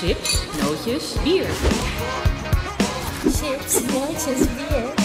Chips, nootjes, bier. Chips, nootjes, bier.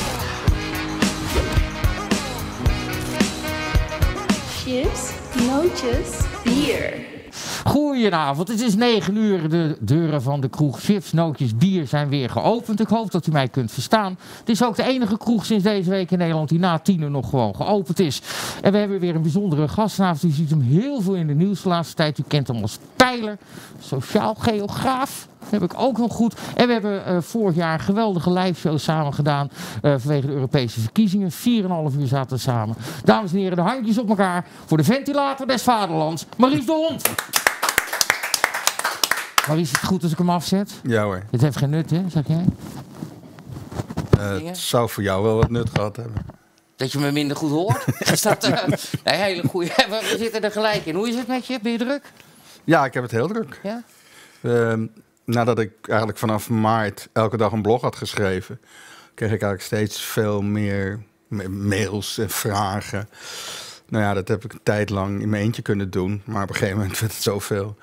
Chips, nootjes, bier. Goedenavond, het is 9 uur. De deuren van de kroeg Chips, Nootjes, Bier zijn weer geopend. Ik hoop dat u mij kunt verstaan. Het is ook de enige kroeg sinds deze week in Nederland die na tien uur nog gewoon geopend is. En we hebben weer een bijzondere vanavond. U ziet hem heel veel in de nieuws de laatste tijd. U kent hem als Pijler, sociaal geograaf heb ik ook nog goed. En we hebben eh, vorig jaar een geweldige live samen gedaan. Eh, vanwege de Europese verkiezingen. 4,5 uur zaten we samen. Dames en heren, de handjes op elkaar. Voor de ventilator des vaderlands. Maries de Hond. maar is het goed als ik hem afzet? Ja hoor. Het heeft geen nut, hè, zeg jij? Uh, het zou voor jou wel wat nut gehad hebben. Dat je me minder goed hoort? is dat een hele goede... We zitten er gelijk in. Hoe is het met je? Ben je druk? Ja, ik heb het heel druk. Ja? Ehm, nadat ik eigenlijk vanaf maart elke dag een blog had geschreven, kreeg ik eigenlijk steeds veel meer mails en vragen. Nou ja, dat heb ik een tijd lang in mijn eentje kunnen doen, maar op een gegeven moment werd het zoveel.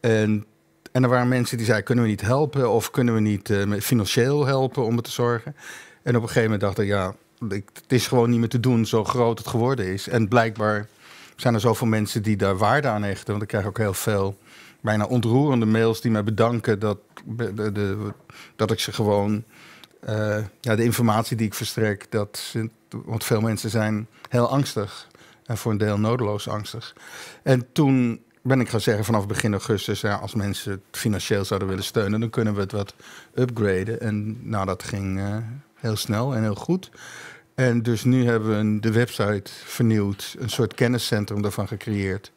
En, en er waren mensen die zeiden: kunnen we niet helpen of kunnen we niet eh, financieel helpen om het te zorgen? En op een gegeven moment dacht ik: ja, ik, het is gewoon niet meer te doen zo groot het geworden is. En blijkbaar zijn er zoveel mensen die daar waarde aan hechten, want ik krijg ook heel veel bijna ontroerende mails die mij bedanken dat, de, dat ik ze gewoon. Eh, ja, de informatie die ik verstrek, dat, want veel mensen zijn heel angstig. En voor een deel nodeloos angstig. En toen ben ik gaan zeggen vanaf begin augustus, ja, als mensen het financieel zouden willen steunen, dan kunnen we het wat upgraden. En nou, dat ging eh, heel snel en heel goed. En dus nu hebben we de website vernieuwd, een soort kenniscentrum daarvan gecreëerd.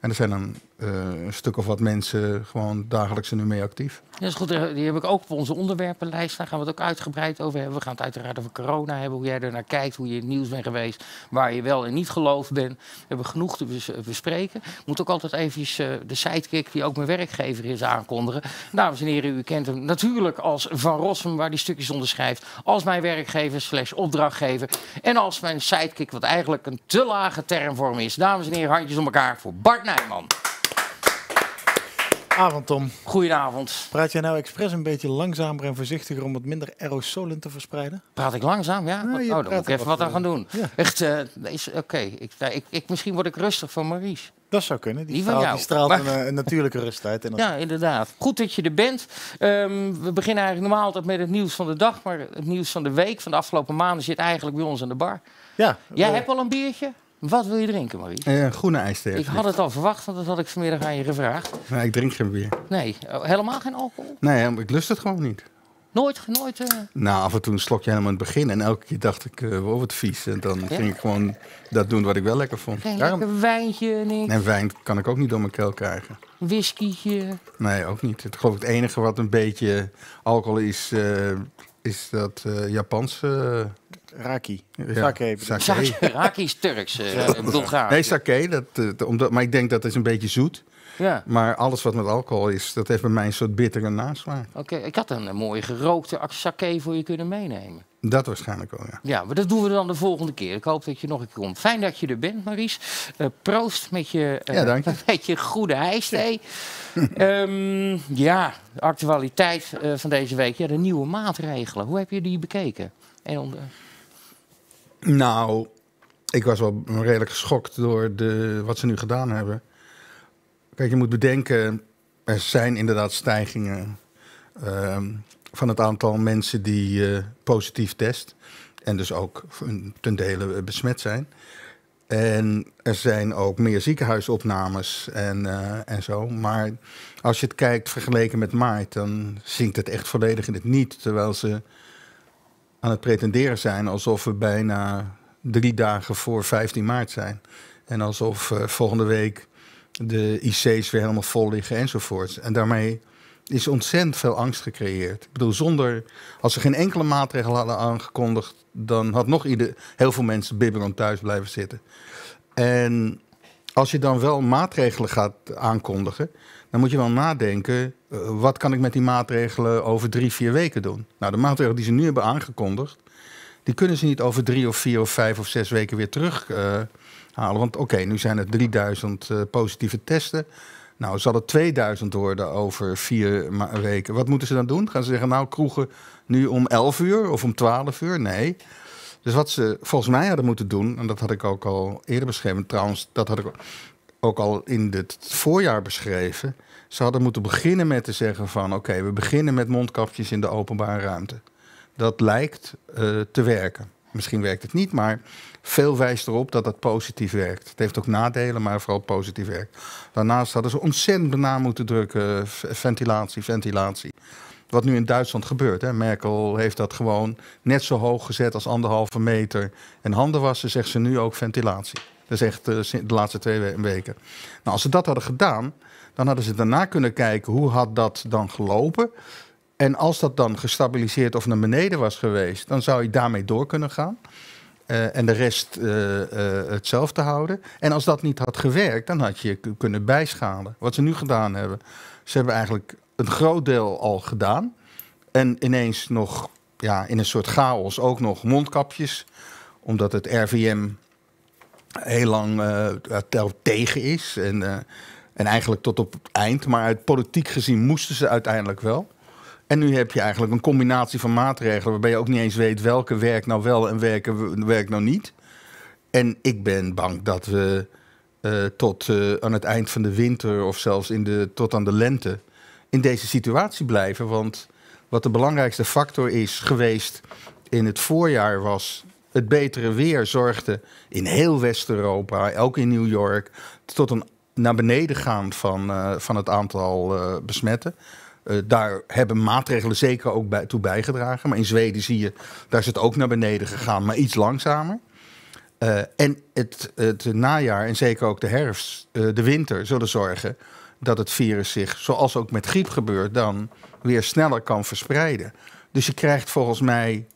En er zijn dan eh, een stuk of wat mensen gewoon dagelijks er nu mee actief. dat is goed. Die heb ik ook op onze onderwerpenlijst. Daar gaan we het ook uitgebreid over hebben. We gaan het uiteraard over corona hebben, hoe jij er naar kijkt, hoe je in het nieuws bent geweest, waar je wel en niet geloofd bent. We hebben genoeg te bespreken. Ik moet ook altijd eventjes eh, de sidekick, die ook mijn werkgever is, aankondigen. Dames en heren, u kent hem natuurlijk als Van Rossum, waar die stukjes onderschrijft, als mijn werkgever slash opdrachtgever en als mijn sidekick, wat eigenlijk een te lage me is. Dames en heren, handjes om elkaar voor Bart Nijman. Avond Tom. Goedenavond. Praat jij nou expres een beetje langzamer en voorzichtiger om wat minder aerosolen te verspreiden? Praat ik langzaam, ja? Oh, nou, oh, dan moet ik even wat aan gaan doen. Echt, uh, oké. Nou, ik, ik, misschien word ik rustig van Maries. Dat zou kunnen. Die, die straalt, maar... Eh, een, natuurlijke rust uit. ja, inderdaad. Goed dat je er bent. Ehm, we beginnen eigenlijk normaal altijd met het nieuws van de dag. Maar het nieuws van de week, van de afgelopen maanden, zit eigenlijk bij ons aan de bar. Ja, Jij eh, hebt al een biertje? Wat wil je drinken, Marie? Uh, eh, groene ijsthee. Ik had het al verwacht, want dat had ik vanmiddag aan je gevraagd. Nee, ik drink geen bier. Nee, oh, helemaal geen alcohol? Nee, ik lust het gewoon niet. Nooit, nooit. Uh... Nou, af en toe slok je helemaal aan het begin. En elke keer dacht ik, uh, eh, wow, oh, wat vies. En dan ging ik gewoon dat doen wat ik wel lekker vond. Geen Daarom... wijntje, niks. En wijn kan ik ook niet door mijn keel krijgen. Whiskytje? Nee, ook niet. Het geloof het enige wat een beetje alcohol is is dat eh, Japanse... Eh, Raki. Ja, sake. Sake. Raki is Turks, uh, Nee, sake. Dat, omdat, maar ik denk dat is een beetje zoet. Ja. Maar alles wat met alcohol is, dat heeft bij mij een soort bittere nasmaak. Oké, ik had een, een eh, mooie gerookte sake voor je kunnen meenemen. Dat waarschijnlijk wel, ja. Ja, maar dat doen we dan de volgende keer. Ik hoop dat je nog een keer komt. Fijn dat je er bent, Maries. Eh, proost met je, eh, Met je goede heistee. Ja. Ehm, ja, de actualiteit van deze week. Ja, de nieuwe maatregelen. Hoe heb je die bekeken? En Nou, ik was wel redelijk geschokt door de, wat ze nu gedaan hebben. Kijk, je moet bedenken, er zijn inderdaad stijgingen ehm, van het aantal mensen die eh, positief test. En dus ook ten dele eh, besmet zijn. En er zijn ook meer ziekenhuisopnames en, uh, en zo. Maar als je het kijkt vergeleken met maart, dan zinkt het echt volledig in het niet. Terwijl ze aan het pretenderen zijn alsof we bijna drie dagen voor 15 maart zijn. En alsof volgende week de IC's weer helemaal vol liggen enzovoort En daarmee is ontzettend veel angst gecreëerd. Ik bedoel, zonder, als ze geen enkele maatregel hadden aangekondigd, dan had nog ieder, heel veel mensen bibberend thuis blijven zitten. En als je dan wel maatregelen gaat aankondigen, dan moet je wel nadenken, eh, wat kan ik met die maatregelen over drie, vier weken doen? Nou, de maatregelen die ze nu hebben aangekondigd, die kunnen ze niet over drie of vier of vijf of zes weken weer terug. Eh, want oké, nu zijn het 3000 eh, positieve testen. Nou, zal het 2000 worden over vier weken. Wat moeten ze dan doen? Gaan ze zeggen, nou, kroegen nu om 11 uur of om 12 uur? Nee. Dus wat ze volgens mij hadden moeten doen, en dat had ik ook al eerder beschreven, trouwens, dat had ik ook al in het voorjaar beschreven. Ze hadden moeten beginnen met te zeggen van oké, we beginnen met mondkapjes in de openbare ruimte. Dat lijkt eh, te werken. Misschien werkt het niet, maar veel wijst erop dat dat positief werkt. Het heeft ook nadelen, maar vooral positief werkt. Daarnaast hadden ze ontzettend na moeten drukken. Ventilatie, ventilatie. Wat nu in Duitsland gebeurt. Hè. Merkel heeft dat gewoon net zo hoog gezet als anderhalve meter. En handen wassen zegt ze nu ook ventilatie. Dat is echt eh, de laatste twee weken. Nou, als ze dat hadden gedaan, dan hadden ze daarna kunnen kijken hoe had dat dan gelopen. En als dat dan gestabiliseerd of naar beneden was geweest, dan zou je daarmee door kunnen gaan. Eh, en de rest eh, eh, hetzelfde houden. En als dat niet had gewerkt, dan had je kunnen bijschalen. Wat ze nu gedaan hebben, ze hebben eigenlijk een groot deel al gedaan. En ineens nog ja, in een soort chaos ook nog mondkapjes, omdat het RVM heel lang tegen is. En, en eigenlijk tot op het eind. Maar uit politiek gezien moesten ze uiteindelijk wel. En nu heb je eigenlijk een combinatie van maatregelen waarbij je ook niet eens weet welke werkt nou wel en welke werkt nou niet. En ik ben bang dat we eh, tot eh, aan het eind van de winter of zelfs in de, tot aan de lente in deze situatie blijven. Want wat de belangrijkste factor is geweest in het voorjaar was het betere weer zorgde in heel West-Europa, ook in New York, tot een naar beneden gaan van, eh, van het aantal besmetten. Eh, daar hebben maatregelen zeker ook bij, toe bijgedragen. Maar in Zweden zie je, daar is het ook naar beneden gegaan, maar iets langzamer. Eh, en het, het, najaar en zeker ook de herfst, eh, de winter, zullen zorgen dat het virus zich, zoals ook met griep gebeurt, dan weer sneller kan verspreiden. Dus je krijgt volgens mij,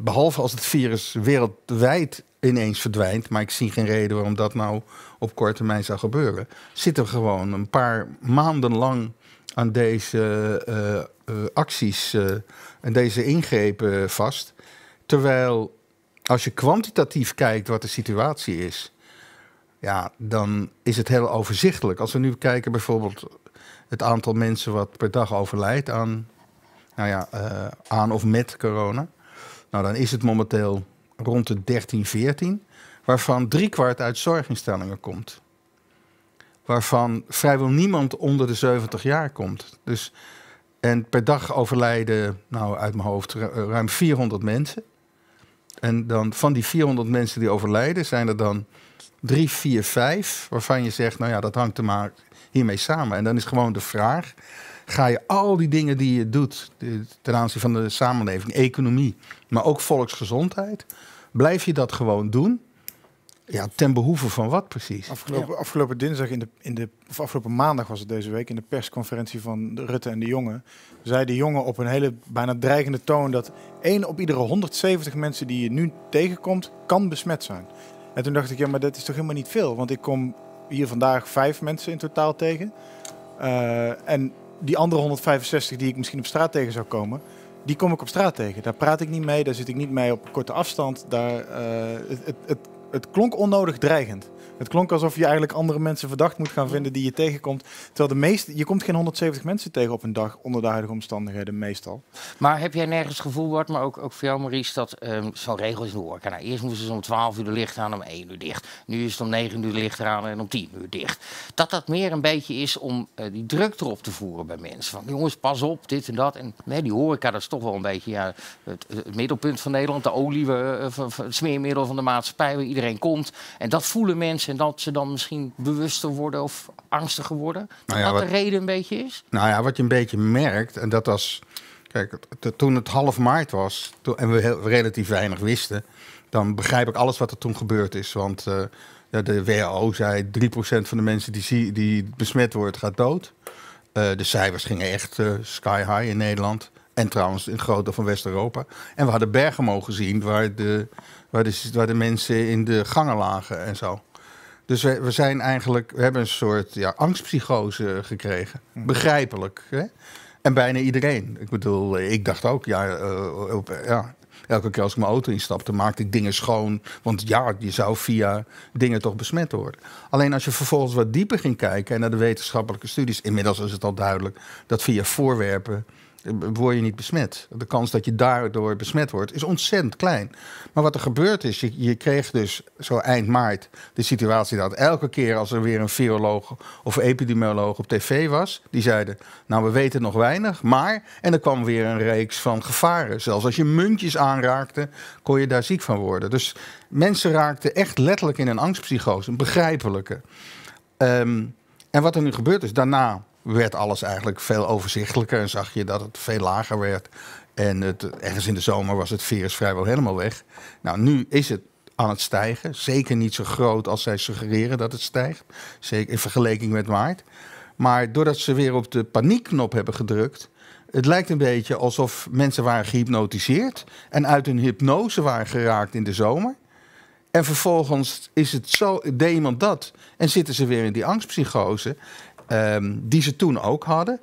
behalve als het virus wereldwijd ineens verdwijnt, maar ik zie geen reden waarom dat nou op korte termijn zou gebeuren, zitten we gewoon een paar maanden lang aan deze eh, eh, acties eh, en deze ingrepen vast. Terwijl als je kwantitatief kijkt wat de situatie is, ja, dan is het heel overzichtelijk. Als we nu kijken bijvoorbeeld het aantal mensen wat per dag overlijdt aan, nou ja, aan of met corona. Nou, dan is het momenteel rond de 13, 14, waarvan driekwart uit zorginstellingen komt waarvan vrijwel niemand onder de 70 jaar komt. Dus, en per dag overlijden, nou uit mijn hoofd, eh, ruim 400 mensen. En dan van die 400 mensen die overlijden, zijn er dan drie, vier, vijf, waarvan je zegt, nou ja, dat hangt er maar hiermee samen. En dan is gewoon de vraag, ga je al die dingen die je doet ten aanzien van de samenleving, economie, maar ook volksgezondheid, blijf je dat gewoon doen? Ja, ten behoeve van wat precies? Afgelopen, afgelopen dinsdag in de, in de, of afgelopen maandag was het deze week, in de persconferentie van Rutte en de jongen, zei de jongen op een hele bijna dreigende toon dat één op iedere 170 mensen die je nu tegenkomt, kan besmet zijn. En toen dacht ik, ja, maar dat is toch helemaal niet veel? Want ik kom hier vandaag vijf mensen in totaal tegen. Eh, en die andere 165 die ik misschien op straat tegen zou komen, die kom ik op straat tegen. Daar praat ik niet mee, daar zit ik niet mee op korte afstand. Daar, eh, het, het, het het klonk onnodig dreigend. Het klonk alsof je eigenlijk andere mensen verdacht moet gaan vinden die je tegenkomt. Terwijl de meeste, je komt geen 170 mensen tegen op een dag onder de huidige omstandigheden meestal. Maar heb jij nergens gevoel, Bart, maar ook, ook voor jou Maurice, dat ehm, zo'n regels is nou, eerst moesten ze om 12 uur de licht aan, om 1 uur dicht. Nu is het om 9 uur de licht aan en om 10 uur dicht. Dat dat meer een beetje is om eh, die druk erop te voeren bij mensen. Van jongens, pas op, dit en dat. En nee, die horeca, dat is toch wel een beetje ja, het, middelpunt van Nederland. De olie, eh, eh, het smeermiddel van de maatschappij waar iedereen komt. En dat voelen mensen. En dat ze dan misschien bewuster worden of angstiger worden. Dat nou wat, de reden een beetje is. Nou ja, wat je een beetje merkt, en dat was. Kijk, toen het half maart was toen, en we relatief weinig wisten, dan begrijp ik alles wat er toen gebeurd is. Want eh, de WHO zei 3% van de mensen die, die besmet wordt gaat dood. Eh, de cijfers gingen echt eh, sky high in Nederland. En trouwens in het grote van West-Europa. En we hadden mogen gezien waar de, waar, de, waar de mensen in de gangen lagen en zo. Dus we, we, zijn eigenlijk, we hebben een soort ja, angstpsychose gekregen. Mhm. Begrijpelijk. Hè? En bijna iedereen. Ik bedoel, ik dacht ook, ja, eh, op, ja, elke keer als ik mijn auto instapte, maakte ik dingen schoon. Want ja, je zou via dingen toch besmet worden. Alleen als je vervolgens wat dieper ging kijken en naar de wetenschappelijke studies, inmiddels is het al duidelijk dat via voorwerpen word je niet besmet. De kans dat je daardoor besmet wordt is ontzettend klein. Maar wat er gebeurd is, je, kreeg dus zo eind maart de situatie dat elke keer als er weer een viroloog of epidemioloog op tv was, die zeiden: Nou, we weten nog weinig, maar. En er kwam weer een reeks van gevaren. Zelfs als je muntjes aanraakte, kon je daar ziek van worden. Dus mensen raakten echt letterlijk in een angstpsychose, een begrijpelijke. Ehm, en wat er nu gebeurd is, daarna werd alles eigenlijk veel overzichtelijker en zag je dat het veel lager werd. En het, ergens in de zomer was het virus vrijwel helemaal weg. Nou, nu is het aan het stijgen. Zeker niet zo groot als zij suggereren dat het stijgt. Zeker in vergelijking met maart. Maar doordat ze weer op de paniekknop hebben gedrukt. Het lijkt een beetje alsof mensen waren gehypnotiseerd. en uit hun hypnose waren geraakt in de zomer. En vervolgens is het zo, deed iemand dat. en zitten ze weer in die angstpsychose. Ehm, die ze toen ook hadden,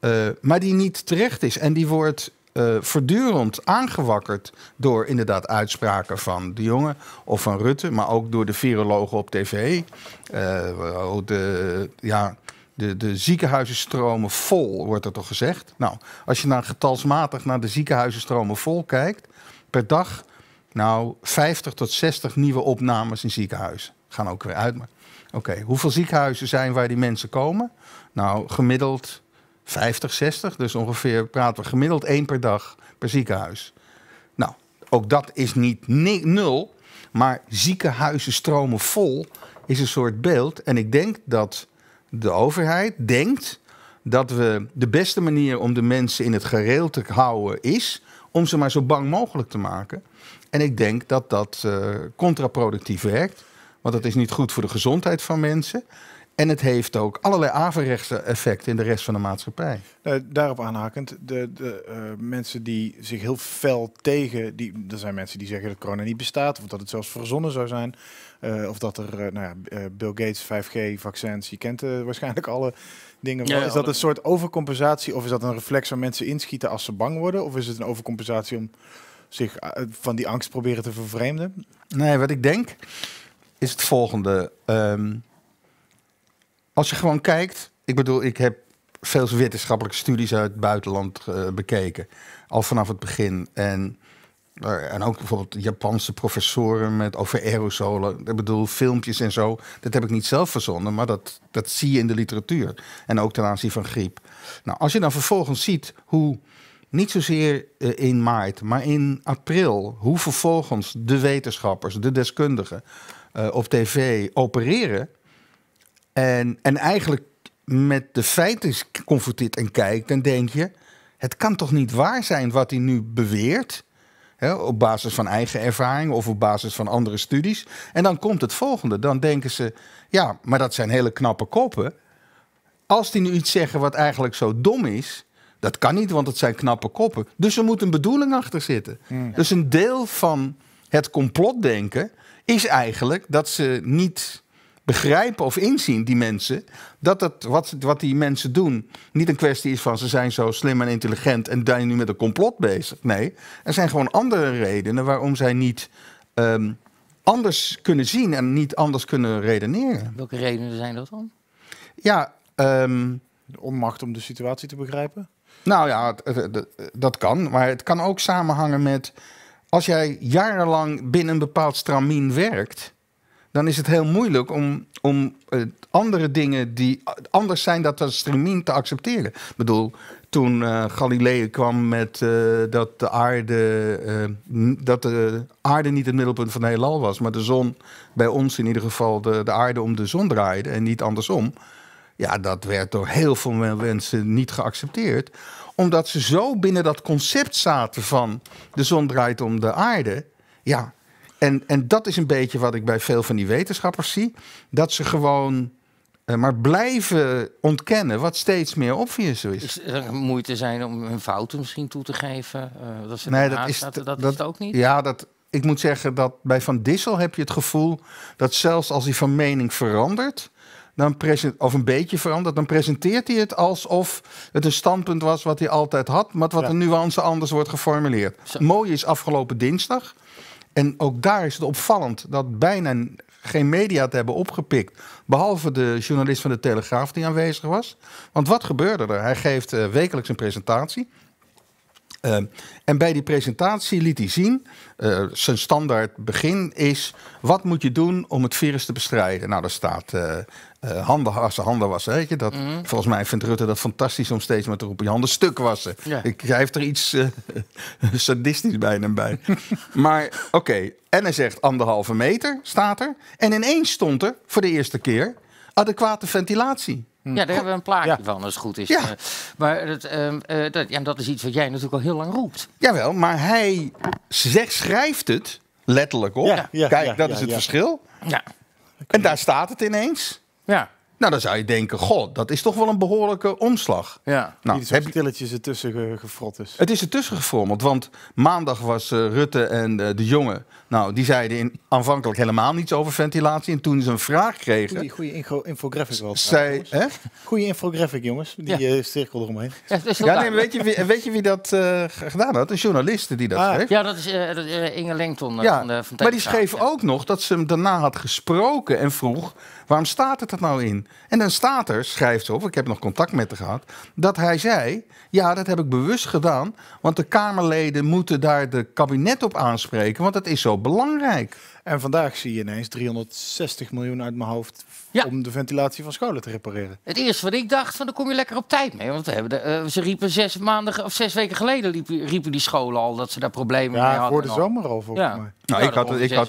eh, maar die niet terecht is. En die wordt uh, voortdurend aangewakkerd door inderdaad uitspraken van de jongen of van Rutte, maar ook door de virologen op tv. Eh, oh, de, ja, de, de ziekenhuizen stromen vol, wordt er toch gezegd? Nou, als je dan getalsmatig naar de ziekenhuizen stromen vol kijkt, per dag, nou, 50 tot 60 nieuwe opnames in ziekenhuizen. Gaan ook weer uit, maar Oké, hoeveel ziekenhuizen zijn waar die mensen komen? Nou, gemiddeld 50, 60. Dus ongeveer praten we gemiddeld één per dag per ziekenhuis. Nou, ook dat is niet nul. Maar ziekenhuizen stromen vol is een soort beeld. En ik denk dat de overheid denkt dat we de beste manier om de mensen in het gereel te houden is om ze maar zo bang mogelijk te maken. En ik denk dat dat uh, contraproductief werkt dat is niet goed voor de gezondheid van mensen. En het heeft ook allerlei averechtse effecten in de rest van de maatschappij. Nou, daarop aanhakend, de, de eh, mensen die zich heel fel tegen... Die, er zijn mensen die zeggen dat corona niet bestaat... of dat het zelfs verzonnen zou zijn. Eh, of dat er, eh, nou ja, Bill Gates, 5G-vaccins, je kent waarschijnlijk alle dingen. is dat een soort overcompensatie of is dat een reflex waar mensen inschieten als ze bang worden? Of is het een overcompensatie om zich van die angst proberen te vervreemden? Nee, wat ik denk is het volgende. Ehm, als je gewoon kijkt, ik bedoel, ik heb veel wetenschappelijke studies uit het buitenland eh, bekeken, al vanaf het begin. En, eh, en ook bijvoorbeeld Japanse professoren met over aerosolen. Ik bedoel, filmpjes en zo, dat heb ik niet zelf verzonnen, maar dat, dat zie je in de literatuur. En ook ten aanzien van griep. Nou, als je dan vervolgens ziet hoe niet zozeer eh, in maart, maar in april, hoe vervolgens de wetenschappers, de deskundigen, eh, op tv opereren. En, en eigenlijk met de feiten confronteert en kijkt, dan denk je: het kan toch niet waar zijn wat hij nu beweert? Hè, op basis van eigen ervaring of op basis van andere studies. En dan komt het volgende. Dan denken ze: ja, maar dat zijn hele knappe koppen. Als die nu iets zeggen wat eigenlijk zo dom is, dat kan niet, want het zijn knappe koppen. Dus er moet een bedoeling achter zitten. Hmm. Dus een deel van het complotdenken is eigenlijk dat ze niet begrijpen of inzien, die mensen, dat het, wat, wat die mensen doen niet een kwestie is van ze zijn zo slim en intelligent en zijn nu met een complot bezig. Nee, er zijn gewoon andere redenen waarom zij niet ehm, anders kunnen zien en niet anders kunnen redeneren. Welke redenen zijn dat dan? Ja, ehm, de onmacht om de situatie te begrijpen. Nou ja, dat kan, maar het kan ook samenhangen met als jij jarenlang binnen een bepaald stramien werkt, dan is het heel moeilijk om, om eh, andere dingen die anders zijn dan dat stramien te accepteren. Ik bedoel, toen uh, kwam met eh, dat, de aarde, dat de aarde niet het middelpunt van het heelal was, maar de zon, bij ons in ieder geval, de, de aarde om de zon draaide en niet andersom. Ja, dat werd door heel veel mensen niet geaccepteerd omdat ze zo binnen dat concept zaten van de zon draait om de aarde. Ja, en, en dat is een beetje wat ik bij veel van die wetenschappers zie. Dat ze gewoon eh, maar blijven ontkennen wat steeds meer obvious is. Is er moeite zijn om hun fouten misschien toe te geven? Eh, dat ze nee, dat, is, dat, dat, het ook niet? Ja, dat, ik moet zeggen dat bij Van Dissel heb je het gevoel... dat zelfs als hij van mening verandert dan of een beetje veranderd. dan presenteert hij het alsof het een standpunt was wat hij altijd had, maar wat ja. een nuance anders wordt geformuleerd. Mooi is afgelopen dinsdag. En ook daar is het opvallend dat bijna geen media het hebben opgepikt. Behalve de journalist van de Telegraaf die aanwezig was. Want wat gebeurde er? Hij geeft eh, wekelijks een presentatie. Ehm, en bij die presentatie liet hij zien, eh, zijn standaard begin is, wat moet je doen om het virus te bestrijden? Nou, daar staat uh, handen wassen, handen wassen. Weet je? Dat, mhm. Volgens mij vindt Rutte dat fantastisch om steeds met te roepen, je handen stuk wassen. Ik, hij heeft er iets sadistisch bijna bij. maar oké, en hij zegt anderhalve meter, staat er. En ineens stond er, voor de eerste keer, adequate ventilatie. Hm. Ja, daar hebben we een plaatje van, als het goed is. Ja. Eh, maar dat, ehm, eh, dat, ja, dat is iets wat jij natuurlijk al heel lang roept. Jawel, maar hij zegt, schrijft het letterlijk op. Kijk, dat is het verschil. Ja. En daar staat het ineens. Ja. Nou, dan zou je denken, god, dat is toch wel een behoorlijke omslag. Ja, nou, is heb stilletjes ertussen ge gefrot is. Het is ertussen gevormd, want maandag was eh, Rutte en eh, de jongen... Nou, die zeiden in, aanvankelijk helemaal niets over ventilatie. En toen ze een vraag kregen... Goede infographic wel. Zij, eh, hè? Goede infographic, jongens. Die ja. cirkel eromheen. Ja, nee, weet, je wie, weet je wie dat gedaan had? Een journaliste die dat ah. schreef. Ja, dat is Inge Lengton van, van Maar die schreef ook nog dat ze hem daarna had gesproken en vroeg... waarom staat het er nou in? En dan staat er, schrijft ze op, ik heb nog contact met haar gehad, dat hij zei: Ja, dat heb ik bewust gedaan, want de Kamerleden moeten daar de kabinet op aanspreken, want dat is zo belangrijk. En vandaag zie je ineens 360 miljoen uit mijn hoofd om de ventilatie van scholen te repareren. Het eerste wat ik dacht, van dan kom je lekker op tijd mee. Want we hebben eh, ze riepen zes maanden of zes weken geleden riepen die scholen al dat ze daar problemen mee hadden. voor de zomer al volgens ja. mij. Nou, ik had, ik had,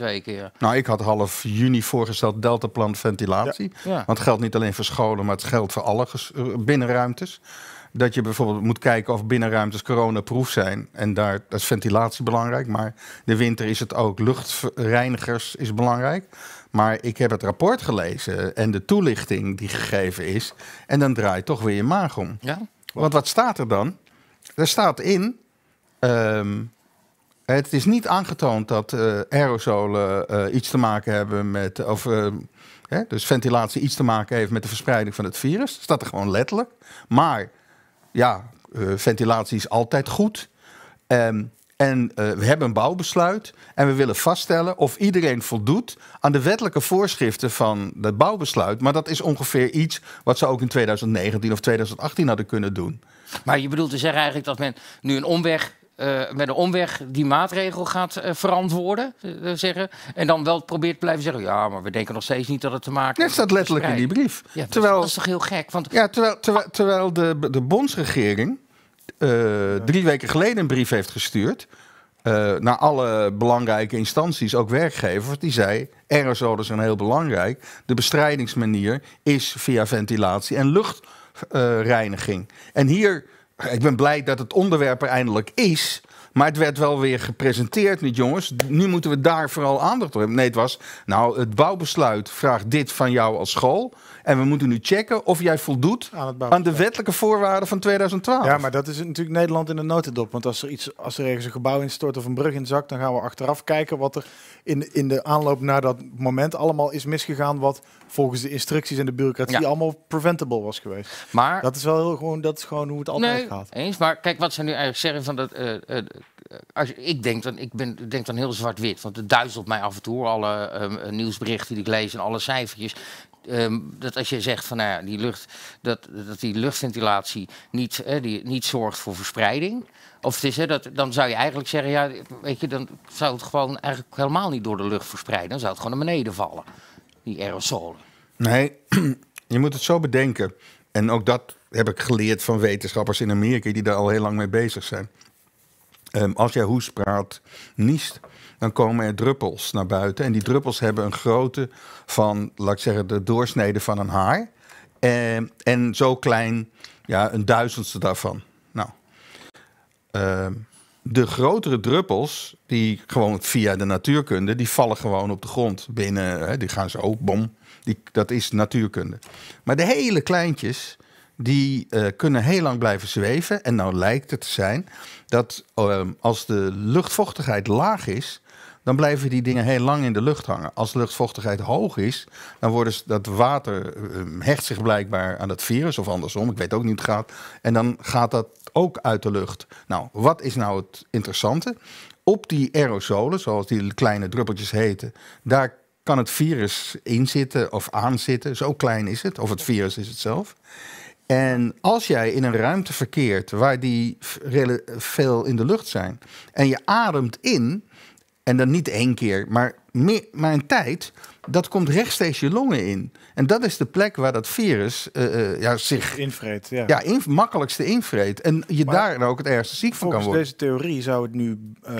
nou, ik had half juni voorgesteld deltaplan ventilatie. Want het geldt niet alleen voor scholen, maar het geldt voor alle eh, binnenruimtes dat je bijvoorbeeld moet kijken of binnenruimtes coronaproof zijn. En daar is ventilatie belangrijk. Maar de winter is het ook. Luchtreinigers is belangrijk. Maar ik heb het rapport gelezen en de toelichting die gegeven is. En dan draait toch weer je maag om. Ja? Want wat staat er dan? Er staat in. Ehm, het is niet aangetoond dat eh, aerosolen eh, iets te maken hebben met. Of, eh, hè, dus ventilatie iets te maken heeft met de verspreiding van het virus. Dat staat er gewoon letterlijk. Maar ja, eh, ventilatie is altijd goed. Ehm, en eh, we hebben een bouwbesluit en we willen vaststellen of iedereen voldoet aan de wettelijke voorschriften van het bouwbesluit. Maar dat is ongeveer iets wat ze ook in 2019 of 2018 hadden kunnen doen. Maar je bedoelt te zeggen eigenlijk dat men nu een omweg eh, met een omweg die maatregel gaat eh, verantwoorden. Eh, zeggen, en dan wel probeert te blijven zeggen: ja, maar we denken nog steeds niet dat het te maken heeft. Dat staat letterlijk in die brief. dat, terwijl, dat is toch heel gek? Want, ja, terwijl, terwijl, terwijl de, de bondsregering drie weken geleden een brief heeft gestuurd. naar alle belangrijke instanties, ook werkgevers, die zei: aerosolen zijn heel belangrijk. De bestrijdingsmanier is via ventilatie en luchtreiniging. en hier ik ben blij dat het onderwerp er eindelijk is. Maar het werd wel weer gepresenteerd niet, jongens. Nu moeten we daar vooral aandacht op hebben. Nee, het was, nou, het bouwbesluit vraagt dit van jou als school. En we moeten nu checken of jij voldoet aan, aan, de wettelijke voorwaarden van 2012. Ja, maar dat is natuurlijk Nederland in de notendop. Want als er, iets, als er ergens een gebouw instort of een brug inzakt, dan gaan we achteraf kijken wat er in, in de aanloop naar dat moment allemaal is misgegaan. Wat volgens de instructies en de bureaucratie allemaal preventable was geweest. Maar dat is wel heel, gewoon, dat is gewoon hoe het altijd nee, gaat. Eens, maar kijk wat ze nu eigenlijk zeggen van dat. Eh, eh, eh, ik, denk dan, ik ben, denk dan heel zwart-wit, want het duizelt mij af en toe alle ehm, eh, nieuwsberichten die ik lees en alle cijfertjes. Ehm, dat als je zegt van nou ja, die lucht, dat, dat die luchtventilatie niet, eh, die, niet zorgt voor verspreiding. Of het is, hè, dat, dan zou je eigenlijk zeggen, ja, weet je, dan zou het gewoon eigenlijk helemaal niet door de lucht verspreiden. Dan zou het gewoon naar beneden vallen, die aerosolen. Nee, je moet het zo bedenken. En ook dat heb ik geleerd van wetenschappers in Amerika die daar al heel lang mee bezig zijn. Ehm, als jij hoest praat, niest, dan komen er druppels naar buiten. En die druppels hebben een grootte van, laat ik zeggen, de doorsnede van een haar. Ehm, en zo klein, ja, een duizendste daarvan. Nou, ehm, de grotere druppels, die gewoon via de natuurkunde, die vallen gewoon op de grond binnen. Hè, die gaan zo, oh, bom. Die, dat is natuurkunde. Maar de hele kleintjes, die eh, kunnen heel lang blijven zweven. En nou lijkt het te zijn dat ehm, als de luchtvochtigheid laag is, dan blijven die dingen heel lang in de lucht hangen. Als de luchtvochtigheid hoog is, dan wordt dat water ehm, hecht zich blijkbaar aan het virus of andersom, ik weet ook niet hoe het gaat. En dan gaat dat ook uit de lucht. Nou, wat is nou het interessante? Op die aerosolen, zoals die kleine druppeltjes heten, daar kan het virus in zitten of aanzitten. Zo klein is het, of het virus is het zelf. En als jij in een ruimte verkeert waar die veel in de lucht zijn en je ademt in, en dan niet één keer, maar, maar een tijd, dat komt rechtstreeks je longen in. En dat is de plek waar dat virus eh, eh, ja, zich... ja. Ja, makkelijkste invreed En je maar, daar ook het ergste ziek van kan worden. Volgens deze theorie zou het nu... Eh,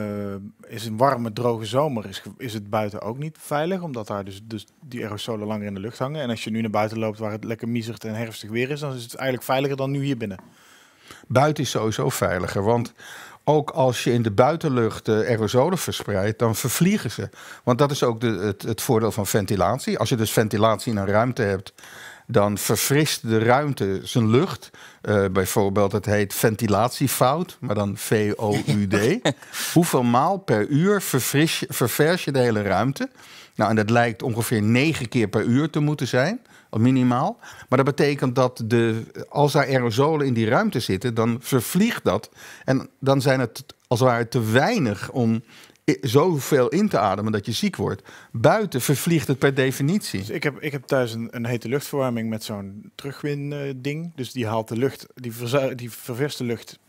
is een warme, droge zomer, is, is het buiten ook niet veilig. Omdat daar dus, dus die aerosolen langer in de lucht hangen. En als je nu naar buiten loopt waar het lekker miezert en herfstig weer is... dan is het eigenlijk veiliger dan nu hier binnen. Buiten is sowieso veiliger, want ook als je in de buitenlucht erosolen aerosolen verspreidt, dan vervliegen ze. Want dat is ook de, het, het voordeel van ventilatie. Als je dus ventilatie in een ruimte hebt, dan verfrist de ruimte zijn lucht. Eh, bijvoorbeeld, het heet ventilatiefout, maar dan V-O-U-D. Hoeveel maal per uur verfris, ververs je de hele ruimte? Nou, en dat lijkt ongeveer negen keer per uur te moeten zijn minimaal. Maar dat betekent dat de, als daar aerosolen in die ruimte zitten, dan vervliegt dat. En dan zijn het als het ware te weinig om zoveel in te ademen dat je ziek wordt. Buiten vervliegt het per definitie. Dus ik, heb, ik heb thuis een, een hete luchtverwarming met zo'n terugwinding. ding. dus die haalt de lucht, die, die ververst de lucht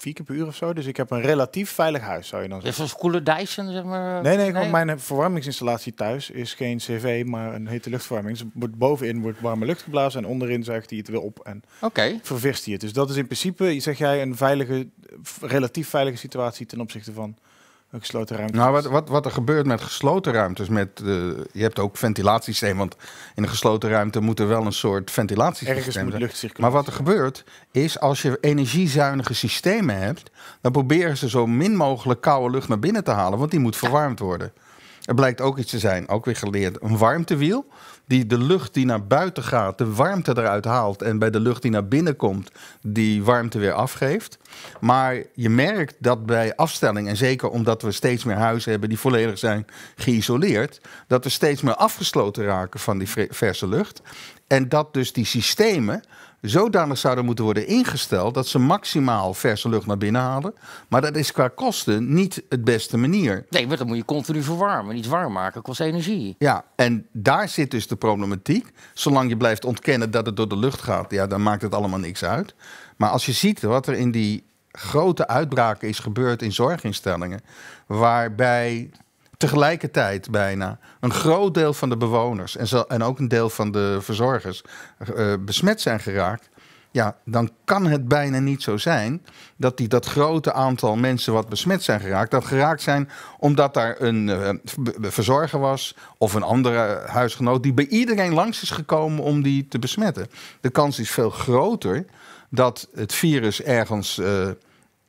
vier keer per uur of zo. Dus ik heb een relatief veilig huis, zou je dan zeggen. een koele Dyson, zeg maar? Eh, nee, nee, mijn verwarmingsinstallatie thuis is geen cv, maar een hete luchtverwarming. Dus wordt bovenin wordt warme lucht geblazen en onderin zuigt hij het weer op en okay. hij het. Dus dat is in principe, zeg jij, een veilige, relatief veilige situatie ten opzichte van gesloten Nou, wat, wat, wat er gebeurt met gesloten ruimtes, met, eh, je hebt ook ventilatiesysteem, want in een gesloten ruimte moet er wel een soort ventilatiesysteem Ergens moet lucht Maar wat er gebeurt, is als je energiezuinige systemen hebt, dan proberen ze zo min mogelijk koude lucht naar binnen te halen, want die moet verwarmd worden. Er blijkt ook iets te zijn, ook weer geleerd, een warmtewiel die de lucht die naar buiten gaat, de warmte eruit haalt en bij de lucht die naar binnen komt, die warmte weer afgeeft. Maar je merkt dat bij afstelling, en zeker omdat we steeds meer huizen hebben die volledig zijn geïsoleerd, dat we steeds meer afgesloten raken van die verse lucht. En dat dus die systemen zodanig zouden moeten worden ingesteld dat ze maximaal verse lucht naar binnen halen. Maar dat is qua kosten niet het beste manier. Nee, want dan moet je continu verwarmen. Niet warm maken kost energie. Ja, en daar zit dus de problematiek. Zolang je blijft ontkennen dat het door de lucht gaat, ja, dan maakt het allemaal niks uit. Maar als je ziet wat er in die grote uitbraken is gebeurd in zorginstellingen, waarbij tegelijkertijd bijna een groot deel van de bewoners en, zo, en ook een deel van de verzorgers eh, besmet zijn geraakt, ja, dan kan het bijna niet zo zijn dat die, dat grote aantal mensen wat besmet zijn geraakt, dat geraakt zijn omdat daar een eh, verzorger was of een andere huisgenoot die bij iedereen langs is gekomen om die te besmetten. De kans is veel groter dat het virus ergens. Eh,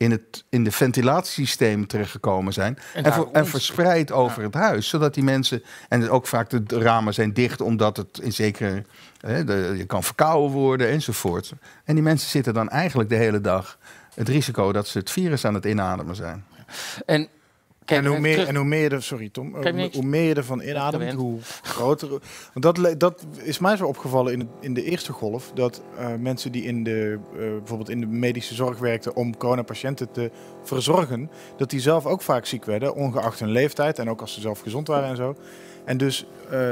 in, het, in de ventilatiesystemen terechtgekomen zijn. En, en, voor, en verspreid over het huis. Zodat die mensen. En ook vaak de ramen zijn dicht, omdat het in zekere. Hè, de, je kan verkouden worden enzovoort. En die mensen zitten dan eigenlijk de hele dag. Het risico dat ze het virus aan het inademen zijn. En en, hoe meer, je er, sorry Tom, hoe meer je ervan inademt, hoe groter. Want dat, dat is mij zo opgevallen in, in de eerste golf. Dat eh, mensen die in de, eh, bijvoorbeeld in de medische zorg werkten om coronapatiënten te verzorgen, dat die zelf ook vaak ziek werden, ongeacht hun leeftijd en ook als ze zelf gezond waren en zo. En dus uh,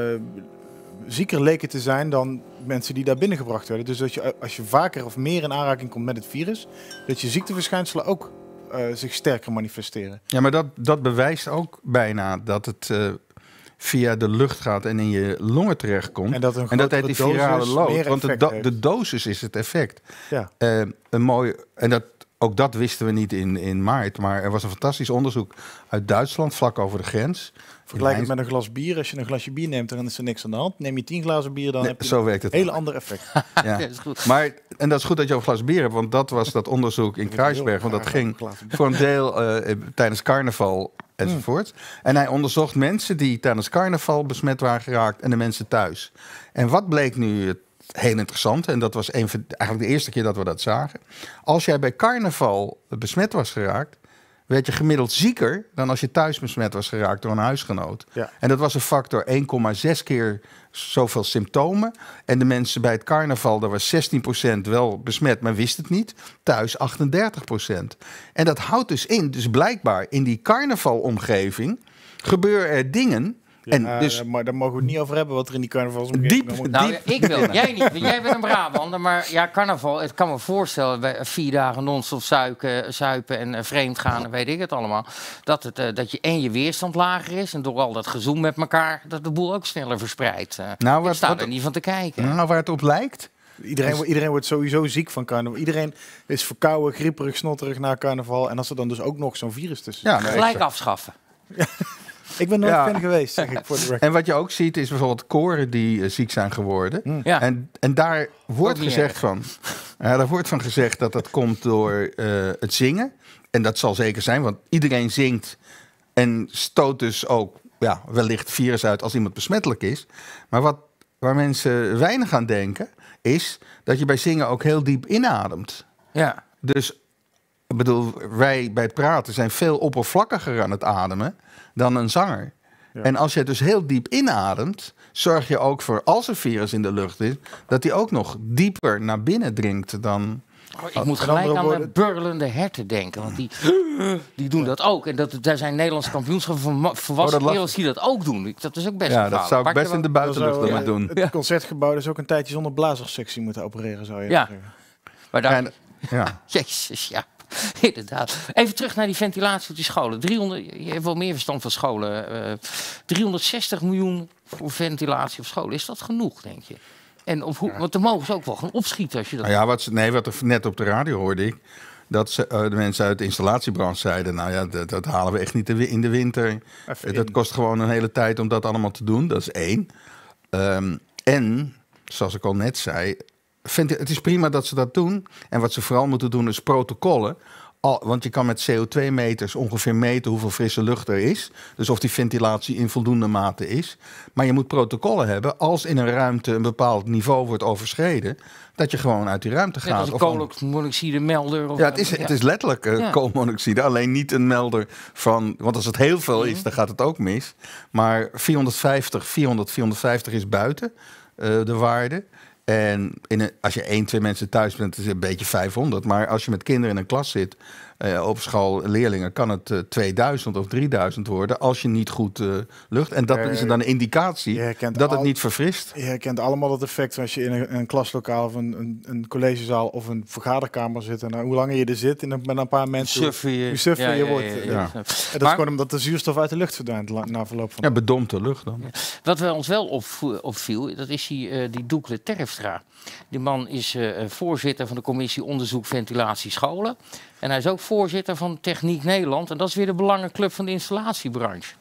zieker leken te zijn dan mensen die daar binnengebracht werden. Dus dat je, als je vaker of meer in aanraking komt met het virus, dat je ziekteverschijnselen ook eh, zich sterker manifesteren. Ja, maar dat, dat bewijst ook bijna dat het eh, via de lucht gaat en in je longen terechtkomt. En dat, een en dat hij die virale loopt. Want de, de, dosis is het effect. Ja. Eh, een mooie, en dat ook dat wisten we niet in, in maart. Maar er was een fantastisch onderzoek uit Duitsland, vlak over de grens. Vergelijk het met een glas bier. Als je een glasje bier neemt, dan is er niks aan de hand. Neem je tien glazen bier, dan heb je zo een werkt het heel ander effect. ja. ja is goed. Maar, en dat is goed dat je over glas bier hebt, want dat was dat onderzoek in Kruisberg. Want dat ging voor een deel eh, tijdens carnaval enzovoort. Hmm. En hij onderzocht mensen die tijdens carnaval besmet waren geraakt en de mensen thuis. En wat bleek nu het heel interessant. En dat was een, eigenlijk de eerste keer dat we dat zagen. Als jij bij carnaval besmet was geraakt, werd je gemiddeld zieker dan als je thuis besmet was geraakt door een huisgenoot. Ja. En dat was een factor 1,6 keer zoveel symptomen. En de mensen bij het carnaval, daar was 16% wel besmet, maar wist het niet. Thuis 38%. En dat houdt dus in, dus blijkbaar in die carnavalomgeving gebeuren er dingen en eh, dus, maar daar mogen we het niet over hebben wat er in die carnaval Diep, nou, diep. ik wil, jij niet. Jij bent een Brabander, maar ja, carnaval, het kan me voorstellen... Bij vier dagen non-stop suiken zuipen en eh, vreemd gaan weet ik het allemaal. Dat, het, eh, dat je en je weerstand lager is en door al dat gezoem met elkaar... dat de boel ook sneller verspreidt. nou, ik sta er niet van te kijken. Nou, waar het op lijkt... Iedereen, dus- iedereen wordt sowieso ziek van carnaval. Iedereen is verkouden, grieperig, snotterig na carnaval. En als er dan dus ook nog zo'n virus tussen Ja, gelijk afschaffen. Ik ben nooit fan geweest, zeg ik voor de En wat je ook ziet is bijvoorbeeld koren die eh, ziek zijn geworden. Mm. En, en daar wordt gezegd van... Ja, daar wordt van gezegd dat dat komt door eh, het zingen. En dat zal zeker zijn, want iedereen zingt en stoot dus ook ja, wellicht virus uit als iemand besmettelijk is. Maar wat, waar mensen weinig aan denken, is dat je bij zingen ook heel diep inademt. Ja. Dus ik bedoel, wij bij het praten zijn veel oppervlakkiger aan het ademen dan een zanger. En als je dus heel diep inademt, zorg je ook voor, als er virus in de lucht is, dat die ook nog dieper naar binnen dringt dan. Oh, ik moet gelijk aan mijn burlende herten denken. Want die, die doen dat ook. En dat, daar zijn Nederlandse kampioenschappen van volwassen oh, die dat ook doen. Dat is ook best Ja, dat zou ik best in de buitenlucht ja, doen. Het concertgebouw is ook een tijdje zonder blazerssectie moeten opereren, zou je ja. zeggen. Maar daar... ja. Jezus, ja. inderdaad. Even terug naar die ventilatie op die scholen. 300, je hebt wel meer verstand van scholen. 360 eh, miljoen voor ventilatie op scholen. Is dat genoeg, denk je? En of hoe, want dan mogen ze ook wel gaan opschieten als je dat... Nou ja, wat, nee, wat er net op de radio hoorde ik dat ze, eh, de mensen uit de installatiebranche zeiden: Nou ja, dat, halen we echt niet in de winter. Eh, dat kost gewoon een hele tijd om dat allemaal te doen. Dat is één. Ehm, en, zoals ik al net zei, het is prima dat ze dat doen. En wat ze vooral moeten doen is protocollen. Al, want je kan met CO2-meters ongeveer meten hoeveel frisse lucht er is. Dus of die ventilatie in voldoende mate is. Maar je moet protocollen hebben. Als in een ruimte een bepaald niveau wordt overschreden, dat je gewoon uit die ruimte gaat. Ja, koolmonoxide melder. Of ja, het is, het is letterlijk eh, koolmonoxide. Alleen niet een melder van. Want als het heel veel is, mhm. dan gaat het ook mis. Maar 450, 400, 450 is buiten eh, de waarde. En in als je één, twee mensen thuis bent, is het een beetje 500. Maar als je met kinderen in een klas zit, eh, op school leerlingen kan het 2000 eh, of 3000 worden als je niet goed eh, lucht. En dat is dan een indicatie dat het niet verfrist. Je herkent allemaal dat effect als je in een, klaslokaal of een, een, collegezaal of een vergaderkamer zit. En hoe langer je er zit met een paar mensen, je, hoe ja, je wordt. Ja, dat maar, is gewoon omdat de zuurstof uit de lucht verdwijnt na verloop van... Ja, bedompte lucht dan. Wat we ons wel opviel, dat is die, uh, die Doekle Terfstra. Die man is voorzitter van de commissie Onderzoek Ventilatie Scholen. En hij is ook voorzitter van Techniek Nederland. En dat is weer de belangenclub van de installatiebranche.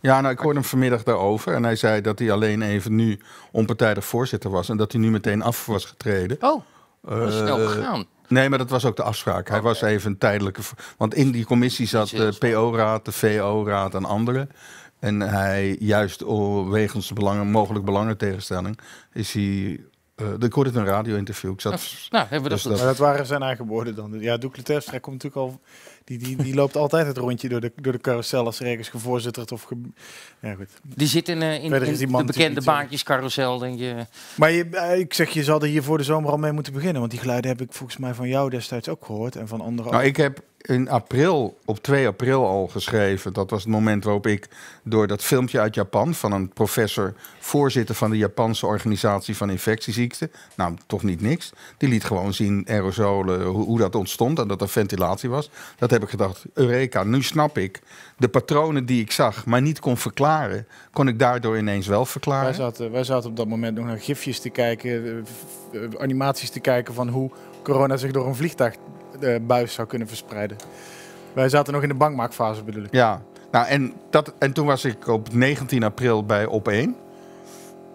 Ja, nou, ik hoorde hem vanmiddag daarover. En hij zei dat hij alleen even nu onpartijdig voorzitter was. En dat hij nu meteen af was getreden. Oh, is eh, snel gegaan. Nee, maar dat was ook de afspraak. Hij was even een tijdelijke. Want in die commissie zat de PO-raad, de VO-raad en anderen. En hij, juist wegens de belangen, mogelijk belangentegenstelling, is hij eh, ik hoorde het in een radio-interview. zat, nou, hebben dat, dus dat, waren zijn eigen woorden dan. Ja, Doekle Terpstra komt natuurlijk al... Die, die, die loopt altijd het rondje door de, door de carousel als er ergens gevoorzitterd of... Ja, goed. Die zit in, eh, in, de bekende eh. baantjescarousel, denk je. Maar je, ik zeg, je zal er hier voor de zomer al mee moeten beginnen. Want die geluiden heb ik volgens mij van jou destijds ook gehoord en van anderen Nou, ik heb in april, op 2 april al geschreven. Dat was het moment waarop ik door dat filmpje uit Japan van een professor, voorzitter van de Japanse organisatie van infectieziekten, nou toch niet niks, die liet gewoon zien aerosolen, hoe, dat ontstond en dat er ventilatie was. Dat heb ik gedacht, Eureka, nu snap ik. De patronen die ik zag, maar niet kon verklaren, kon ik daardoor ineens wel verklaren. Wij zaten, wij zaten op dat moment nog naar gifjes te kijken, eh, animaties te kijken van hoe corona zich door een vliegtuig buis zou kunnen verspreiden. Wij zaten nog in de bankmaakfase bedoel ik. Ja, nou, en, dat, en toen was ik op 19 april bij Op1.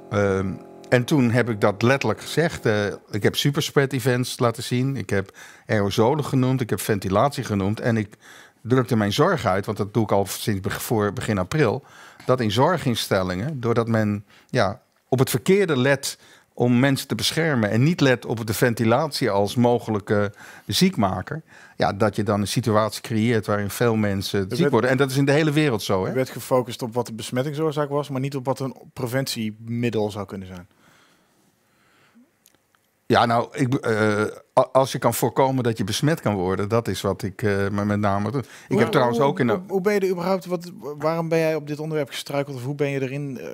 Ehm, en toen heb ik dat letterlijk gezegd. Eh, ik heb superspread events laten zien. Ik heb aerosolen genoemd. Ik heb ventilatie genoemd. En ik drukte mijn zorg uit, want dat doe ik al sinds voor begin april. Dat in zorginstellingen, doordat men ja, op het verkeerde let om mensen te beschermen en niet let op de ventilatie als mogelijke ziekmaker. Ja, dat je dan een situatie creëert waarin veel mensen ziek worden. En dat is in de hele wereld zo. Hè? werd gefocust op wat de besmettingsoorzaak was, maar niet op wat een preventiemiddel zou kunnen zijn. Ja, nou, ik, eh, als je kan voorkomen dat je besmet kan worden, dat is wat ik uh, met name doe. Ik heb trouwens ook in. Hoe, hoe ben je er überhaupt? Wat, waarom ben jij op dit onderwerp gestruikeld? Of hoe ben je erin? Eh,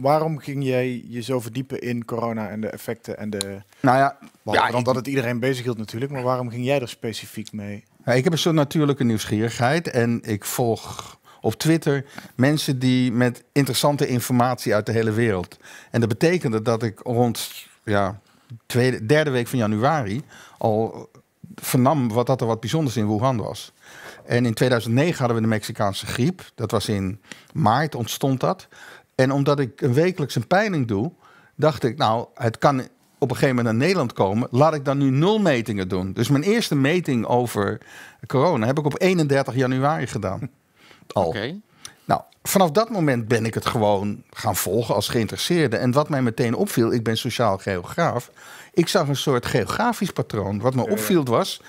waarom ging jij je zo verdiepen in corona en de effecten en de. Nou ja, ja omdat het iedereen bezig hield natuurlijk, maar waarom ging jij er specifiek mee? ik heb een soort natuurlijke nieuwsgierigheid en ik volg op Twitter mensen die met interessante informatie uit de hele wereld. En dat betekende dat ik rond ja, tweede, derde week van januari al vernam wat dat er wat bijzonders in Wuhan was. En in 2009 hadden we de Mexicaanse griep. Dat was in maart ontstond dat. En omdat ik een wekelijks een peiling doe, dacht ik, nou, het kan op een gegeven moment naar Nederland komen. Laat ik dan nu nul metingen doen. Dus mijn eerste meting over corona heb ik op 31 januari gedaan. Al. Nou, vanaf dat moment ben ik het gewoon gaan volgen als geïnteresseerde. En wat mij meteen opviel, ik ben sociaal geograaf. Ik zag een soort geografisch patroon. Wat me opviel was,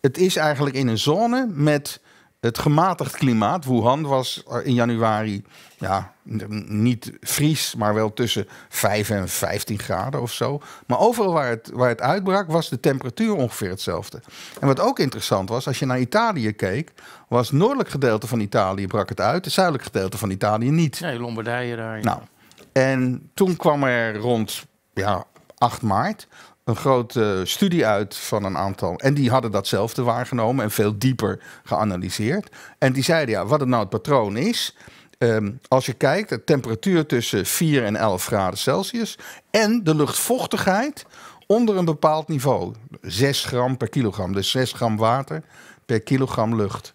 het is eigenlijk in een zone met het gematigd klimaat. Wuhan was in januari ja, niet vries, maar wel tussen 5 en 15 graden of zo. Maar overal waar het, waar het uitbrak, was de temperatuur ongeveer hetzelfde. En wat ook interessant was, als je naar Italië keek, was het noordelijk gedeelte van Italië brak het uit, het zuidelijk gedeelte van Italië niet. Nee, Lombardije daar. Ja. Nou, en toen kwam er rond ja, 8 maart een grote studie uit van een aantal. En die hadden datzelfde waargenomen en veel dieper geanalyseerd. En die zeiden ja, wat het nou het patroon is. Ehm, als je kijkt, de temperatuur tussen 4 en 11 graden Celsius. En de luchtvochtigheid onder een bepaald niveau. 6 gram per kilogram. Dus 6 gram water per kilogram lucht.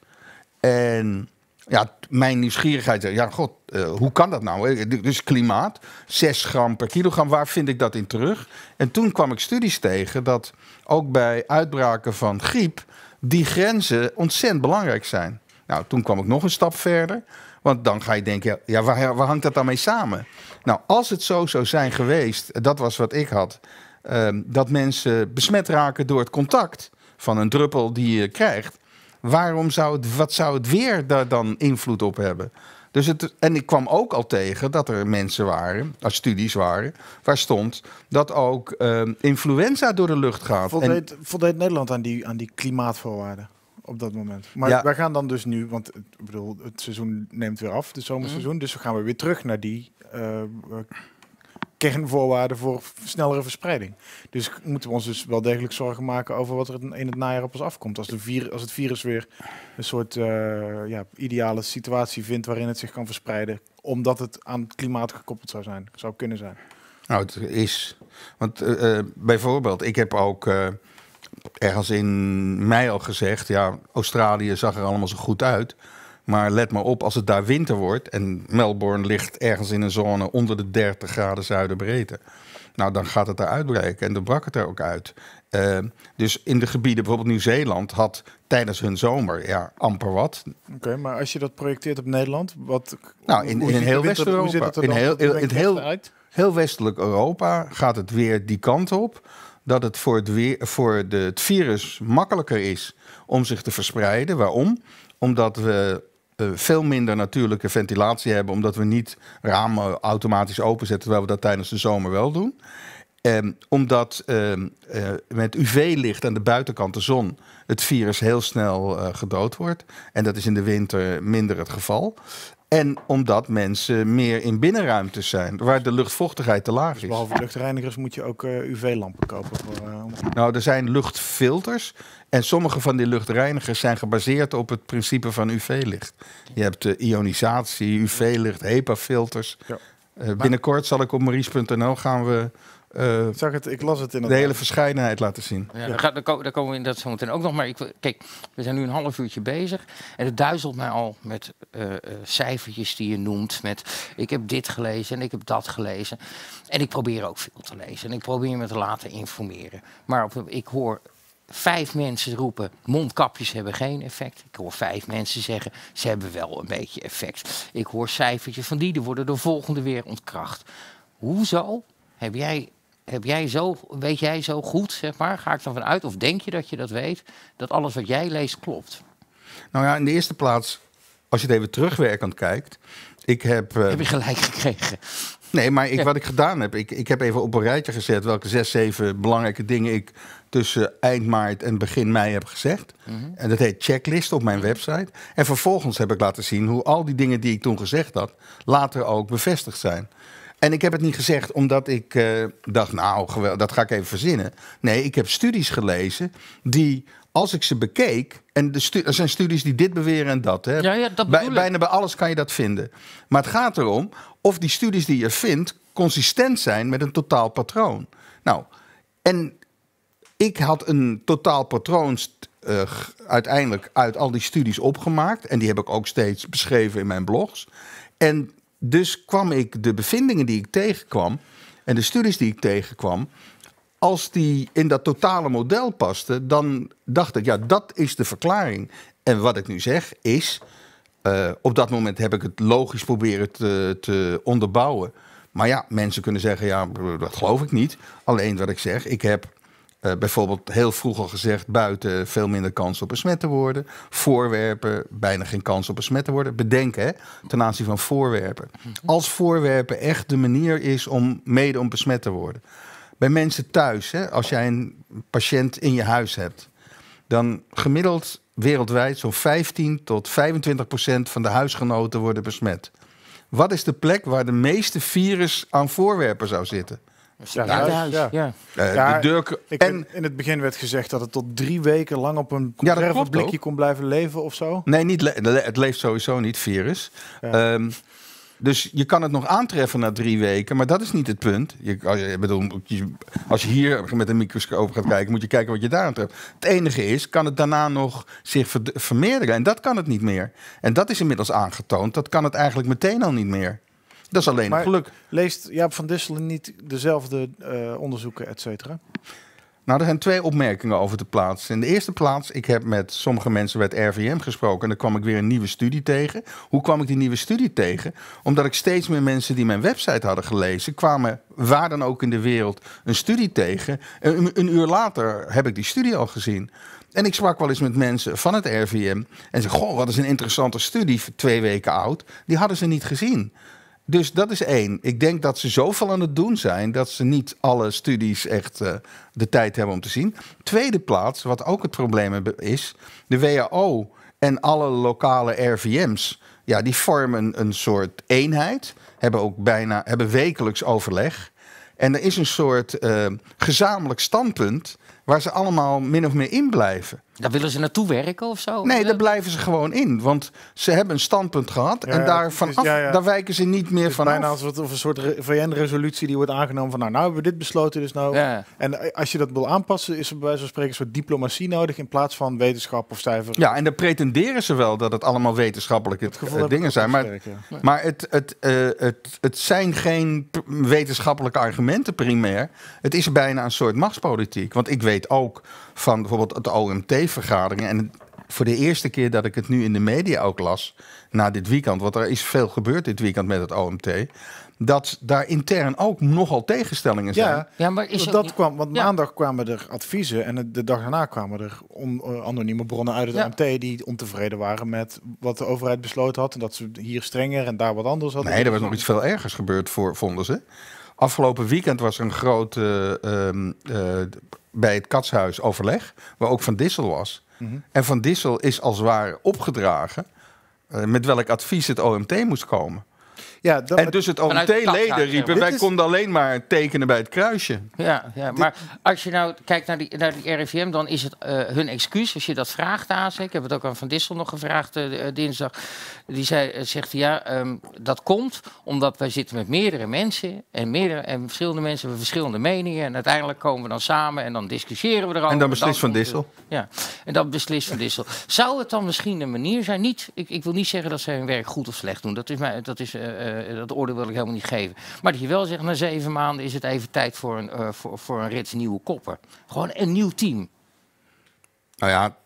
En ja, mijn nieuwsgierigheid. Eh, ja, god, eh, hoe kan dat nou? Dus klimaat, 6 gram per kilogram, waar vind ik dat in terug? En toen kwam ik studies tegen dat ook bij uitbraken van griep die grenzen ontzettend belangrijk zijn. Nou, toen kwam ik nog een stap verder. Want dan ga je denken, ja, waar, hangt dat dan mee samen? Nou, als het zo zou zijn geweest, dat was wat ik had, ehm, dat mensen besmet raken door het contact van een druppel die je krijgt, waarom zou het, wat zou het weer daar dan invloed op hebben? Dus het, en ik kwam ook al tegen dat er mensen waren, als studies waren, waar stond dat ook ehm, influenza door de lucht gaat. Voldeed, en, Nederland aan die, aan die klimaatvoorwaarden? op dat moment. Maar we wij gaan dan dus nu, want ik bedoel, het seizoen neemt weer af, de zomerseizoen. Mhm. Dus we gaan weer terug naar die uh, kernvoorwaarde voor snellere verspreiding. Dus moeten we ons dus wel degelijk zorgen maken over wat er in het najaar op ons afkomt. Als, de als het virus weer een soort eh, ja, ideale situatie vindt waarin het zich kan verspreiden, omdat het aan het klimaat gekoppeld zou zijn, zou kunnen zijn. Nou, het is. Want eh, eh, bijvoorbeeld, ik heb ook ergens in mei al gezegd, ja, Australië zag er allemaal zo goed uit. Maar let maar op, als het daar winter wordt en Melbourne ligt ergens in een zone onder de 30 graden zuidenbreedte. Nou, dan gaat het daar uitbreken en dan brak het er ook uit. Eh, dus in de gebieden, bijvoorbeeld Nieuw-Zeeland, had tijdens hun zomer ja, amper wat. Oké, maar als je dat projecteert op Nederland, wat. Nou, in, in, in heel West-Europa. In heel, in het heel, heel westelijk Europa gaat het weer die kant op dat het voor, het, weer, voor de, het virus makkelijker is om zich te verspreiden. Waarom? Omdat we eh, veel minder natuurlijke ventilatie hebben, omdat we niet ramen automatisch openzetten, terwijl we dat tijdens de zomer wel doen. en ehm, omdat ehm, eh, met UV-licht aan de buitenkant de zon het virus heel snel eh, gedood wordt. En dat is in de winter minder het geval. En omdat mensen meer in binnenruimtes zijn, waar de luchtvochtigheid te laag dus is. Dus behalve luchtreinigers moet je ook eh, UV-lampen kopen. Voor, eh, Nou, er zijn luchtfilters. En sommige van die luchtreinigers zijn gebaseerd op het principe van UV-licht. Je hebt eh, ionisatie, UV-licht, HEPA-filters. Ja. binnenkort zal ik op maries.nl gaan we eh, zag het, ik las het in de hele verscheidenheid laten zien. Ja, daar, komen we in dat zo meteen ook nog. Maar ik, kijk, we zijn nu een half uurtje bezig. En het duizelt mij al met eh, eh, cijfertjes die je noemt. Met ik heb dit gelezen en ik heb dat gelezen. En ik probeer ook veel te lezen. En ik probeer me te laten informeren. Maar op, ik hoor vijf mensen roepen: mondkapjes hebben geen effect. Ik hoor vijf mensen zeggen: ze hebben wel een beetje effect. Ik hoor cijfertjes van die, die worden de volgende weer ontkracht. Hoezo heb jij heb jij zo, weet jij zo goed, zeg maar, ga ik ervan uit, of denk je dat je dat weet, dat alles wat jij leest klopt? Nou ja, in de eerste plaats, als je het even terugwerkend kijkt, ik heb... Eh, heb je gelijk gekregen? Nee, maar ik, wat ik gedaan heb, ik, ik heb even op een rijtje gezet welke zes, zeven belangrijke dingen ik tussen eind maart en begin mei heb gezegd. Mhm. En dat heet checklist op mijn mhm. website. En vervolgens heb ik laten zien hoe al die dingen die ik toen gezegd had, later ook bevestigd zijn. En ik heb het niet gezegd omdat ik eh, dacht, nou, geweld, dat ga ik even verzinnen. Nee, ik heb studies gelezen die, als ik ze bekeek. En er zijn studies die dit beweren en dat. Hè. Ja, ja, dat bij, bijna bij alles kan je dat vinden. Maar het gaat erom of die studies die je vindt consistent zijn met een totaal patroon. Nou, en ik had een totaal patroon eh, uiteindelijk uit al die studies opgemaakt. En die heb ik ook steeds beschreven in mijn blogs. En dus kwam ik de bevindingen die ik tegenkwam en de studies die ik tegenkwam, als die in dat totale model paste, dan dacht ik, ja, dat is de verklaring. En wat ik nu zeg is, eh, op dat moment heb ik het logisch proberen te, te onderbouwen. Maar ja, mensen kunnen zeggen, ja, dat geloof ik niet. Alleen wat ik zeg, ik heb eh, bijvoorbeeld heel vroeg al gezegd, buiten veel minder kans op besmet te worden. Voorwerpen, bijna geen kans op besmet te worden. Bedenken, hè, ten aanzien van voorwerpen. Als voorwerpen echt de manier is om mede om besmet te worden. Bij mensen thuis, hè, als jij een patiënt in je huis hebt, dan gemiddeld wereldwijd zo'n 15 tot 25 procent van de huisgenoten worden besmet. Wat is de plek waar de meeste virus aan voorwerpen zou zitten? ja. ja. Eh, ja en in het begin werd gezegd dat het tot drie weken lang op een conserveblikje ja, kon blijven leven of zo. Nee, niet het leeft sowieso niet, virus. Ehm, dus je kan het nog aantreffen na drie weken, maar dat is niet het punt. Je, als, je, bedoel, als je hier met een microscoop gaat kijken, moet je kijken wat je daar aantreft. Het enige is, kan het daarna nog zich vermeerderen? En dat kan het niet meer. En dat is inmiddels aangetoond. Dat kan het eigenlijk meteen al niet meer. Dat is alleen maar geluk. Leest Jaap van Disselen niet dezelfde eh, onderzoeken, et cetera? Nou, er zijn twee opmerkingen over te plaatsen. In de eerste plaats, ik heb met sommige mensen bij het RVM gesproken en dan kwam ik weer een nieuwe studie tegen. Hoe kwam ik die nieuwe studie tegen? Omdat ik steeds meer mensen die mijn website hadden gelezen, kwamen waar dan ook in de wereld een studie tegen. Een, een uur later heb ik die studie al gezien. En ik sprak wel eens met mensen van het RVM en ze, goh, wat is een interessante studie, twee weken oud. Die hadden ze niet gezien. Dus dat is één. Ik denk dat ze zoveel aan het doen zijn dat ze niet alle studies echt eh, de tijd hebben om te zien. Tweede plaats, wat ook het probleem is, de WHO en alle lokale RVM's. Ja, die vormen een soort eenheid, hebben ook bijna hebben wekelijks overleg. En er is een soort eh, gezamenlijk standpunt waar ze allemaal min of meer in blijven. Daar willen ze naartoe werken of zo? Nee, eh, daar blijven ze gewoon in. Want ze hebben een standpunt gehad. en daar, vanaf, daar wijken ze niet meer van bijna als Bijna of een soort VN-resolutie die wordt aangenomen van... nou, nou hebben we dit besloten, dus nou... En eh, als je dat wil aanpassen, is er bij wijze van spreken... een soort diplomatie nodig in plaats van wetenschap of cijfer. Ja, en dan pretenderen ze wel dat het allemaal wetenschappelijke eh, dingen zijn. Maar, maar het, het, het, het zijn geen wetenschappelijke argumenten primair. Het is bijna een soort machtspolitiek. Want ik weet ook van bijvoorbeeld de OMT-vergaderingen. En voor de eerste keer dat ik het nu in de media ook las, na dit weekend, want er is veel gebeurd dit weekend met het OMT, dat daar intern ook nogal tegenstellingen zijn. Ja, ja maar is dat, dat kwam, want maandag kwamen er adviezen en de dag daarna kwamen er eh, anonieme bronnen uit het OMT die ontevreden waren met wat de overheid besloten had en dat ze hier strenger en daar wat anders hadden. Nee, er was nog iets veel ergers gebeurd voor vonden ze. Afgelopen weekend was er een grote eh, ehm, eh, bij het Katshuis overleg, waar ook Van Dissel was. Mhm. En Van Dissel is als het ware opgedragen eh, met welk advies het OMT moest komen. Ja, en dus het OMT-leden riepen, wij konden alleen maar tekenen bij het kruisje. Ja, ja maar als je nou kijkt naar die, naar die RIVM, dan is het eh, hun excuus als je dat vraagt aan Ik heb het ook aan Van Dissel nog gevraagd eh, eh, dinsdag. Die zei, zegt, ja, ehm, dat komt omdat wij zitten met meerdere mensen en, meerdere, en verschillende mensen hebben verschillende meningen. En uiteindelijk komen we dan samen en dan discussiëren we erover. En dan beslist Van Dissel. Ja, en dan beslist Van Dissel. Zou het dan misschien een manier zijn, niet, ik, ik wil niet zeggen dat zij hun werk goed of slecht doen, dat is, dat is eh, dat oordeel wil ik helemaal niet geven. Maar dat je wel zegt, na zeven maanden is het even tijd voor een, eh, voor, voor een rits nieuwe koppen. Gewoon een nieuw team. Nou ja,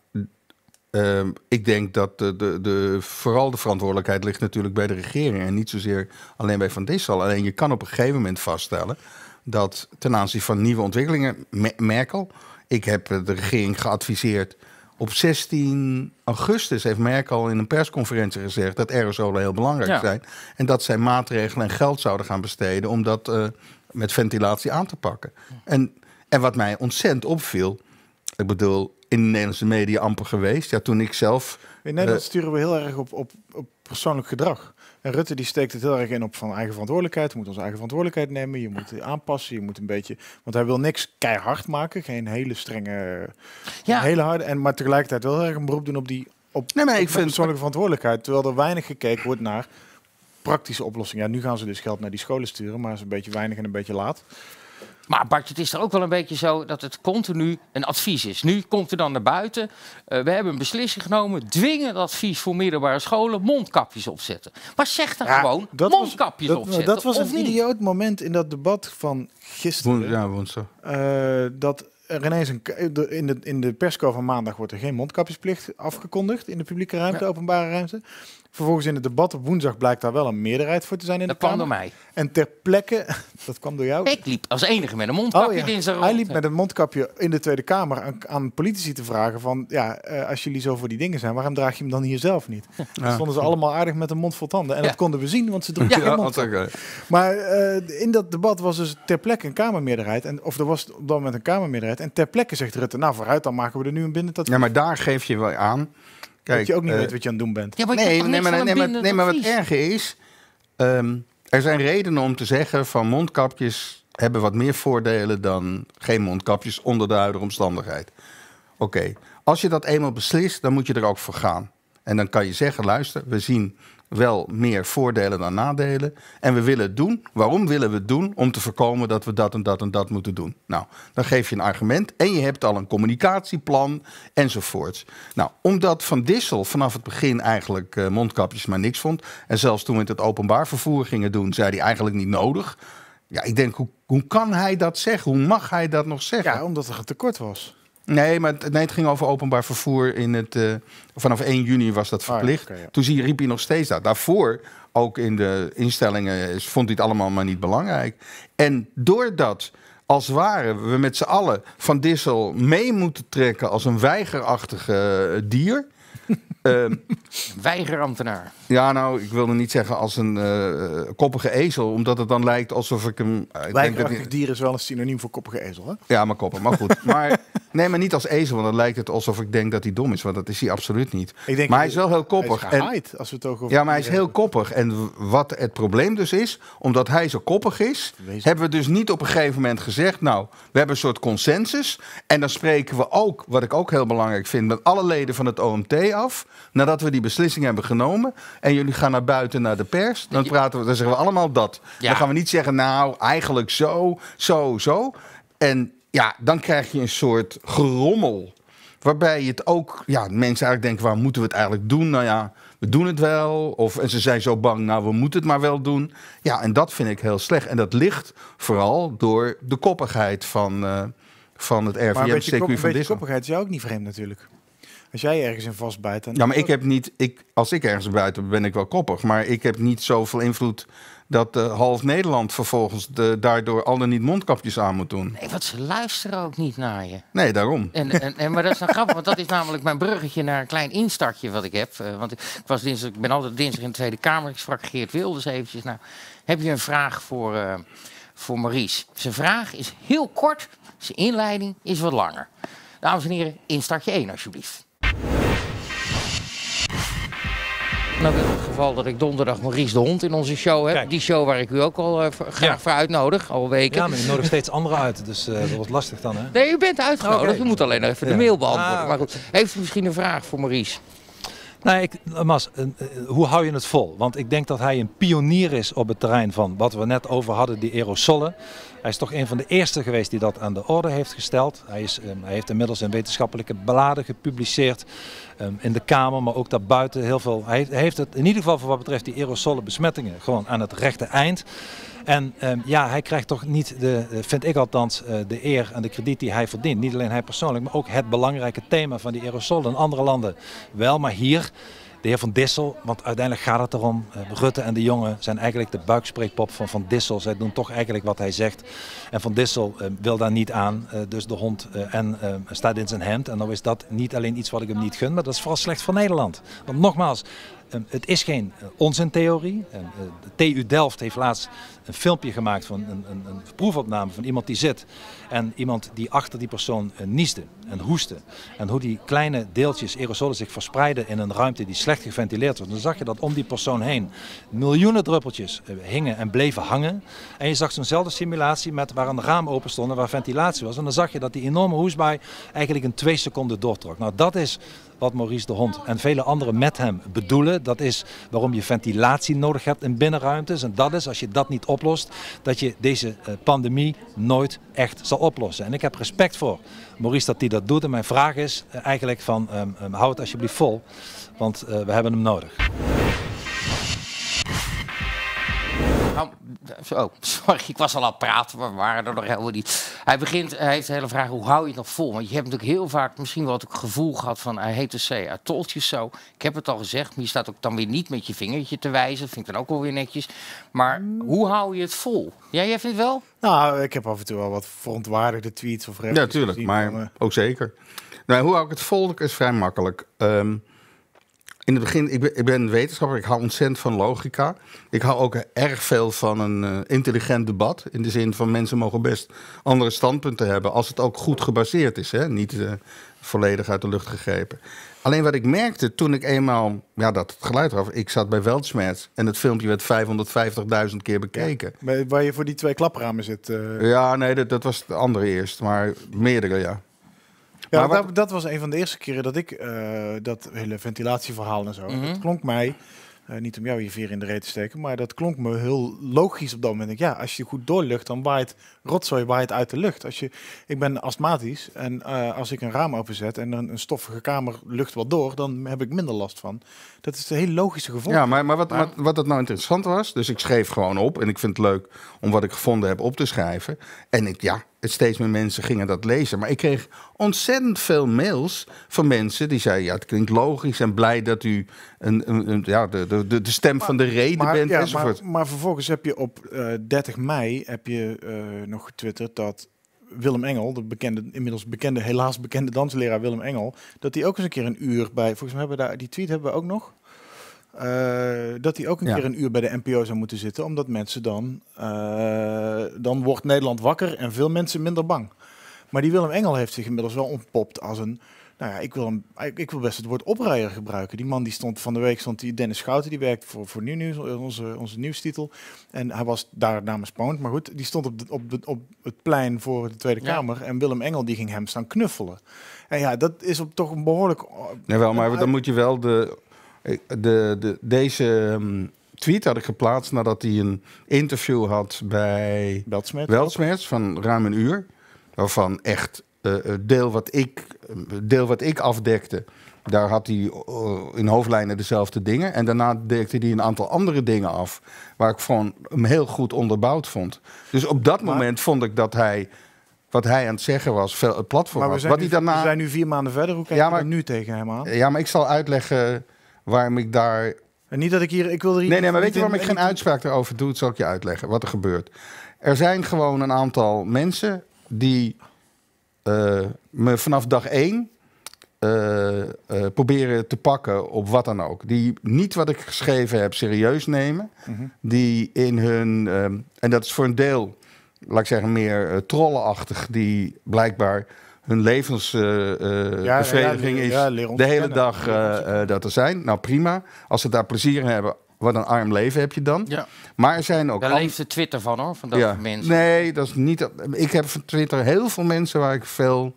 ehm, ik denk dat de, de, de, vooral de verantwoordelijkheid ligt natuurlijk bij de regering en niet zozeer alleen bij Van Dissel. Alleen je kan op een gegeven moment vaststellen dat ten aanzien van nieuwe ontwikkelingen, Merkel, ik heb eh, de regering geadviseerd op 16 augustus heeft Merkel al in een persconferentie gezegd dat aerosolen heel belangrijk zijn. En dat zij maatregelen en geld zouden gaan besteden om dat eh, met ventilatie aan te pakken. En, en wat mij ontzettend opviel, ik bedoel, in de Nederlandse media amper geweest. Ja, toen ik zelf. In Nederland eh, sturen we heel erg op, op, op persoonlijk gedrag. En Rutte die steekt het heel erg in op van eigen verantwoordelijkheid. Je moet onze eigen verantwoordelijkheid nemen. Je moet aanpassen. Je moet een beetje. Want hij wil niks keihard maken. Geen hele strenge. Ja. Hele harde. En, maar tegelijkertijd wel heel erg een beroep doen op die. Op, nee, ik vind... persoonlijke verantwoordelijkheid. Terwijl er weinig gekeken wordt naar praktische oplossingen. Ja, nu gaan ze dus geld naar die scholen sturen. Maar is een beetje weinig en een beetje laat. Maar Bart, het is er ook wel een beetje zo dat het continu een advies is. Nu komt er dan naar buiten. Eh, we hebben een beslissing genomen. Dwingend advies voor middelbare scholen: mondkapjes opzetten. Maar zeg dan gewoon: mondkapjes opzetten. Dat was een niet? idioot moment in dat debat van gisteren. ja, woensdag. Eh, dat er ineens in, de, in de persco van maandag wordt er geen mondkapjesplicht afgekondigd in de publieke ruimte, openbare ruimte. Vervolgens in het debat op woensdag blijkt daar wel een meerderheid voor te zijn in dat de Kamer. Dat kwam door mij. En ter plekke, dat kwam door jou. Ik liep als enige met een mondkapje oh, ja. dinsdag Hij liep met een mondkapje in de Tweede Kamer aan, aan, politici te vragen van... ja, eh, als jullie zo voor die dingen zijn, waarom draag je hem dan hier zelf niet? Ja. Dan stonden ze allemaal aardig met een mond vol tanden. En dat konden we zien, want ze droegen ja. geen Maar eh, in dat debat was dus ter plekke een Kamermeerderheid. En, of er was op dat moment een Kamermeerderheid. En ter plekke zegt Rutte, nou vooruit, dan maken we er nu een binnen. Ja, maar daar geef je wel aan Kijk, dat je ook niet eh, weet wat je aan het doen bent. Ja, maar nee, nee, maar, nee, maar, nee, maar wat erger is... Ehm, er zijn redenen om te zeggen van mondkapjes hebben wat meer voordelen dan geen mondkapjes onder de huidige omstandigheid. Oké, als je dat eenmaal beslist, dan moet je er ook voor gaan. En dan kan je zeggen, luister, we zien wel meer voordelen dan nadelen. En we willen het doen. Waarom willen we het doen? Om te voorkomen dat we dat en dat en dat moeten doen. Nou, dan geef je een argument en je hebt al een communicatieplan enzovoorts. Nou, omdat Van Dissel vanaf het begin eigenlijk eh, mondkapjes maar niks vond. En zelfs toen we het, het openbaar vervoer gingen doen, zei hij eigenlijk niet nodig. Ja, ik denk, hoe, hoe kan hij dat zeggen? Hoe mag hij dat nog zeggen? Ja, omdat er een tekort was. Nee, maar het, ging over openbaar vervoer. In het, eh, vanaf 1 juni was dat ah, verplicht. Toen zie, riep hij nog steeds dat. Daarvoor, ook in de instellingen, vond hij het allemaal maar niet belangrijk. En doordat, als ware, we met z'n allen Van Dissel mee moeten trekken als een weigerachtige eh, dier... uh, Weigerambtenaar. Ja, nou, ik wilde niet zeggen als een eh, koppige ezel, omdat het dan lijkt alsof ik hem... Uh, ik denk dier is wel een synoniem voor koppige ezel, hè? Ja, maar koppig maar goed. maar, nee, maar niet als ezel, want dan lijkt het alsof ik denk dat hij dom is, want dat is hij absoluut niet. Ik denk maar hij is wel heel koppig. Hij is als we het over... Ja, maar hij is heel koppig. En wat het probleem dus is, omdat hij zo koppig is, hebben we dus niet op een gegeven moment gezegd, nou, we hebben een soort consensus. En dan spreken we ook, wat ik ook heel belangrijk vind, met alle leden van het OMT af, nadat we die beslissing hebben genomen. En jullie gaan naar buiten naar de pers. Dan, praten we, dan zeggen we allemaal dat. Dan gaan we niet zeggen, nou, eigenlijk zo, zo, zo. En ja, dan krijg je een soort gerommel. Waarbij je het ook, ja, mensen eigenlijk denken, waar moeten we het eigenlijk doen? Nou ja, we doen het wel. Of, en ze zijn zo bang, nou, we moeten het maar wel doen. Ja, en dat vind ik heel slecht. En dat ligt vooral door de koppigheid van, eh, van het RVM-CQ van Maar een beetje koppigheid is jou ook niet vreemd natuurlijk. Als jij ergens in vastbijt... ja, maar ik heb niet... Ik, als ik ergens buiten ben, ik wel koppig. Maar ik heb niet zoveel invloed dat uh, half Nederland vervolgens de, daardoor al dan niet mondkapjes aan moet doen. Nee, want ze luisteren ook niet naar je. Nee, daarom. En, en, en maar dat is dan nou grappig, want dat is namelijk mijn bruggetje naar een klein instartje wat ik heb. Eh, want ik, was dinsdag, ik ben altijd dinsdag in de Tweede Kamer. Ik sprak Geert Wilders eventjes. Nou, heb je een vraag voor, uh, voor Maurice? Zijn vraag is heel kort, zijn inleiding is wat langer. Dames en heren, instartje 1 alsjeblieft. Nou, in het geval dat ik donderdag Maurice de Hond in onze show heb. Die show waar ik u ook al eh, graag voor uitnodig, al weken. Ja, maar ik nodig steeds anderen uit, dus uh, dat wordt lastig dan, hè? Nee, u bent uitgenodigd. Oh, dus u moet alleen nog even de mail beantwoorden. Ah, maar heeft u misschien een vraag voor Maurice? Nou, ik, eh, Mas, hoe hou je het vol? Want ik denk dat hij een pionier is op het terrein van wat we net over hadden, die aerosolen. Hij is toch een van de eerste geweest die dat aan de orde heeft gesteld. Hij, is, ehm, hij heeft inmiddels een wetenschappelijke bladen gepubliceerd ehm, in de Kamer, maar ook daarbuiten heel veel. Hij, heeft het in ieder geval voor wat betreft die aerosole besmettingen gewoon aan het rechte eind. En ehm, ja, hij krijgt toch niet, de, eh, vind ik althans, eh, de eer en de krediet die hij verdient. Niet alleen hij persoonlijk, maar ook het belangrijke thema van die aerosolen. In andere landen wel, maar hier de heer Van Dissel, want uiteindelijk gaat het erom. Eh, Rutte en de jongen zijn eigenlijk de buikspreekpop van Van Dissel. Zij doen toch eigenlijk wat hij zegt. En Van Dissel eh, wil daar niet aan. Eh, dus de hond en, staat in zijn hemd. En dan nou is dat niet alleen iets wat ik hem niet gun, maar dat is vooral slecht voor Nederland. Want nogmaals, het is geen onzintheorie. De TU Delft heeft laatst een filmpje gemaakt van een, een, een, proefopname van iemand die zit. En iemand die achter die persoon eh, nieste en hoestte. En hoe die kleine deeltjes, aerosolen, zich verspreiden in een ruimte die slecht geventileerd was. Dan zag je dat om die persoon heen miljoenen druppeltjes eh, hingen en bleven hangen. En je zag zo'nzelfde simulatie met waar een raam open stond en waar ventilatie was. En dan zag je dat die enorme hoesbaai eigenlijk in twee seconden doortrok. Nou, dat is wat Maurice de Hond en vele anderen met hem bedoelen. Dat is waarom je ventilatie nodig hebt in binnenruimtes. En dat is, als je dat niet oplost, dat je deze eh, pandemie nooit echt zal oplossen. En ik heb respect voor Maurice dat hij dat doet. En mijn vraag is eh, eigenlijk van ehm, ehm, hou het alsjeblieft vol, want eh, we hebben hem nodig. Nou, oh, sorry, ik was al aan het praten, maar we waren er nog helemaal niet. Hij begint, hij heeft de hele vraag, hoe hou je het nog vol? Want je hebt natuurlijk heel vaak misschien wel het gevoel gehad van, hij heet de dus C, hij eh, zo. Ik heb het al gezegd, maar je staat ook dan weer niet met je vingertje te wijzen. Vind ik dan ook wel weer netjes. Maar hoe hou je het vol? jij vindt het wel? Nou, ik heb af en toe wel wat verontwaardigde tweets of Ja, tuurlijk, maar eh, ook zeker. Nou, hoe hou ik het vol? is vrij makkelijk. Ehm, in het begin, ik ben, ik ben wetenschapper, ik hou ontzettend van logica. Ik hou ook erg veel van een eh, intelligent debat. In de zin van mensen mogen best andere standpunten hebben. Als het ook goed gebaseerd is, hè? niet eh, volledig uit de lucht gegrepen. Alleen wat ik merkte toen ik eenmaal ja, dat geluid gaf. Ik zat bij Weltschmerz en het filmpje werd 550.000 keer bekeken. waar je voor die twee klapramen zit. Eh, ja, nee, dat, dat was de andere eerst, maar meerdere, ja maar dat, dat, was een van de eerste keren dat ik eh, dat hele ventilatieverhaal en zo. Mhm. Dat klonk mij. Eh, niet om jou je vier in de reet te steken, maar dat klonk me heel logisch op dat moment. Ja, als je goed doorlucht, dan waait rotzooi waait uit de lucht. Als je, ik ben astmatisch en eh, als ik een raam openzet en een, een, stoffige kamer lucht wat door, dan heb ik minder last van. Dat is een heel logische gevolg. Ja, maar, maar wat, maar wat dat nou interessant was, dus ik schreef gewoon op en ik vind het leuk om wat ik gevonden heb op te schrijven. En ik, ja, steeds meer mensen gingen dat lezen. Maar ik kreeg ontzettend veel mails van mensen die zeiden: Ja, het klinkt logisch en blij dat u een, een, ja, de, de, de stem van de reden bent. Ja, Maar, maar, vervolgens heb je op 30 eh, mei heb je, eh, nog getwitterd dat Willem Engel, de bekende, inmiddels bekende, helaas bekende dansleraar Willem Engel, dat hij ook eens een keer een uur bij. Volgens mij hebben we daar die tweet hebben we ook nog. Eh, dat hij ook een keer een uur bij de NPO zou moeten zitten. Omdat mensen dan... Eh, dan wordt Nederland wakker en veel mensen minder bang. Maar die Willem Engel heeft zich inmiddels wel ontpopt als een... Nou ja, ik wil, ik wil best het woord opruier gebruiken. Die man die stond van de week, stond die Dennis Schouten, die werkt voor, voor Nieuw Nieuws, onze, onze nieuwstitel. En hij was daar namens maar goed, die stond op, op, op het plein voor de Tweede Kamer. En Willem Engel die ging hem staan knuffelen. En ja, dat is op toch een behoorlijk. Nee, wel, maar dan moet je wel de de, de, deze ehm, tweet had ik geplaatst nadat hij een interview had bij Weltsmerts van ruim een uur. Waarvan echt uh, deel, wat ik, deel wat ik afdekte, daar had hij eh, in hoofdlijnen dezelfde dingen. En daarna dekte hij een aantal andere dingen af, waar ik gewoon hem heel goed onderbouwd vond. Dus op dat moment vond ik dat hij, wat hij aan het zeggen was, veel, het platform maar we was. Wat hij daarna... we zijn nu vier maanden verder, hoe kijk ja, maar, nu tegen hem aan? Ja, maar ik zal uitleggen waarom ik daar. En niet dat ik hier. Ik wil er hier nee, nee, maar weet je waarom ik geen uitspraak erover doe? Dat zal ik je uitleggen wat er gebeurt. Er zijn gewoon een aantal mensen die eh, me vanaf dag één eh, eh, proberen te pakken op wat dan ook. Die niet wat ik geschreven heb serieus nemen. Mhm. Die in hun. Ehm, en dat is voor een deel, laat ik zeggen, meer trollenachtig. Die blijkbaar hun levensbevrediging is de hele dag eh, eh, dat er zijn. Nou prima, als ze daar plezier in hebben, wat een arm leven heb je dan. Ja. Maar er zijn ook. Daar leeft de Twitter van hoor, van dat mensen. Nee, dat is niet. Ik heb van Twitter heel veel mensen waar ik veel.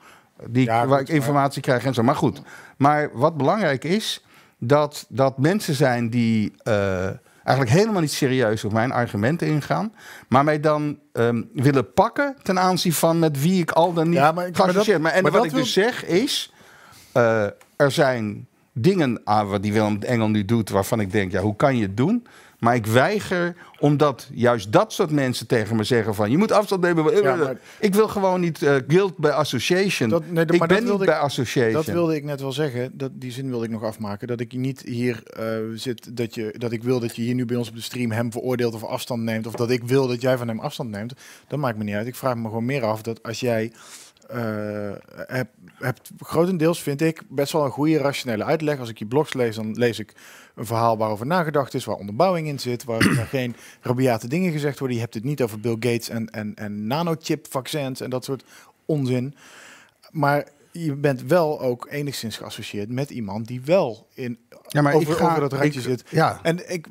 Die, waar ik informatie krijg en zo. Maar goed. Maar wat belangrijk is, dat dat mensen zijn die. Eh, eigenlijk helemaal niet serieus op mijn argumenten ingaan. Maar mij dan ehm, willen pakken ten aanzien van met wie ik al dan niet ja, maar, maar en wat ik dus-, dus zeg is, eh, er zijn dingen aan ah, wat die Willem Engel nu doet waarvan ik denk, ja, hoe kan je het doen? Maar ik weiger, omdat juist dat soort mensen tegen me zeggen van... je moet afstand nemen. Eh, ik wil gewoon niet uh, guilt bij association. Dat, nee, ik ben niet ik, bij association. Dat wilde ik net wel zeggen. Dat, die zin wilde ik nog afmaken. Dat ik niet hier eh, zit, dat, je, dat ik wil dat je hier nu bij ons op de stream... hem veroordeelt of afstand neemt. Of dat ik wil dat jij van hem afstand neemt. Dat maakt me niet uit. Ik vraag me gewoon meer af dat als jij... Uh, hebt grotendeels vind ik best wel een goede rationele uitleg. Als ik je blogs lees, dan lees ik een verhaal waarover nagedacht is, waar onderbouwing in zit, waar geen rabiate dingen gezegd worden. Je hebt het niet over Bill Gates en, en, en nanochip-vaccins en dat soort onzin. Maar je bent wel ook enigszins geassocieerd met iemand die wel in over, over dat randje zit. Ja. En ik,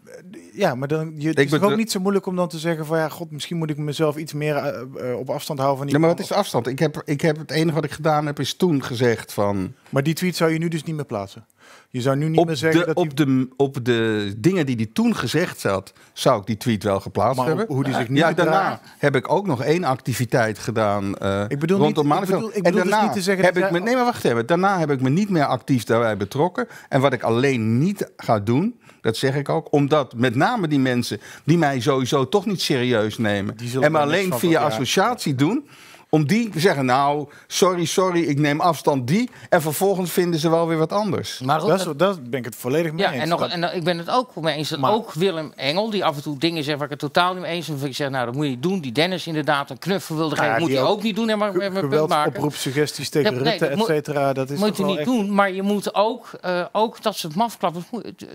ja, maar dan je, het ik is ook niet zo moeilijk om dan te zeggen van ja, god, misschien moet ik mezelf iets meer eh, eh, op afstand houden van die. Ja, maar wat is de afstand? Ik heb, ik heb het enige wat ik gedaan heb is toen gezegd van. Maar die tweet zou je nu dus niet meer plaatsen. Je zou nu niet op meer zeggen de, dat op, de, op de dingen die hij toen gezegd had, zou ik die tweet wel geplaatst maar hebben. Hoe die zich nu ja, daarna heb ik ook nog één activiteit gedaan uh, ik bedoel niet, ik bedoel, ik bedoel en dus daarna dus niet te zeggen heb ik me, nee, maar wacht even. Daarna heb ik me niet meer actief daarbij betrokken. En wat ik alleen niet ga doen, dat zeg ik ook, omdat met name die mensen die mij sowieso toch niet serieus nemen en me alleen via associatie doen om die te zeggen, nou, sorry, sorry, ik neem afstand die. En vervolgens vinden ze wel weer wat anders. Maar dat, dat ben ik het volledig mee ja, eens. En, nog, en ik ben het ook mee eens ook Willem Engel, die af en toe dingen zegt waar ik het totaal niet mee eens ben. Ik zeg, nou, dat moet je niet doen. Die Dennis inderdaad een knuffel wilde geven, moet hij ook, niet doen. maar, punt maken. oproep, suggesties tegen nee, Rutte, et cetera. Dat is moet je niet doen, maar je moet ook, uh, ook dat soort mafklappen.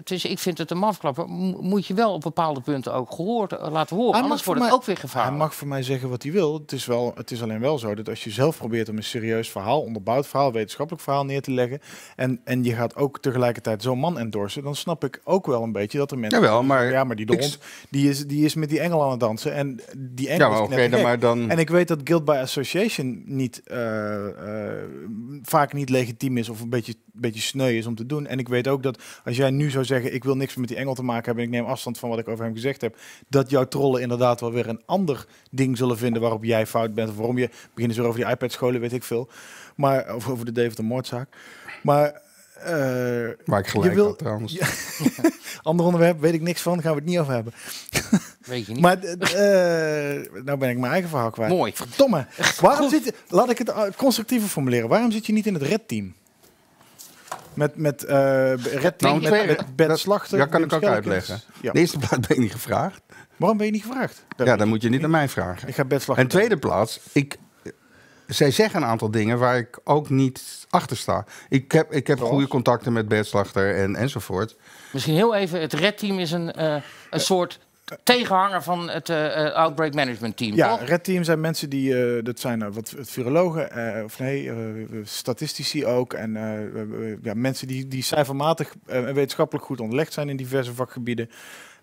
Dus ik vind het een mafklappen. moet je wel op bepaalde punten ook gehoord, eh, laten horen. Anders wordt het ook weer gevaarlijk. Hij mag voor mij zeggen wat hij wil. Het is, wel, het is alleen wel wel zo dat als je zelf probeert om een serieus verhaal, onderbouwd verhaal, wetenschappelijk verhaal neer te leggen. En, en je gaat ook tegelijkertijd zo'n man endorsen. Dan snap ik ook wel een beetje dat er mensen. wel maar. Ja, maar die de hond, die is, die is met die engel aan het dansen. En die engel. Ja, oké, dan maar dan. En ik weet dat Guild by Association niet, eh, eh, vaak niet legitiem is of een beetje beetje sneu is om te doen. En ik weet ook dat als jij nu zou zeggen, ik wil niks meer met die engel te maken hebben en ik neem afstand van wat ik over hem gezegd heb, dat jouw trollen inderdaad wel weer een ander ding zullen vinden waarop jij fout bent. Of waarom je, beginnen ze over die iPad-scholen, weet ik veel. Maar, of over de David Moordzaak. Maar uh, Waar ik gelijk wil, trouwens. ander onderwerp, weet ik niks van, gaan we het niet over hebben. Weet je niet. Maar eh, eh, nou ben ik mijn eigen verhaal kwijt. Mooi. Verdomme. Waarom zit, laat ik het constructiever formuleren. Waarom zit je niet in het red team? Met, met eh, Red nou, team met, Dat kan ik ook uitleggen. Ja. De eerste plaats ben ik niet gevraagd. Waarom ben je niet gevraagd? ja, dan moet je niet naar mij vragen. Ik ga Ben En tweede plaats, ik, zij zeggen een aantal dingen waar ik ook niet achter sta. Ik heb, ik heb goede contacten met bedslachter en, enzovoort. Misschien heel even, het Red Team is een, eh, een soort tegenhanger van het eh, eh, outbreak management team. Ja, toch? red team zijn mensen die, eh, dat zijn wat virologen, of nee, statistici ook. En ja, mensen die, die cijfermatig en wetenschappelijk goed onderlegd zijn in diverse vakgebieden.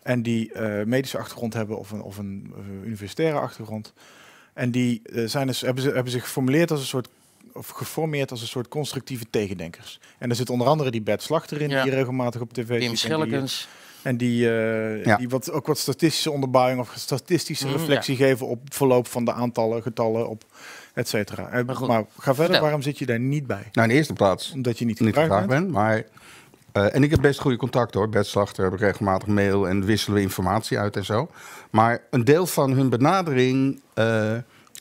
En die medische achtergrond hebben of een, of een universitaire achtergrond. En die zijn dus, hebben, ze, hebben zich geformuleerd als een soort of geformeerd als een soort constructieve tegendenkers. En er zit onder andere die Bert Slachter in, die regelmatig op tv Wim Schillekens. En die, eh, die wat, ook wat statistische onderbouwing of statistische mm, reflectie geven op verloop van de aantallen, getallen, op et cetera. Eh, maar, ga verder, waarom zit je daar niet bij? Nou, in de eerste plaats. Omdat je niet, niet gevraagd bent. maar, eh, en ik heb best goede contact hoor. Bert Slachter heb ik regelmatig mail en wisselen we informatie uit en zo. Maar een deel van hun benadering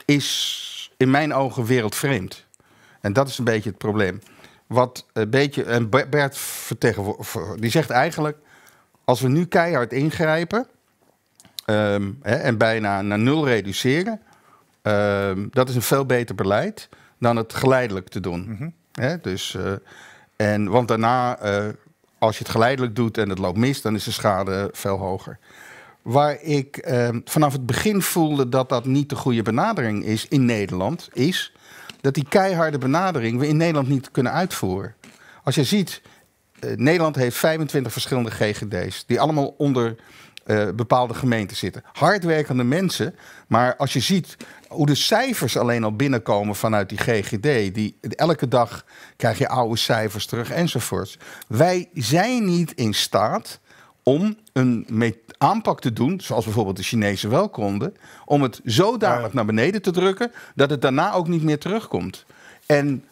is in mijn ogen wereldvreemd. En dat is een beetje het probleem. Wat een beetje, en Bert vertegenwoordigt, die zegt eigenlijk, als we nu keihard ingrijpen ehm, hè, en bijna naar nul reduceren, um, dat is een veel beter beleid dan het geleidelijk te doen. Mm hè, dus, eh, en, want daarna, eh, als je het geleidelijk doet en het loopt mis, dan is de schade veel hoger. Waar ik ehm, vanaf het begin voelde dat dat niet de goede benadering is in Nederland, is dat die keiharde benadering we in Nederland niet kunnen uitvoeren. Als je ziet, eh, Nederland heeft 25 verschillende GGD's, die allemaal onder eh, bepaalde gemeenten zitten. Hardwerkende mensen, maar als je ziet hoe de cijfers alleen al binnenkomen vanuit die GGD, die, elke dag krijg je oude cijfers terug enzovoorts. Wij zijn niet in staat om een aanpak te doen, zoals bijvoorbeeld de Chinezen wel konden, om het zodanig naar beneden te drukken dat het daarna ook niet meer terugkomt. En,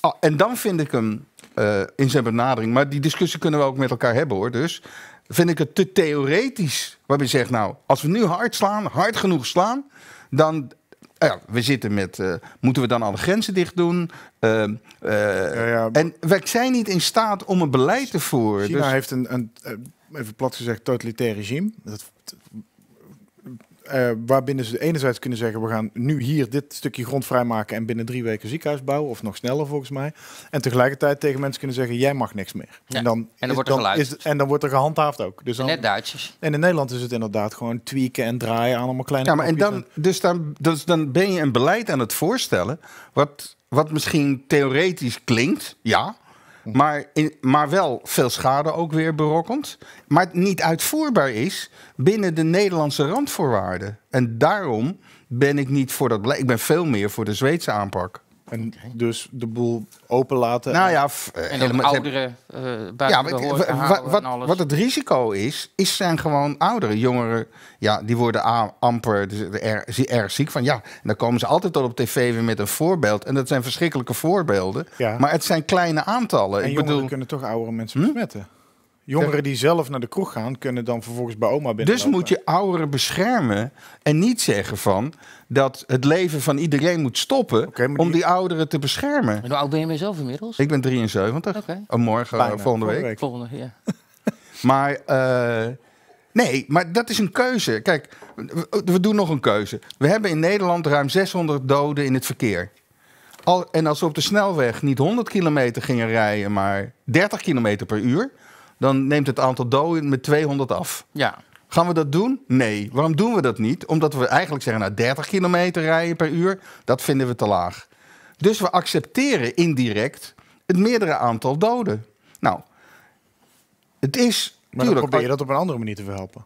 ah, en dan vind ik hem eh, in zijn benadering. Maar die discussie kunnen we ook met elkaar hebben hoor. Dus vind ik het te theoretisch. Waarbij je zegt, nou, als we nu hard slaan, hard genoeg slaan, dan. Eh, ja, we zitten met. Eh, moeten we dan alle grenzen dicht doen? En wij zijn niet in staat om een beleid te voeren. China dus- heeft een, een, even plat gezegd, totalitair regime. Dat uh, waarbinnen ze enerzijds kunnen zeggen, we gaan nu hier dit stukje grond vrijmaken en binnen drie weken ziekenhuis bouwen, of nog sneller volgens mij. En tegelijkertijd tegen mensen kunnen zeggen, jij mag niks meer. En, dan, en dan wordt er gehandhaafd ook. Dus net Duitsers. En in Nederland is het inderdaad gewoon tweaken en draaien aan allemaal kleine ja, maar en dan, dus dan, dus dan ben je een beleid aan het voorstellen, wat, wat misschien theoretisch klinkt, ja, maar, in, maar wel veel schade ook weer berokkend. Maar het niet uitvoerbaar is binnen de Nederlandse randvoorwaarden. En daarom ben ik niet voor dat Ik ben veel meer voor de Zweedse aanpak. En dus de boel openlaten Nou ja, en dan eh, ouderen eh, buiten ja, wat, wat, alles. wat het risico is, is zijn gewoon ouderen. Jongeren, ja, die worden amper dus erg, ziek van. Ja, en dan komen ze altijd al op tv weer met een voorbeeld. En dat zijn verschrikkelijke voorbeelden. Maar het zijn kleine aantallen. En Ik jongeren kunnen toch oudere mensen besmetten? Jongeren die zelf naar de kroeg gaan, kunnen dan vervolgens bij oma binnen. Dus moet je ouderen beschermen en niet zeggen van dat het leven van iedereen moet stoppen om die... ouderen te beschermen. En hoe oud ben je mezelf inmiddels? Ik ben 73. Oké. Oh, morgen, volgende week. week. Volgende, ja. maar eh, nee, maar dat is een keuze. Kijk, we doen nog een keuze. We hebben in Nederland ruim 600 doden in het verkeer. Al, en als we op de snelweg niet 100 kilometer gingen rijden, maar 30 kilometer per uur dan neemt het aantal doden met 200 af. Ja. Gaan we dat doen? Nee. Waarom doen we dat niet? Omdat we eigenlijk zeggen, nou 30 kilometer rijden per uur, dat vinden we te laag. Dus we accepteren indirect het meerdere aantal doden. Nou, het is... Maar tuurlijk, probeer je dat op een andere manier te verhelpen.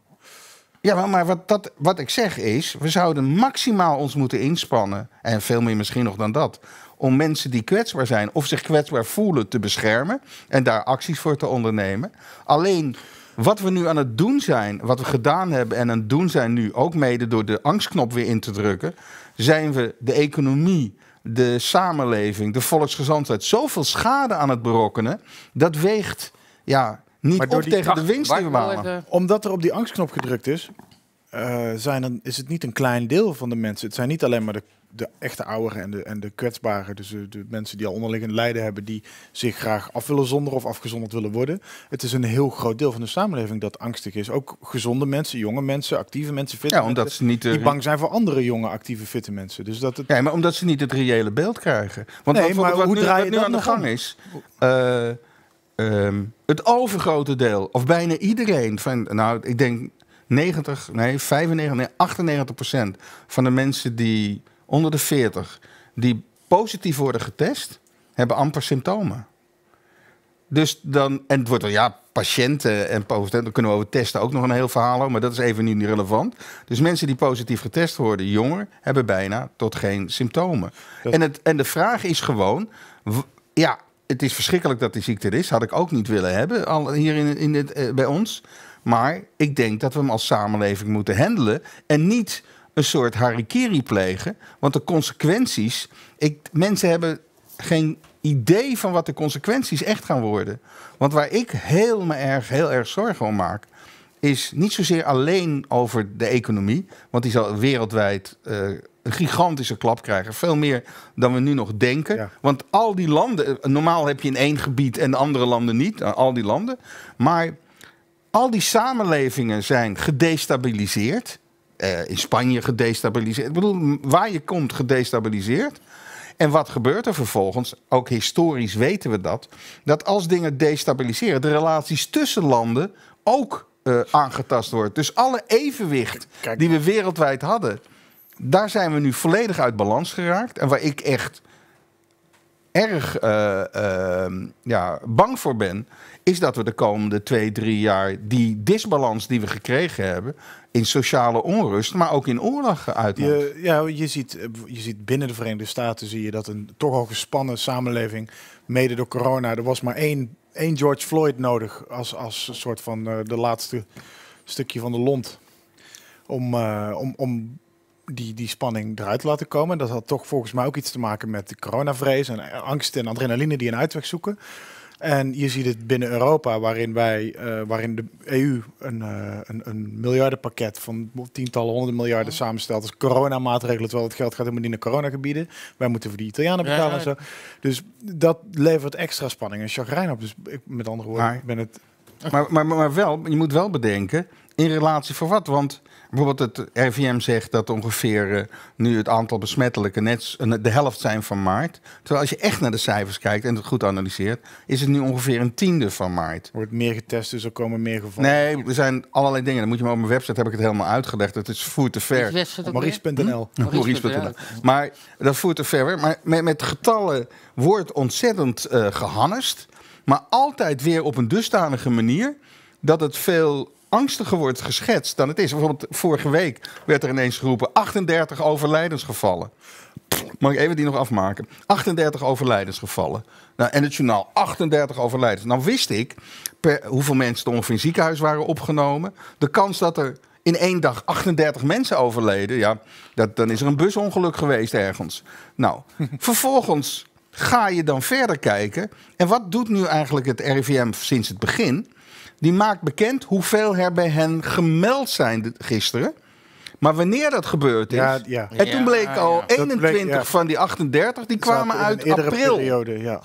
Ja, maar, wat, dat, wat ik zeg is, we zouden maximaal ons moeten inspannen. En veel meer misschien nog dan dat om mensen die kwetsbaar zijn of zich kwetsbaar voelen te beschermen en daar acties voor te ondernemen. Alleen wat we nu aan het doen zijn, wat we gedaan hebben en aan het doen zijn nu, ook mede door de angstknop weer in te drukken, zijn we de economie, de samenleving, de volksgezondheid zoveel schade aan het berokkenen. Dat weegt ja, niet op tegen de winst die we maken. Omdat er op die angstknop gedrukt is, eh, zijn is het niet een klein deel van de mensen. Het zijn niet alleen maar de de echte ouderen en de, en de kwetsbaren, dus de, de, mensen die al onderliggend lijden hebben, die zich graag af willen zonderen of afgezonderd willen worden. Het is een heel groot deel van de samenleving dat angstig is. Ook gezonde mensen, jonge mensen, actieve mensen, fitte ja, omdat ze niet, de... Eh, die bang zijn voor andere jonge, actieve, fitte mensen. Dus dat het... Ja, maar omdat ze niet het reële beeld krijgen. Want nee, maar hoe nu, draai je nu aan de gang is... Eh, ehm, het overgrote deel, of bijna iedereen van, nou, ik denk 90, nee, 95, nee, 98 procent van de mensen die onder de 40 die positief worden getest, hebben amper symptomen. Dus dan, en het wordt wel, ja, patiënten en positief, dan kunnen we over testen ook nog een heel verhaal over, maar dat is even niet relevant. Dus mensen die positief getest worden, jonger, hebben bijna tot geen symptomen. En, het, en de vraag is gewoon, ja, het is verschrikkelijk dat die ziekte er is, had ik ook niet willen hebben al hier in, in dit, eh, bij ons. Maar ik denk dat we hem als samenleving moeten handelen en niet een soort harikiri plegen. Want de consequenties. Ik, mensen hebben geen idee van wat de consequenties echt gaan worden. Want waar ik heel, me erg, heel erg zorgen om maak. Is niet zozeer alleen over de economie. Want die zal wereldwijd eh, een gigantische klap krijgen. Veel meer dan we nu nog denken. Want al die landen. Eh, normaal heb je in één gebied en andere landen niet. Eh, al die landen. Maar al die samenlevingen zijn gedestabiliseerd. Eh, in Spanje gedestabiliseerd. Ik bedoel, waar je komt gedestabiliseerd. En wat gebeurt er vervolgens? Ook historisch weten we dat. Dat als dingen destabiliseren, de relaties tussen landen ook eh, aangetast wordt. Dus alle evenwicht die we wereldwijd hadden, daar zijn we nu volledig uit balans geraakt. En waar ik echt erg eh, ja, bang voor ben, is dat we de komende twee, drie jaar die disbalans die we gekregen hebben in sociale onrust, maar ook in oorlog uitmaken. ja, je ziet, je ziet binnen de Verenigde Staten zie je dat een toch al gespannen samenleving, mede door corona, er was maar één, één George Floyd nodig als, als soort van uh, de laatste stukje van de lont om, eh, om, om die, die spanning eruit te laten komen. Dat had toch volgens mij ook iets te maken met de coronavrees en angst en adrenaline die een uitweg zoeken. En je ziet het binnen Europa, waarin wij, eh, waarin de EU een, eh, een, een, miljardenpakket van tientallen, honderden miljarden ja. Oh. samenstelt als coronamaatregelen, terwijl het geld gaat helemaal niet naar coronagebieden. Wij moeten voor die Italianen betalen en zo. Dus dat levert extra spanning en chagrijn op. Dus met andere woorden, ben het. Maar, maar, maar wel, je moet wel bedenken in relatie voor wat, want Bijvoorbeeld het RVM zegt dat ongeveer eh, nu het aantal besmettelijke net eh, nou, de helft zijn van maart. Terwijl als je echt naar de cijfers kijkt en het goed analyseert, is het nu ongeveer een tiende van maart. Er wordt meer getest, dus er komen meer gevallen. Nee, er zijn allerlei dingen. Dan moet je maar op mijn website heb ik het helemaal uitgelegd. Het is voer te ver. Maurice.nl. Maurice.nl. Hm? Maar dat voert te ver. Maar met, met getallen wordt ontzettend uh, gehannest. Maar altijd weer op een dusdanige manier dat het veel angstiger wordt geschetst dan het is. Bijvoorbeeld vorige week werd er ineens geroepen 38 overlijdensgevallen. Mag ik even die nog afmaken? 38 overlijdensgevallen. Nou, en het journaal 38 overlijdens. Nou wist ik hoeveel mensen er ongeveer in ziekenhuis waren opgenomen. De kans dat er in één dag 38 mensen overleden. Ja, dat, dan is er een busongeluk geweest ergens. Nou, vervolgens ga je dan verder kijken. En wat doet nu eigenlijk het RIVM sinds het begin? Die maakt bekend hoeveel er bij hen gemeld zijn gisteren. Maar wanneer dat gebeurd is. Ja, ja. En toen bleek al 21 van die 38, die kwamen uit april. Periode, ja.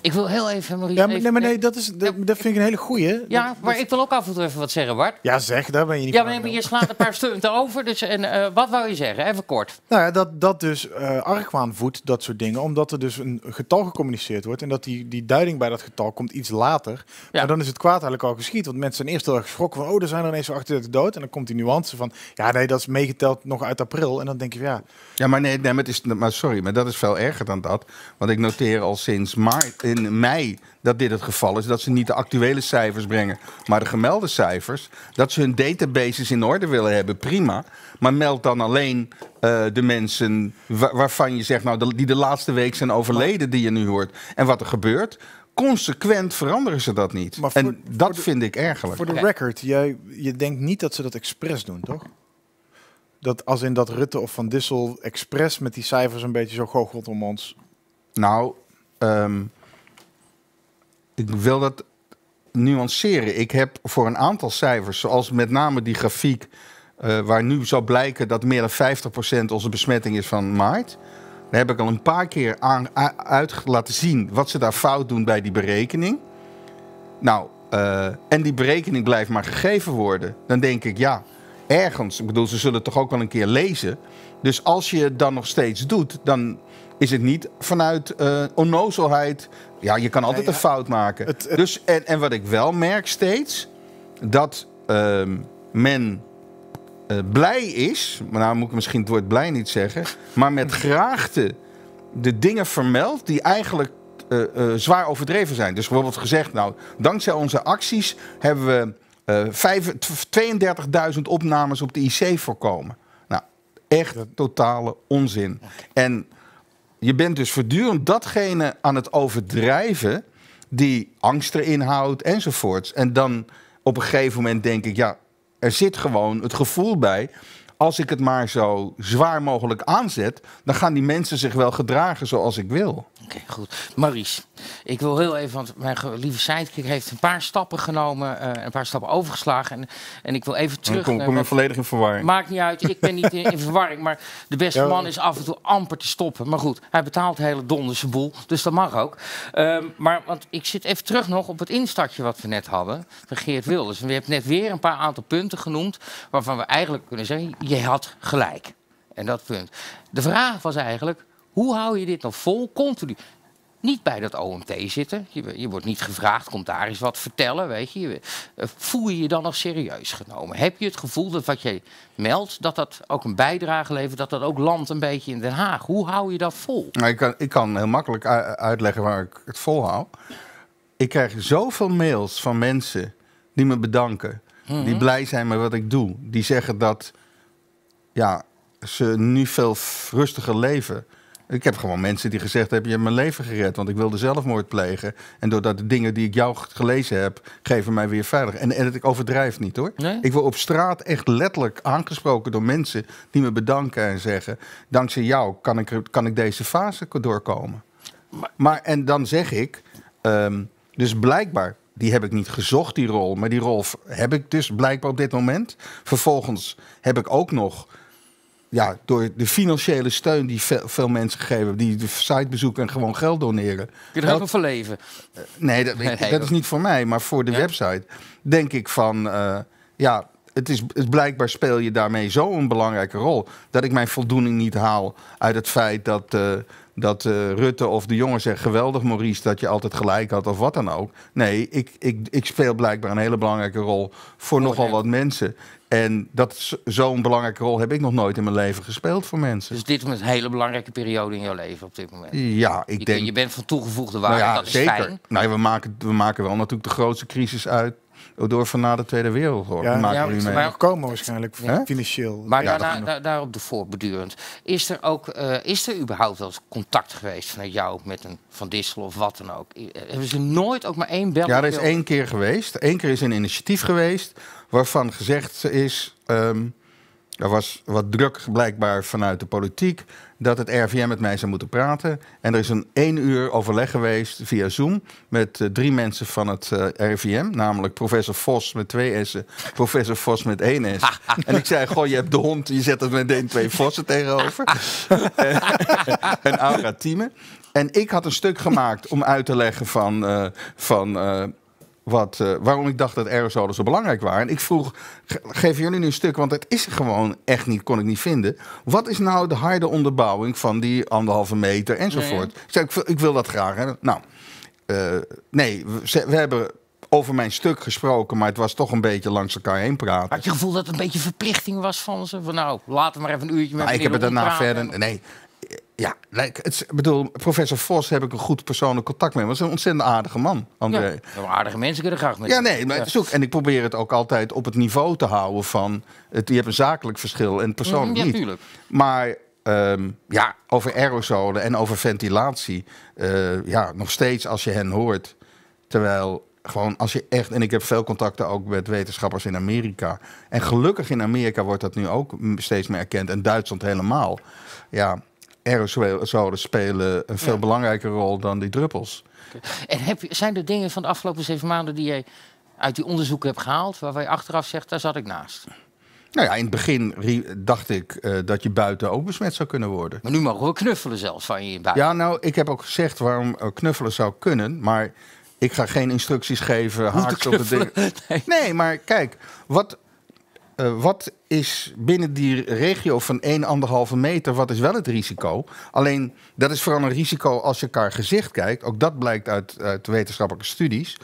Ik wil heel even, Marie. Ja, maar, nee, maar nee, dat, is, dat, vind ik een hele goeie. Ja, dat, maar ik wil ook af en toe even wat zeggen, Bart. Ja, zeg, daar ben je niet Ja, maar, maar je slaat een paar stunten over. Dus, en, eh, wat wou je zeggen? Even kort. Nou ja, dat, dat dus uh, argwaan voedt, dat soort dingen. Omdat er dus een getal gecommuniceerd wordt. En dat die, die duiding bij dat getal komt iets later. Ja. Maar dan is het kwaad eigenlijk al geschiet. Want mensen zijn eerst heel geschrokken van... oh, er zijn er ineens 38 dood. En dan komt die nuance van... ja, nee, dat is meegeteld nog uit april. En dan denk je, ja. Ja, maar nee, nee maar, het is, maar sorry, maar dat is veel erger dan dat. Want ik noteer al sinds maart, in mei dat dit het geval is. Dat ze niet de actuele cijfers brengen, maar de gemelde cijfers. Dat ze hun databases in orde willen hebben, prima. Maar meld dan alleen eh, de mensen waarvan je zegt, nou, die de laatste week zijn overleden, die je nu hoort. En wat er gebeurt consequent veranderen ze dat niet. en dat vind ik ergelijk Voor de record, jij, je denkt niet dat ze dat expres doen, toch? Dat als in dat Rutte of Van Dissel expres met die cijfers een beetje zo goochelt om ons. Nou, ehm, ik wil dat nuanceren. Ik heb voor een aantal cijfers, zoals met name die grafiek, eh, waar nu zou blijken dat meer dan 50% onze besmetting is van maart. Daar heb ik al een paar keer aan, uit laten zien wat ze daar fout doen bij die berekening. Nou, eh, en die berekening blijft maar gegeven worden. Dan denk ik, ja, ergens. Ik bedoel, ze zullen het toch ook wel een keer lezen. Dus als je het dan nog steeds doet, dan is het niet vanuit eh, onnozelheid. Ja, je kan altijd een fout maken. Dus, en, en wat ik wel merk steeds, dat ehm, men eh, blij is. Maar nou moet ik misschien het woord blij niet zeggen. Maar met graagte de dingen vermeldt die eigenlijk eh, zwaar overdreven zijn. Dus bijvoorbeeld gezegd, nou, dankzij onze acties hebben we 32.000 eh, opnames op de IC voorkomen. Nou, echt totale onzin. En je bent dus voortdurend datgene aan het overdrijven die angst erin houdt enzovoorts. En dan op een gegeven moment denk ik, ja, er zit gewoon het gevoel bij als ik het maar zo zwaar mogelijk aanzet, dan gaan die mensen zich wel gedragen zoals ik wil. Oké, goed. Maurice, ik wil heel even, want mijn lieve sidekick heeft een paar stappen genomen, eh, een paar stappen overgeslagen. En, en ik wil even terug. Ik kom, kom je volledig in verwarring. Maakt niet uit, ik ben niet in, verwarring, maar de beste man is af en toe amper te stoppen. Maar goed, hij betaalt de hele donderse boel, dus dat mag ook. Ehm, maar want ik zit even terug nog op het instartje wat we net hadden van Geert Wilders. En we hebben net weer een paar aantal punten genoemd waarvan we eigenlijk kunnen zeggen je had gelijk. En dat punt. De vraag was eigenlijk, hoe hou je dit nog vol continu? Niet bij dat OMT zitten. Je, je wordt niet gevraagd, komt daar eens wat vertellen, weet je. Eh, voel je je dan nog serieus genomen? Heb je het gevoel dat wat je meldt, dat dat ook een bijdrage levert, dat dat ook landt een beetje in Den Haag? Hoe hou je dat vol? Nou, ik, kan, ik kan heel makkelijk uitleggen waar ik het vol hou. Ik krijg zoveel mails van mensen die me bedanken, die mhm. blij zijn met wat ik doe, die zeggen dat ja, ze nu veel rustiger leven. Ik heb gewoon mensen die gezegd hebben: Je hebt mijn leven gered, want ik wilde zelfmoord plegen. En doordat de dingen die ik jou gelezen heb, geven mij weer veilig. En, en het, ik overdrijf niet hoor. Ik word op straat echt letterlijk aangesproken door mensen die me bedanken en zeggen: Dankzij jou kan ik, kan ik deze fase doorkomen. Maar, en dan zeg ik: ehm, Dus blijkbaar die heb ik niet gezocht, die rol. Maar die rol heb ik dus blijkbaar op dit moment. Vervolgens heb ik ook nog ja, door de financiële steun die veel, mensen geven, die de site bezoeken en gewoon geld doneren. Kun je er ook leven? Eh, nee, dat, is niet voor mij, maar voor de website. Denk ik van, eh, ja, het is, het blijkbaar speel je daarmee zo'n belangrijke rol. Dat ik mijn voldoening niet haal uit het feit dat, eh, dat Rutte of de jongen zegt: geweldig Maurice, dat je altijd gelijk had of wat dan ook. Nee, ik, ik, ik speel blijkbaar een hele belangrijke rol voor nogal wat mensen. En dat zo'n belangrijke rol heb ik nog nooit in mijn leven gespeeld voor mensen. Dus dit is een hele belangrijke periode in jouw leven op dit moment. Ja, ik je, denk... Je bent van toegevoegde waarde, nou ja, dat is zeker. fijn. Nou ja, we maken, we maken wel natuurlijk de grootste crisis uit door van na de Tweede Wereldoorlog. Ja, maken ja, jullie mee. Maar komen waarschijnlijk financieel. Maar daarop de voorbedurend. Is er ook, eh, is er überhaupt wel contact geweest van jou met een Van Dissel of wat dan ook? Eh, hebben ze nooit ook maar één bel? Ja, er is één keer geweest. Eén keer is een initiatief geweest waarvan gezegd is. Ehm, er was wat druk blijkbaar vanuit de politiek dat het RVM met mij zou moeten praten. En er is een één uur overleg geweest via Zoom met eh, drie mensen van het eh, RVM. Namelijk professor Vos met twee S'en, professor Vos met één S. en ik zei, goh, je hebt de hond, je zet met meteen twee Vossen tegenover. en, Aura Thieme. En ik had een stuk gemaakt om uit te leggen van... Eh, van wat, eh, waarom ik dacht dat aerosolen zo belangrijk waren. En ik vroeg, geef geven jullie nu een stuk, want het is gewoon echt niet, kon ik niet vinden. Wat is nou de harde onderbouwing van die anderhalve meter enzovoort? Ik zei, ik, wil dat graag. Hè. Nou, eh, nee, we, hebben over mijn stuk gesproken, maar het was toch een beetje langs elkaar heen praten. Had je gevoel dat het een beetje verplichting was van ze? Van nou, laten we maar even een uurtje met nou, Ik heb het daarna verder. Nee, ja, ik, bedoel, professor Vos heb ik een goed persoonlijk contact mee. Maar het is een ontzettend aardige man, André. Ja, aardige mensen kunnen graag met Ja, nee, maar zoek en ik probeer het ook altijd op het niveau te houden van... Het, je hebt een zakelijk verschil en persoonlijk mhm, ja, niet. Maar ehm, ja, over aerosolen en over ventilatie... Eh, ja, nog steeds als je hen hoort, terwijl... Gewoon als je echt, en ik heb veel contacten ook met wetenschappers in Amerika. En gelukkig in Amerika wordt dat nu ook steeds meer erkend. En Duitsland helemaal. Ja, aerosolen spelen een veel ja. belangrijke rol dan die druppels. En heb, zijn er dingen van de afgelopen zeven maanden die jij uit die onderzoeken hebt gehaald, waarvan je achteraf zegt, daar zat ik naast? Nou ja, in het begin dacht ik eh, dat je buiten ook besmet zou kunnen worden. Maar nu mogen we knuffelen zelfs van je buiten. Ja, nou, ik heb ook gezegd waarom eh, knuffelen zou kunnen, maar ik ga geen instructies geven, haaks op de nee. maar kijk, wat, eh, wat is binnen die regio van 1,5 meter, wat is wel het risico? Alleen dat is vooral een risico als je elkaar gezicht kijkt. Ook dat blijkt uit, uit wetenschappelijke studies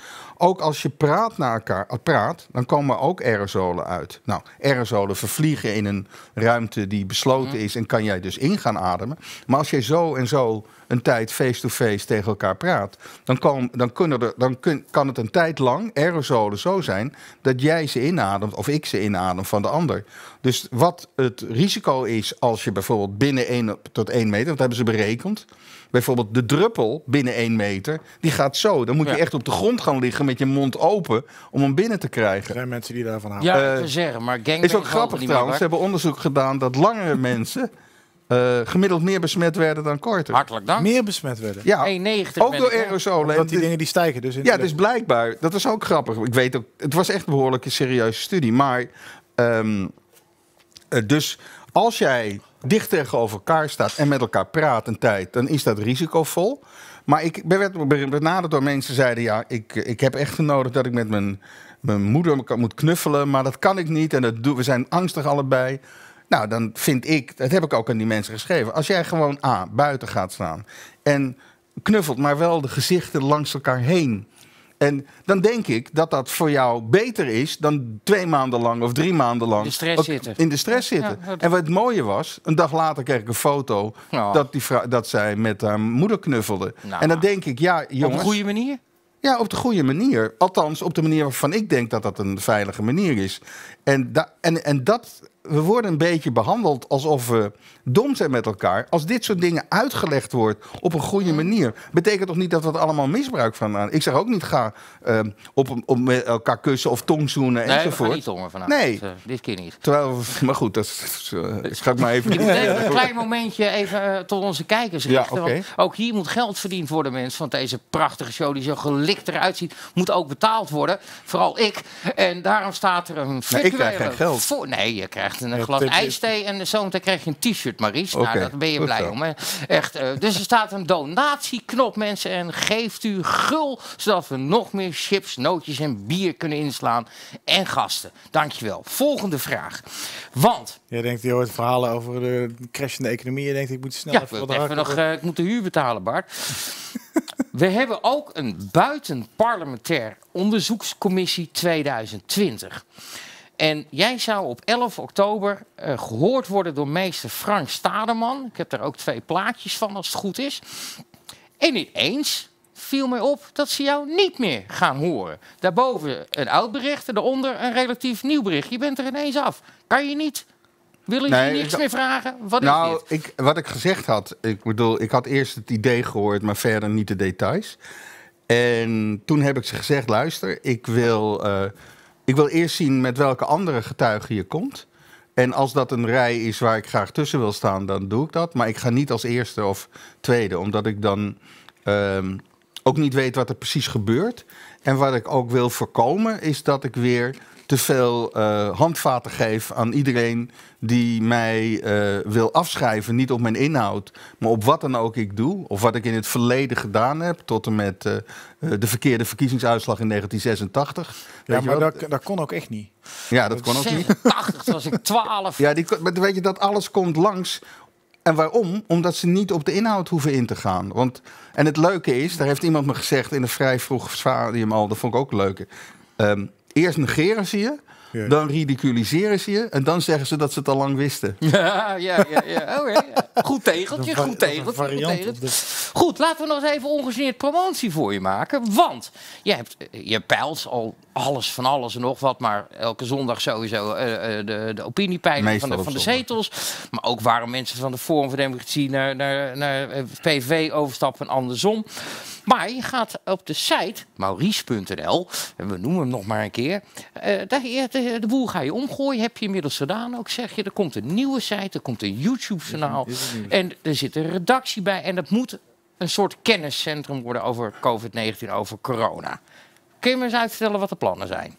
ook als je praat naar elkaar, eh, praat, dan komen ook aerosolen uit. Nou, aerosolen vervliegen in een ruimte die besloten mhm. is en kan jij dus in gaan ademen. Maar als jij zo en zo een tijd face-to-face tegen elkaar praat, dan, kom, dan, kunnen er, dan kan het een tijd lang aerosolen zo zijn dat jij ze inademt of ik ze inadem van de ander. Dus wat het risico is als je bijvoorbeeld binnen 1 tot 1 meter, dat hebben ze berekend bijvoorbeeld de druppel binnen één meter, die gaat zo. Dan moet je echt op de grond gaan liggen met je mond open om hem binnen te krijgen. Er zijn mensen die daarvan houden. Ja, eh, zeggen, maar gang Is ook grappig trouwens. Ze hebben onderzoek gedaan dat langere mensen eh, gemiddeld meer besmet werden dan korter. Hartelijk dank. Meer besmet werden? Ja, 1,90 ook door aerosolen. Want die dingen die stijgen dus. In ja, het is dus blijkbaar. Dat is ook grappig. Ik weet ook, het was echt een behoorlijke serieuze studie. Maar ehm, eh, dus als jij dicht tegenover elkaar staat en met elkaar praat een tijd, dan is dat risicovol. Maar ik werd benaderd door mensen die zeiden: Ja, ik, ik heb echt nodig dat ik met mijn, mijn moeder moet knuffelen, maar dat kan ik niet en dat we zijn angstig allebei. Nou, dan vind ik, dat heb ik ook aan die mensen geschreven. Als jij gewoon A, buiten gaat staan en knuffelt, maar wel de gezichten langs elkaar heen. En dan denk ik dat dat voor jou beter is dan twee maanden lang of drie maanden lang in de stress zitten. en wat het mooie was, een dag later kreeg ik een foto dat, die dat zij met haar moeder knuffelde. Nou. en dan denk ik, ja jongens... Op een goede manier? Ja, op de goede manier. Althans, op de manier waarvan ik denk dat dat een veilige manier is. En, en, en dat, we worden een beetje behandeld alsof we dom zijn met elkaar. Als dit soort dingen uitgelegd wordt op een goede mhm. manier, betekent toch niet dat we het allemaal misbruik van aan. Ik zeg ook niet ga ehm, op, op met elkaar kussen of tongzoenen nee, enzovoort. Nee, niet tongen eh, Nee. dit keer niet. Terwijl, maar goed, dat is, eh, ik maar even... een klein momentje even eh, tot onze kijkers richten. Ja, ook hier moet geld verdiend worden, mensen. Want deze prachtige show die zo gelikt eruit ziet, moet ook betaald worden. Vooral ik. En daarom staat er een... Nou, voor, nee, je krijgt een glas ijsthee en zo krijg je een t-shirt, Maries. Okay, nou, daar ben je blij om. Echt, eh, dus er staat een donatieknop, mensen. En geeft u gul, zodat we nog meer chips, nootjes en bier kunnen inslaan. En gasten. Dankjewel. Volgende vraag. Want... Jij denkt, je hoort verhalen over de crashende economie. Je denkt, ik moet snel ja, even, even nog, eh, Ik moet de huur betalen, Bart. We hebben ook een buitenparlementair onderzoekscommissie 2020. En jij zou op 11 oktober eh, gehoord worden door meester Frank Staderman. Ik heb daar ook twee plaatjes van, als het goed is. En ineens viel mij op dat ze jou niet meer gaan horen. Daarboven een oud bericht en daaronder een relatief nieuw bericht. Je bent er ineens af. Kan je niet Willen jullie niks meer vragen? Wat nou, is ik, wat ik gezegd had, ik bedoel, ik had eerst het idee gehoord, maar verder niet de details. En toen heb ik ze gezegd: luister, ik wil. Eh, ik wil eerst zien met welke andere getuigen je komt. En als dat een rij is waar ik graag tussen wil staan, dan doe ik dat. Maar ik ga niet als eerste of tweede, omdat ik dan ehm, ook niet weet wat er precies gebeurt. En wat ik ook wil voorkomen, is dat ik weer te veel eh, handvaten geef aan iedereen die mij eh, wil afschrijven. Niet op mijn inhoud, maar op wat dan ook ik doe. Of wat ik in het verleden gedaan heb. Tot en met eh, de verkeerde verkiezingsuitslag in 1986. Ja, maar dat, dat, kon ook echt niet. Ja, dat, kon ook niet. 80 was ik 12. Ja, die, maar weet je, dat alles komt langs en waarom? Omdat ze niet op de inhoud hoeven in te gaan. Want, en het leuke is, daar heeft iemand me gezegd in een vrij vroeg stadium al, dat vond ik ook leuk. Ehm, Eerst negeren ze je. Dan ridiculiseren ze je en dan zeggen ze dat ze het al lang wisten. Ja, ja, ja. ja. Oh, goed tegeltje, goed tegeltje. Goed, tegeltje. goed, laten we nog eens even ongegeneerd promotie voor je maken. Want je, hebt, je peilt al alles van alles en nog wat, maar elke zondag sowieso eh, eh, de, de opiniepeiling van de, van de zetels. Maar ook waarom mensen van de Forum voor Democratie naar, naar, naar eh, PV overstappen en andersom. Maar je gaat op de site, maurice.nl, en we noemen hem nog maar een keer. Uh, daar, de, de, boel ga je omgooien, heb je inmiddels gedaan ook, zeg je. Er komt een nieuwe site, er komt een YouTube-kanaal. En er zit een redactie bij. En dat moet een soort kenniscentrum worden over COVID-19, over corona. Kun je me eens uitstellen wat de plannen zijn?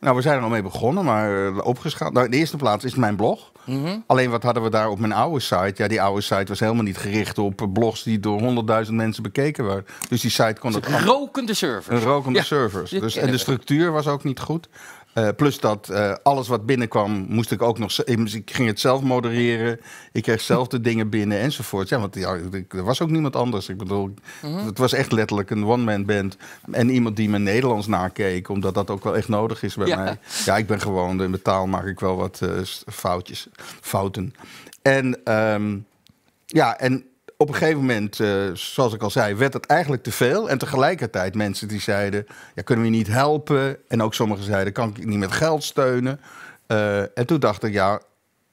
Nou, we zijn er al mee begonnen, maar eh, opgeschaald. Nou, in de eerste plaats is mijn blog. Mhm. Alleen wat hadden we daar op mijn oude site? Ja, die oude site was helemaal niet gericht op eh, blogs die door honderdduizend mensen bekeken werden. Dus die site kon dus het. Rokende servers. Een rokende servers. Dus, en de structuur was ook niet goed. Eh, plus dat eh, alles wat binnenkwam, moest ik ook nog. Ik ging het zelf modereren. Ik kreeg zelf de dingen binnen enzovoort. Ja, want ja, er was ook niemand anders. Ik bedoel, mhm. het was echt letterlijk een one-man band. En iemand die mijn Nederlands nakeek, omdat dat ook wel echt nodig is bij mij. Ja, ik ben gewoon, in mijn taal maak ik wel wat eh, foutjes, fouten. En ehm, ja, en op een gegeven moment, eh, zoals ik al zei, werd het eigenlijk te veel. En tegelijkertijd mensen die zeiden, ja, kunnen we je niet helpen? En ook sommigen zeiden, kan ik niet met geld steunen? Eh, en toen dacht ik, ja,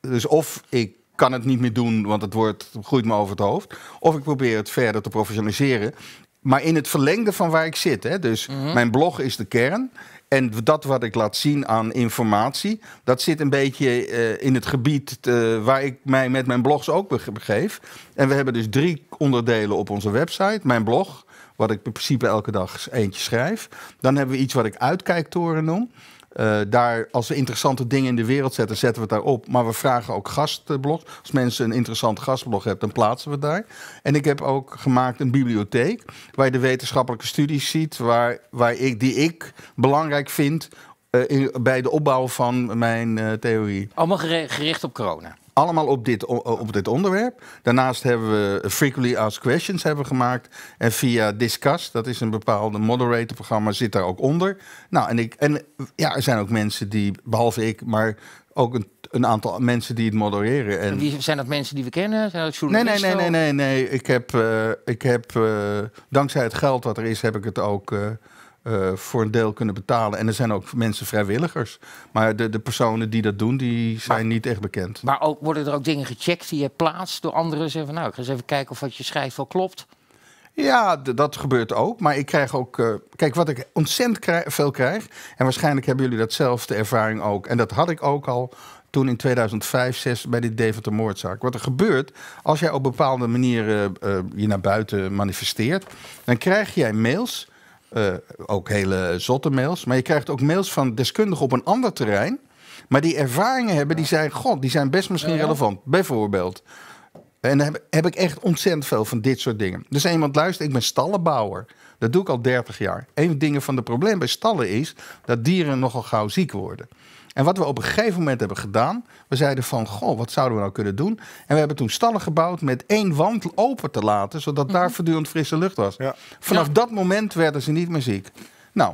dus of ik kan het niet meer doen, want het wordt, groeit me over het hoofd. Of ik probeer het verder te professionaliseren. Maar in het verlengde van waar ik zit. Hè? Dus mhm. mijn blog is de kern. En dat wat ik laat zien aan informatie, dat zit een beetje eh, in het gebied eh, waar ik mij met mijn blogs ook begeef. En we hebben dus drie onderdelen op onze website. Mijn blog, wat ik in principe elke dag eentje schrijf. Dan hebben we iets wat ik uitkijktoren noem. Eh, daar, als we interessante dingen in de wereld zetten, zetten we het daarop. Maar we vragen ook gastblogs. Als mensen een interessant gastblog hebben, dan plaatsen we het daar. En ik heb ook gemaakt een bibliotheek. Waar je de wetenschappelijke studies ziet. Waar, waar ik, die ik belangrijk vind eh, bij de opbouw van mijn eh, theorie. Allemaal gericht op corona? Allemaal op dit, op dit onderwerp. Daarnaast hebben we Frequently Asked Questions hebben gemaakt. En via Discuss, dat is een bepaalde moderatorprogramma, zit daar ook onder. Nou, en, ik, en ja, er zijn ook mensen die, behalve ik, maar ook een, een aantal mensen die het modereren. En... zijn dat mensen die we kennen? Zijn dat journalisten? Nee, nee, nee, nee, nee. nee. Ik heb, eh, ik heb eh, dankzij het geld wat er is, heb ik het ook... Eh, eh, voor een deel kunnen betalen. En er zijn ook mensen vrijwilligers. Maar de, de personen die dat doen, die zijn niet echt bekend. Maar ook, worden er ook dingen gecheckt die je plaatst door anderen? Zeggen van nou, ik ga eens even kijken of wat je schrijft wel klopt. Ja, dat gebeurt ook. Maar ik krijg ook. Eh, kijk, wat ik ontzettend veel krijg. En waarschijnlijk hebben jullie datzelfde ervaring ook. En dat had ik ook al toen in 2005, 6 bij die Deventer moordzaak. Wat er gebeurt als jij op bepaalde manieren eh, je naar buiten manifesteert, dan krijg jij mails eh, ook hele zotte mails. Maar je krijgt ook mails van deskundigen op een ander terrein. Maar die ervaringen hebben, die zijn, god, die zijn best misschien relevant. Bijvoorbeeld. En dan heb, ik echt ontzettend veel van dit soort dingen. Dus iemand luistert, ik ben stallenbouwer. Dat doe ik al 30 jaar. Een van de dingen van de probleem bij stallen is dat dieren nogal gauw ziek worden. En wat we op een gegeven moment hebben gedaan, we zeiden van, goh, wat zouden we nou kunnen doen? En we hebben toen stallen gebouwd met één wand open te laten, zodat daar mhm. voortdurend frisse lucht was. Vanaf dat moment werden ze niet meer ziek. Nou,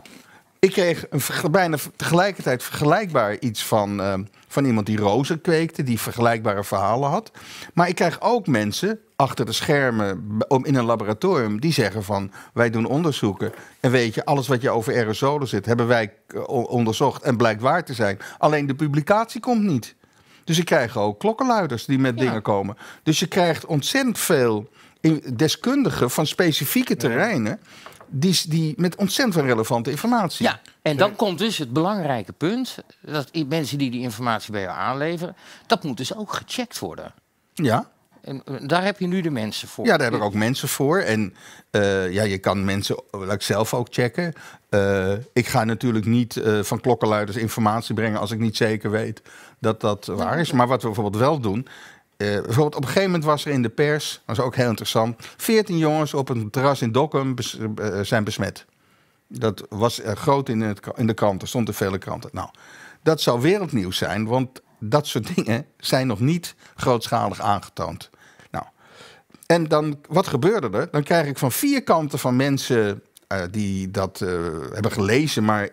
ik kreeg een bijna tegelijkertijd vergelijkbaar iets van, eh, van iemand die rozen kweekte, die vergelijkbare verhalen had. Maar ik krijg ook mensen achter de schermen in een laboratorium die zeggen van wij doen onderzoeken. En weet je, alles wat je over aerosolen zit, hebben wij onderzocht en blijkt waar te zijn. Alleen de publicatie komt niet. Dus ik krijg ook klokkenluiders die met dingen komen. Dus je krijgt ontzettend veel deskundigen van specifieke terreinen. Die, die, met ontzettend relevante informatie. Ja, en dan komt dus het belangrijke punt... dat mensen die die informatie bij jou aanleveren... dat moet dus ook gecheckt worden. Ja. En eh, daar heb je nu de mensen voor. Ja, daar hebben we ook mensen voor. En eh, ja, je kan mensen, laat ik zelf ook checken. Eh, ik ga natuurlijk niet van klokkenluiders informatie brengen als ik niet zeker weet dat dat waar is. Maar wat we bijvoorbeeld wel doen, eh, bijvoorbeeld op een gegeven moment was er in de pers, dat was ook heel interessant, 14 jongens op een terras in Dokkum eh, zijn besmet. Dat was eh, groot in, het, in de kranten, stond in vele kranten. Nou, dat zou wereldnieuws zijn, want dat soort dingen zijn nog niet grootschalig aangetoond. Nou, en dan, wat gebeurde er? Dan krijg ik van vier kanten van mensen die dat hebben gelezen, maar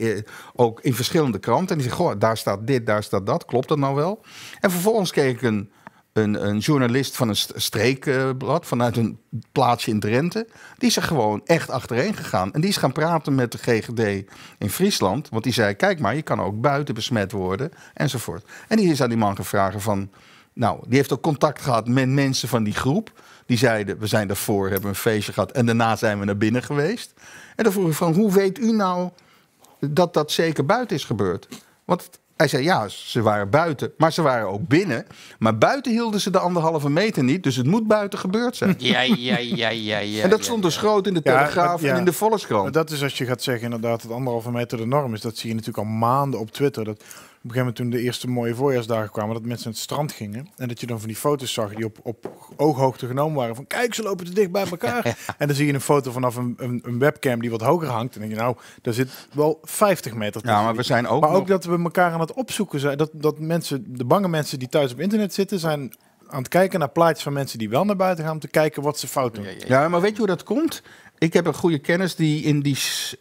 ook in verschillende kranten. En die zeggen, goh, daar staat dit, daar staat dat, klopt dat nou wel? En vervolgens kreeg ik een een, een journalist van een streekblad, vanuit een plaatsje in Drenthe. Die is er gewoon echt achterheen gegaan. En die is gaan praten met de GGD in Friesland. Want die zei, kijk maar, je kan ook buiten besmet worden, enzovoort. En die is aan die man gevraagd van... Nou, die heeft ook contact gehad met mensen van die groep. Die zeiden, we zijn daarvoor, hebben een feestje gehad... en daarna zijn we naar binnen geweest. En dan vroeg ik van, hoe weet u nou dat dat zeker buiten is gebeurd? Want hij zei ja, ze waren buiten, maar ze waren ook binnen. Maar buiten hielden ze de anderhalve meter niet, dus het moet buiten gebeurd zijn. Ja, ja, ja, ja. ja en dat stond dus groot in de Telegraaf en in de Volkskrant. Dat is als je gaat zeggen inderdaad dat anderhalve meter de norm is. Dat zie je natuurlijk al maanden op Twitter. Dat een gegeven moment toen de eerste mooie voorjaarsdagen kwamen, dat mensen naar het strand gingen. En dat je dan van die foto's zag die op, op ooghoogte genomen waren. Van kijk, ze lopen te dicht bij elkaar. en dan zie je een foto vanaf een, een, een, webcam die wat hoger hangt. En denk je, nou, daar zit wel 50 meter Ja, maar we zijn ook. Maar ook dat we elkaar aan het opzoeken zijn. Dat, dat mensen, de bange mensen die thuis op internet zitten, zijn aan het kijken naar plaatjes van mensen die wel naar buiten gaan om te kijken wat ze fout doen. Ja, maar weet je hoe dat komt? Ik heb een goede kennis die in, die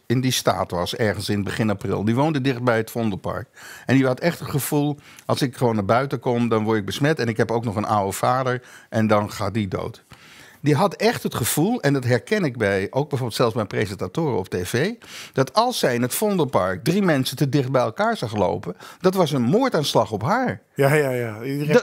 in die staat was, ergens in begin april. Die woonde dicht bij het Vondelpark. En die had echt het gevoel, als ik gewoon naar buiten kom, dan word ik besmet. En ik heb ook nog een oude vader en dan gaat die dood die had echt het gevoel, en dat herken ik bij ook bijvoorbeeld zelfs mijn presentatoren op tv, dat als zij in het Vondelpark drie mensen te dicht bij elkaar zag lopen, dat was een moordaanslag op haar. Ja, ja, ja.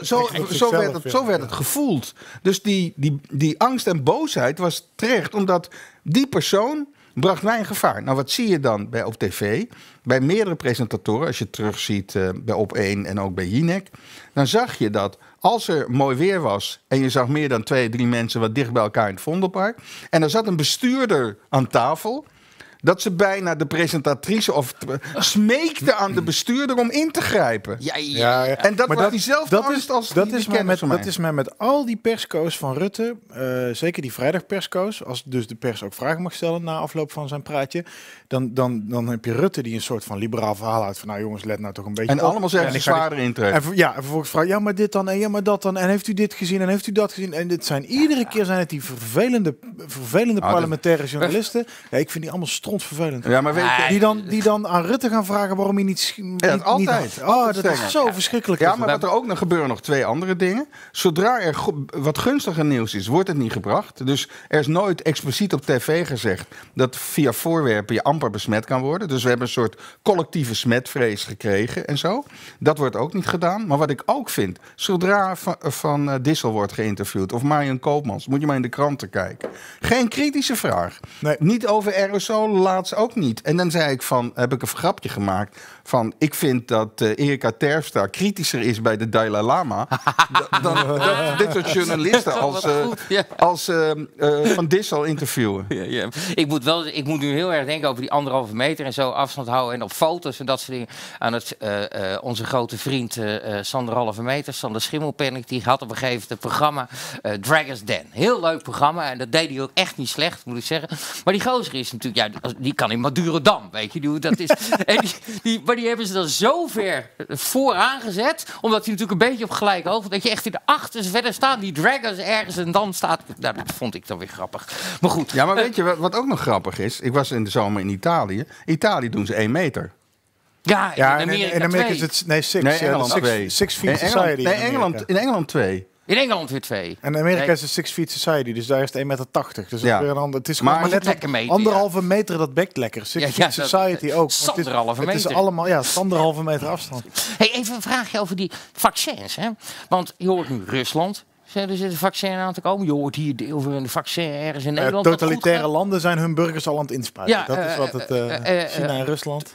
zo, zo, werd het, zo werd het gevoeld. Dus die, die, die angst en boosheid was terecht, omdat die persoon bracht mij in gevaar. Nou, wat zie je dan bij op tv? Bij meerdere presentatoren, als je terugziet uh, bij Op1 en ook bij Jinek, dan zag je dat als er mooi weer was en je zag meer dan twee, drie mensen wat dicht bij elkaar in het Vondelpark. En er zat een bestuurder aan tafel dat ze bijna de presentatrice of smeekte aan de bestuurder om in te grijpen. Ja, ja. ja. En dat maar was diezelfde dat angst is, als dat die is maar met, Dat is met al die persco's van Rutte, eh, zeker die vrijdagpersco's, als dus de pers ook vragen mag stellen na afloop van zijn praatje, dan, dan, dan heb je Rutte die een soort van liberaal verhaal uit. van nou jongens, let nou toch een beetje En allemaal zeggen zware in En, ja, en vervolgens vraag ja maar dit dan en ja maar dat dan en heeft u dit gezien en heeft u dat gezien en dit zijn iedere keer zijn het die vervelende, vervelende nou, parlementaire journalisten. ik vind die allemaal stom. Ja, maar weet je... Die dan, die dan aan Rutte gaan vragen waarom hij niet... dat altijd. oh, dat is zo verschrikkelijk. Ja, maar wat er ook nog gebeuren, nog twee andere dingen. Zodra er wat gunstiger nieuws is, wordt het niet gebracht. Dus er is nooit expliciet op tv gezegd dat via voorwerpen je amper besmet kan worden. Dus we hebben een soort collectieve smetvrees gekregen en zo. Dat wordt ook niet gedaan. Maar wat ik ook vind, zodra van, van eh, Dissel wordt geïnterviewd of Marion Koopmans, moet je maar in de kranten kijken. Geen kritische vraag. Nee. Niet over aerosol laatst ook niet. En dan zei ik van, heb ik een grapje gemaakt van ik vind dat uh, Erika Terfstra kritischer is bij de Dalai Lama dan, dit soort journalisten als, uh, ja. als eh, Van Dissel interviewen. Ja, ja. Ik, moet wel, ik moet nu heel erg denken over die anderhalve meter en zo afstand houden en op foto's en dat soort dingen. Aan het, onze grote vriend Sander Halve Meter, Sander Schimmelpennik, die had op een gegeven moment het programma Dragons Den. Heel leuk programma en dat deed hij ook echt niet slecht, moet ik zeggen. Maar die gozer is natuurlijk, ja, die kan in Madurodam, weet je, dat is... en die maar die hebben ze dan zover ver vooraan gezet. Omdat hij natuurlijk een beetje op gelijk hoogte. Dat je echt in de achterste verder staat. Die dragons ergens en dan staat. Nou, dat vond ik dan weer grappig. Maar goed. Ja, maar eh, weet je wat ook nog grappig is? Ik was in de zomer in Italië. Italië doen ze één meter. Ja, in, ja, in Amerika, in, in Amerika is het nee, nee, six, eh, six feet in Engeland, in Engeland, in Engeland twee. In Engeland weer twee. En in Amerika is een six feet society, dus daar is het 1,80 meter. dus ja. een ander, het is maar, maar net lekker meter, anderhalve meter, dat bekt lekker. Six ja, feet society ook. Anderhalve meter. Het is allemaal, ja, anderhalve meter afstand. Hey, even een vraagje over die vaccins. Hè? Want je hoort nu Rusland, er zit een vaccin aan te komen. Je hoort hier deel van een vaccin ergens in eh, Nederland. Uh, totalitaire landen zijn hun burgers al aan het inspuiten. dat is eh, wat het, eh, China en Rusland.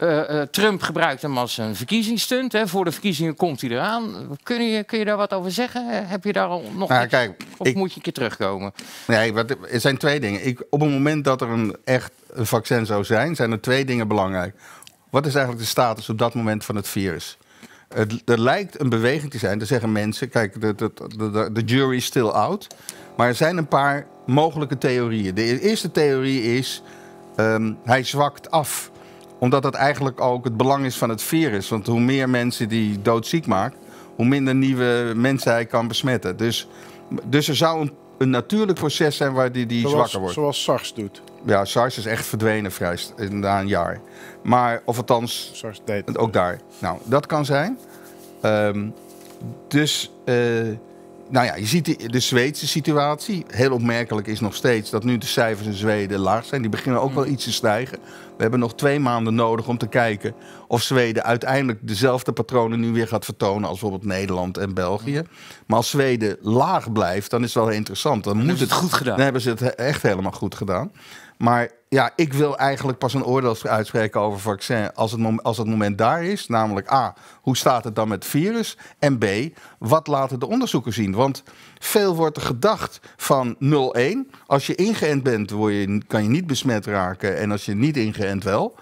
Trump gebruikt hem als een verkiezingsstunt. Hè. Voor de verkiezingen komt hij eraan. Kun je, kun je daar wat over zeggen? Heb je daar al nog nou, kijk, Of ik, moet je een keer terugkomen? Nee, er zijn twee dingen. Ik, op het moment dat er een echt een vaccin zou zijn, zijn er twee dingen belangrijk. Wat is eigenlijk de status op dat moment van het virus? Het, er lijkt een beweging te zijn. Er zeggen mensen, kijk, de, de, de, jury is still out. Maar er zijn een paar mogelijke theorieën. De eerste theorie is, ehm, hij zwakt af. Omdat dat eigenlijk ook het belang is van het virus. Want hoe meer mensen die doodziek maakt, hoe minder nieuwe mensen hij kan besmetten. Dus, dus er zou een, natuurlijk proces zijn waar die, die zwakker wordt. Zoals SARS doet ja, SARS is echt verdwenen vrij na een jaar. Maar, of althans, SARS ook daar. Nou, dat kan zijn. Ehm, dus, eh, nou ja, je ziet de, Zweedse situatie. Heel opmerkelijk is nog steeds dat nu de cijfers in Zweden laag zijn. Die beginnen ook mm. wel iets te stijgen. We hebben nog twee maanden nodig om te kijken of Zweden uiteindelijk dezelfde patronen nu weer gaat vertonen als bijvoorbeeld Nederland en België. Mm. Maar als Zweden laag blijft, dan is het wel interessant. Dan, dan moet het, het goed gedaan. Dan hebben ze het echt helemaal goed gedaan. Maar ja, ik wil eigenlijk pas een oordeel uitspreken over vaccin als het, als moment daar is. Namelijk A, hoe staat het dan met het virus? En B, wat laten de onderzoeken zien? Want veel wordt er gedacht van 0-1. Als je ingeënt bent, word je, kan je niet besmet raken. En als je niet ingeënt wel.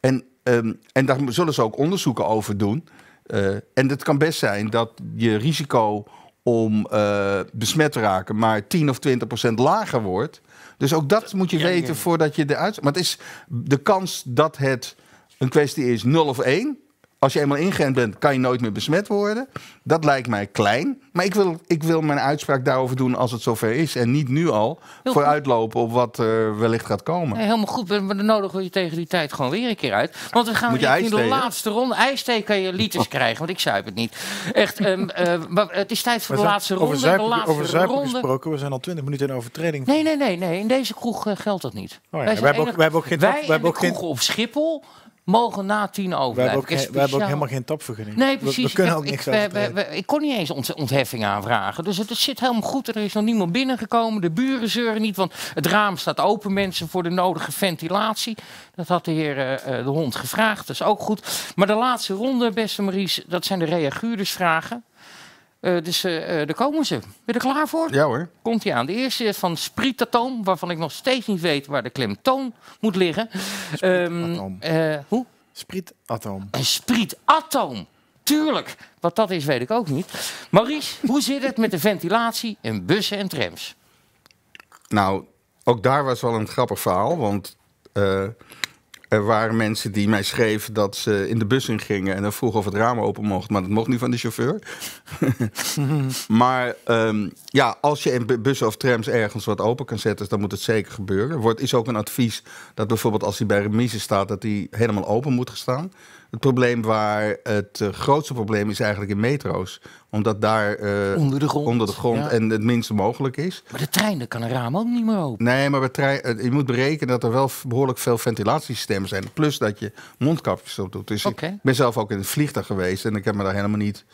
En, ehm, en daar zullen ze ook onderzoeken over doen. Eh, en het kan best zijn dat je risico om eh, besmet te raken maar 10 of 20 procent lager wordt dus ook dat moet je weten voordat je de uit. Maar het is de kans dat het een kwestie is 0 of 1 als je eenmaal ingeënt bent, kan je nooit meer besmet worden. Dat lijkt mij klein. Maar ik wil, ik wil mijn uitspraak daarover doen als het zover is. En niet nu al Heel vooruitlopen op wat er wellicht gaat komen. helemaal goed. Maar dan nodigen we je tegen die tijd gewoon weer een keer uit. Want we gaan in de laatste ronde. ijsteken kan je liters krijgen, want ik zuip het niet. Echt, maar ehm, eh, het is tijd voor de laatste ronde. Over zuipen, de laatste over zuipen gesproken, we zijn al 20 minuten in overtreding. Nee, nee, nee. nee. In deze kroeg eh, geldt dat niet. Oh we wij, hebben ook, hebben ook geen... Wij hebben ook geen... op Schiphol mogen na tien over. We hebben, ook, we hebben ook helemaal geen tapvergunning. Nee, precies. We, kunnen ik ook niks ik, we, ik kon niet eens ontheffing aanvragen. Dus het, zit helemaal goed. Er is nog niemand binnengekomen. De buren zeuren niet, want het raam staat open. Mensen voor de nodige ventilatie. Dat had de heer eh, eh, De Hond gevraagd. Dat is ook goed. Maar de laatste ronde, beste Maries, dat zijn de reaguurdersvragen. Eh, dus uh, daar komen ze. Ben je er klaar voor? Ja hoor. Komt hij aan. De eerste is van sprietatoom, waarvan ik nog steeds niet weet waar de klemtoon moet liggen. Ehm, Spritatoom. hoe? Sprietatoom. Een sprietatoom. Tuurlijk. Wat dat is, weet ik ook niet. Maurice, hoe zit het met de ventilatie in bussen en trams? Nou, ook daar was wel een grappig verhaal, want... Er waren mensen die mij schreven dat ze in de bus in gingen en dan vroegen of het raam open mocht, maar dat mocht niet van de chauffeur. maar ehm, ja, als je in bussen of trams ergens wat open kan zetten, dan moet het zeker gebeuren. Wordt is ook een advies dat bijvoorbeeld als hij bij remise staat, dat hij helemaal open moet staan. Het probleem waar het eh, grootste probleem is eigenlijk in metro's. Omdat daar eh, onder de grond, en het minste mogelijk is. Maar de daar kan een raam ook niet meer open. Nee, maar trein, eh, je moet berekenen dat er wel behoorlijk veel ventilatiesystemen zijn. Plus dat je mondkapjes op doet. Dus ik ben zelf ook in het vliegtuig geweest en ik heb me daar helemaal niet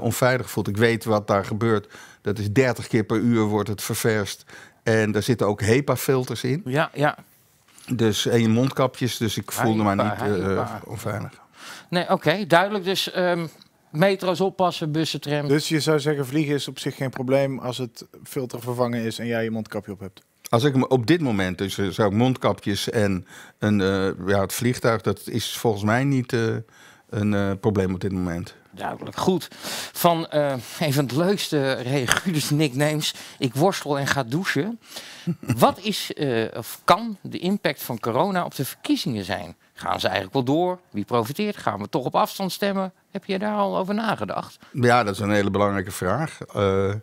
onveilig gevoeld. Ik weet wat daar gebeurt. Dat is 30 keer per uur wordt het ververst. En daar zitten ook HEPA-filters in. Ja, ja. Dus, en je mondkapjes, dus ik voelde me niet onveilig nee, oké, duidelijk. Dus ehm, metro's oppassen, bussen, tram. Dus je zou zeggen, vliegen is op zich geen probleem als het filter vervangen is en jij je mondkapje op hebt. Als ik op dit moment, dus eh, zou mondkapjes en een, eh, ja, het vliegtuig, dat is volgens mij niet eh, een probleem op dit moment. Duidelijk. Goed. Van uh, een van de leukste reguliere dus nicknames. Ik worstel en ga douchen. Wat is of kan de impact van corona op de verkiezingen zijn? Gaan ze eigenlijk wel door? Wie profiteert? Gaan we toch op afstand stemmen? Heb je daar al over nagedacht? Ja, dat is een hele belangrijke vraag. Uh,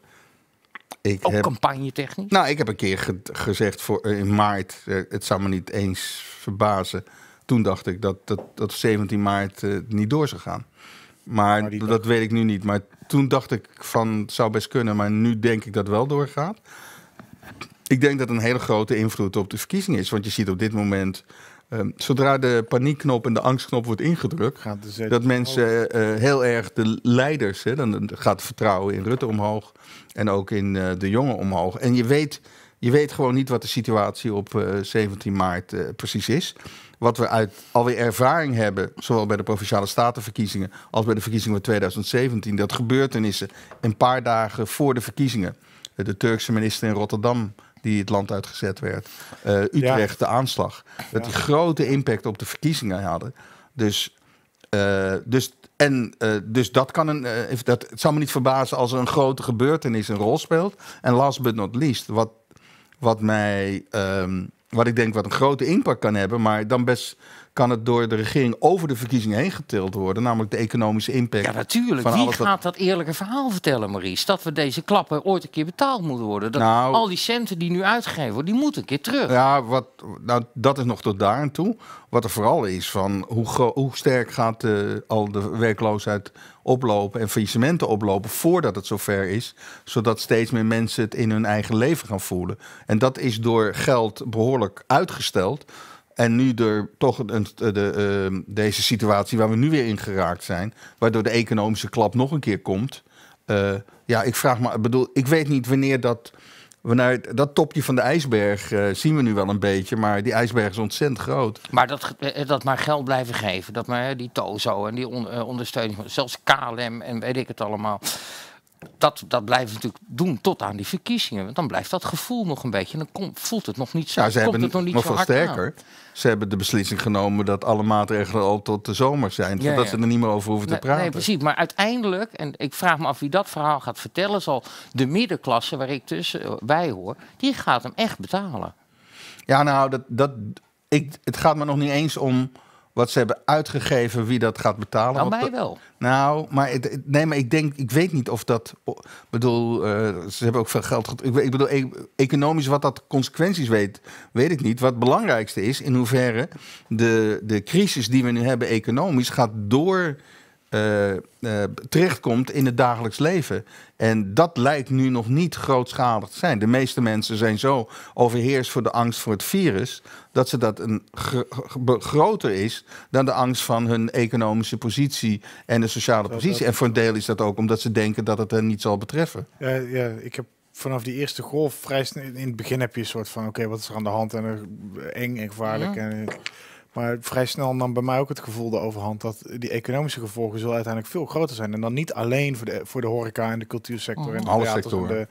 ik Ook campagne techniek. Nou, ik heb een keer gezegd voor, eh, in maart, eh, het zou me niet eens verbazen. Toen dacht ik dat, dat, dat 17 maart niet door zou gaan. Maar, dat weet ik nu niet. Maar toen dacht ik van, het zou best kunnen. Maar nu denk ik dat wel doorgaat. Ik denk dat een hele grote invloed op de verkiezingen is. Want je ziet op dit moment Ehm, zodra de paniekknop en de angstknop wordt ingedrukt, gaat de dat mensen eh, eh, heel erg de leiders, dan gaat het vertrouwen in Rutte omhoog en ook in eh, de jongen omhoog. En je weet, je weet gewoon niet wat de situatie op 17 maart precies is. Wat we uit alweer ervaring hebben, zowel bij de provinciale statenverkiezingen als bij de verkiezingen van 2017, dat gebeurtenissen een paar dagen voor de verkiezingen. De Turkse minister in Rotterdam die het land uitgezet werd. Eh, Utrecht, de aanslag. Dat die grote impact op de verkiezingen hadden. Dus, eh, dus en eh, dus dat kan een. dat, het zou me niet verbazen als er een grote gebeurtenis een rol speelt. En last but not least, wat, wat mij. Ehm, wat ik denk wat een grote impact kan hebben, maar dan best kan het door de regering over de verkiezingen heen getild worden. Namelijk de economische impact. Ja, natuurlijk. Wie gaat dat eerlijke verhaal vertellen, Maurice? Dat we deze klappen ooit een keer betaald moeten worden. Dat nou- al die centen die nu uitgegeven worden, die moeten een keer terug. Ja, wat, nou, dat is nog tot daar en toe. Wat er vooral is van hoe, hoe sterk gaat eh, al de werkloosheid oplopen en faillissementen oplopen voordat het zover is. Zodat steeds meer mensen het in hun eigen leven gaan voelen. En dat is door geld behoorlijk uitgesteld. En nu er toch een, eh, de, ehm, deze situatie waar we nu weer in geraakt zijn, waardoor de economische klap nog een keer komt. Eh, ja, ik vraag me, bedoel, ik weet niet wanneer dat. Wanneer, dat topje van de ijsberg eh, zien we nu wel een beetje, maar die ijsberg is ontzettend groot. Maar dat, dat maar geld blijven geven, dat maar die Tozo en die ondersteuning, zelfs KLM en weet ik het allemaal dat, dat blijven we natuurlijk doen tot aan die verkiezingen. Want dan blijft dat gevoel nog een beetje. dan voelt het nog niet zo. Ja, ze hebben, het nog niet veel sterker, ze hebben de beslissing genomen dat alle maatregelen al tot de zomer zijn. Zodat ze er niet meer over hoeven te praten. Nee, precies. Maar uiteindelijk, en ik vraag me af wie dat verhaal gaat vertellen, zal de middenklasse waar ik tussen eh, bij hoor, die gaat hem echt betalen. Ja, nou, dat, dat, ik, het gaat me nog niet eens om wat ze hebben uitgegeven, wie dat gaat betalen. Nou, mij wel. Nou, maar, nee, maar ik denk, ik weet niet of dat. bedoel, eh, ze hebben ook veel geld. Ik, ik bedoel, e- economisch wat dat consequenties weet, weet ik niet. Wat het belangrijkste is, in hoeverre de, de crisis die we nu hebben economisch gaat door uh, uh, terechtkomt in het dagelijks leven. En dat lijkt nu nog niet grootschalig te zijn. De meeste mensen zijn zo overheerst voor de angst voor het virus. dat ze dat een groter is dan de angst van hun economische positie en de sociale positie. En voor een deel is dat ook omdat ze denken dat het hen niet zal betreffen. Ja, ja ik heb vanaf die eerste golf vrij in het begin heb je een soort van: oké, wat is er aan de hand? En eh, eng en gevaarlijk. En, maar vrij snel nam bij mij ook het gevoel de overhand dat die economische gevolgen zullen uiteindelijk veel groter zijn. En dan niet alleen voor de, voor de horeca en de cultuursector en mhm. de Alle sectoren. De,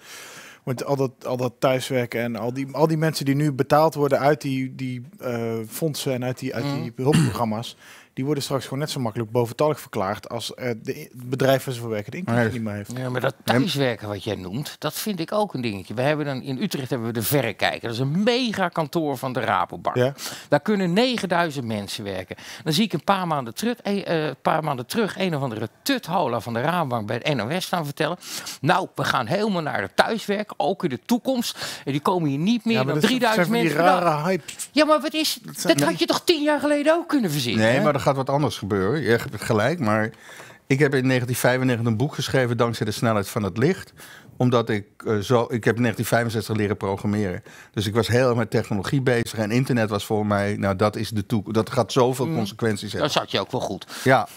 want al dat, al dat thuiswerken en al die, al die mensen die nu betaald worden uit die, die eh, fondsen en uit die, uit die mhm. hulpprogramma's die worden straks gewoon net zo makkelijk boventallig verklaard als uh, de bedrijven ze verwerken de inkomsten niet meer heeft. Ja, maar dat thuiswerken wat jij noemt, dat vind ik ook een dingetje. We hebben dan in Utrecht hebben we de Verrekijker. Dat is een mega kantoor van de Rabobank. Daar kunnen 9000 mensen werken. Dan zie ik een paar maanden terug, eh, een, paar maanden terug een of andere tuthola van de Rabobank bij de NOS staan vertellen. Nou, we gaan helemaal naar het thuiswerk, ook in de toekomst. En die komen hier niet meer ja, dan 3000 mensen. Die nou, rare hype. Ja, maar wat is, dat, had je toch tien jaar geleden ook kunnen verzinnen? Nee, hè? maar gaat wat anders gebeuren. Je hebt het gelijk, maar ik heb in 1995 een boek geschreven dankzij de snelheid van het licht omdat ik eh, zo, ik heb in 1965 leren programmeren. Dus ik was heel met technologie bezig. En internet was voor mij, nou dat is de toekomst. Dat gaat zoveel mm. consequenties hebben. Dat zat je ook wel goed. Ja,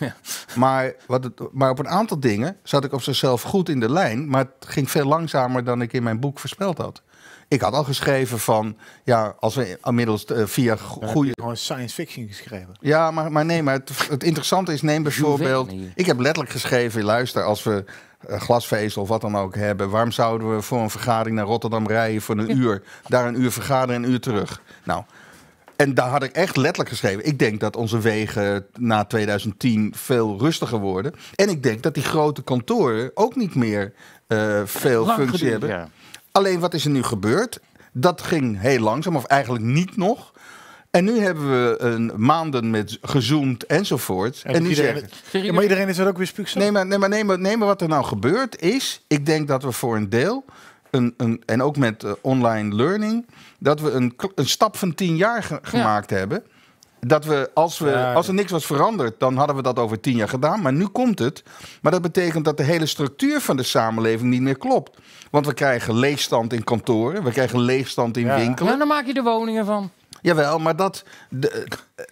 Maar, wat het, maar op een aantal dingen zat ik op zichzelf goed in de lijn. Maar het ging veel langzamer dan ik in mijn boek voorspeld had. Ik had al geschreven van, ja, als we inmiddels eh, via goede... science fiction geschreven. Ja, maar, maar nee, maar het, het interessante is, neem bijvoorbeeld... Ik heb letterlijk geschreven, luister, als we eh, glasvezel of wat dan ook hebben. Waarom zouden we voor een vergadering naar Rotterdam rijden voor een uur? Daar een uur vergaderen, en een uur terug. Nou, en daar had ik echt letterlijk geschreven. Ik denk dat onze wegen na 2010 veel rustiger worden. En ik denk dat die grote kantoren ook niet meer eh, veel functie hebben. Alleen wat is er nu gebeurd? Dat ging heel langzaam, of eigenlijk niet nog. En nu hebben we een, maanden met gezoomd enzovoort. En, iedereen, ja, maar iedereen is er ook weer spuugsel. Nee maar, nee, maar, nee, maar, wat er nou gebeurt is... ik denk dat we voor een deel, een, een, en ook met eh, online learning... dat we een, een stap van tien jaar gemaakt hebben... Dat we als, we, als er niks was veranderd, dan hadden we dat over tien jaar gedaan. Maar nu komt het. Maar dat betekent dat de hele structuur van de samenleving niet meer klopt. Want we krijgen leegstand in kantoren, we krijgen leegstand in ja. winkelen. Nou, dan maak je de woningen van. Jawel, maar dat,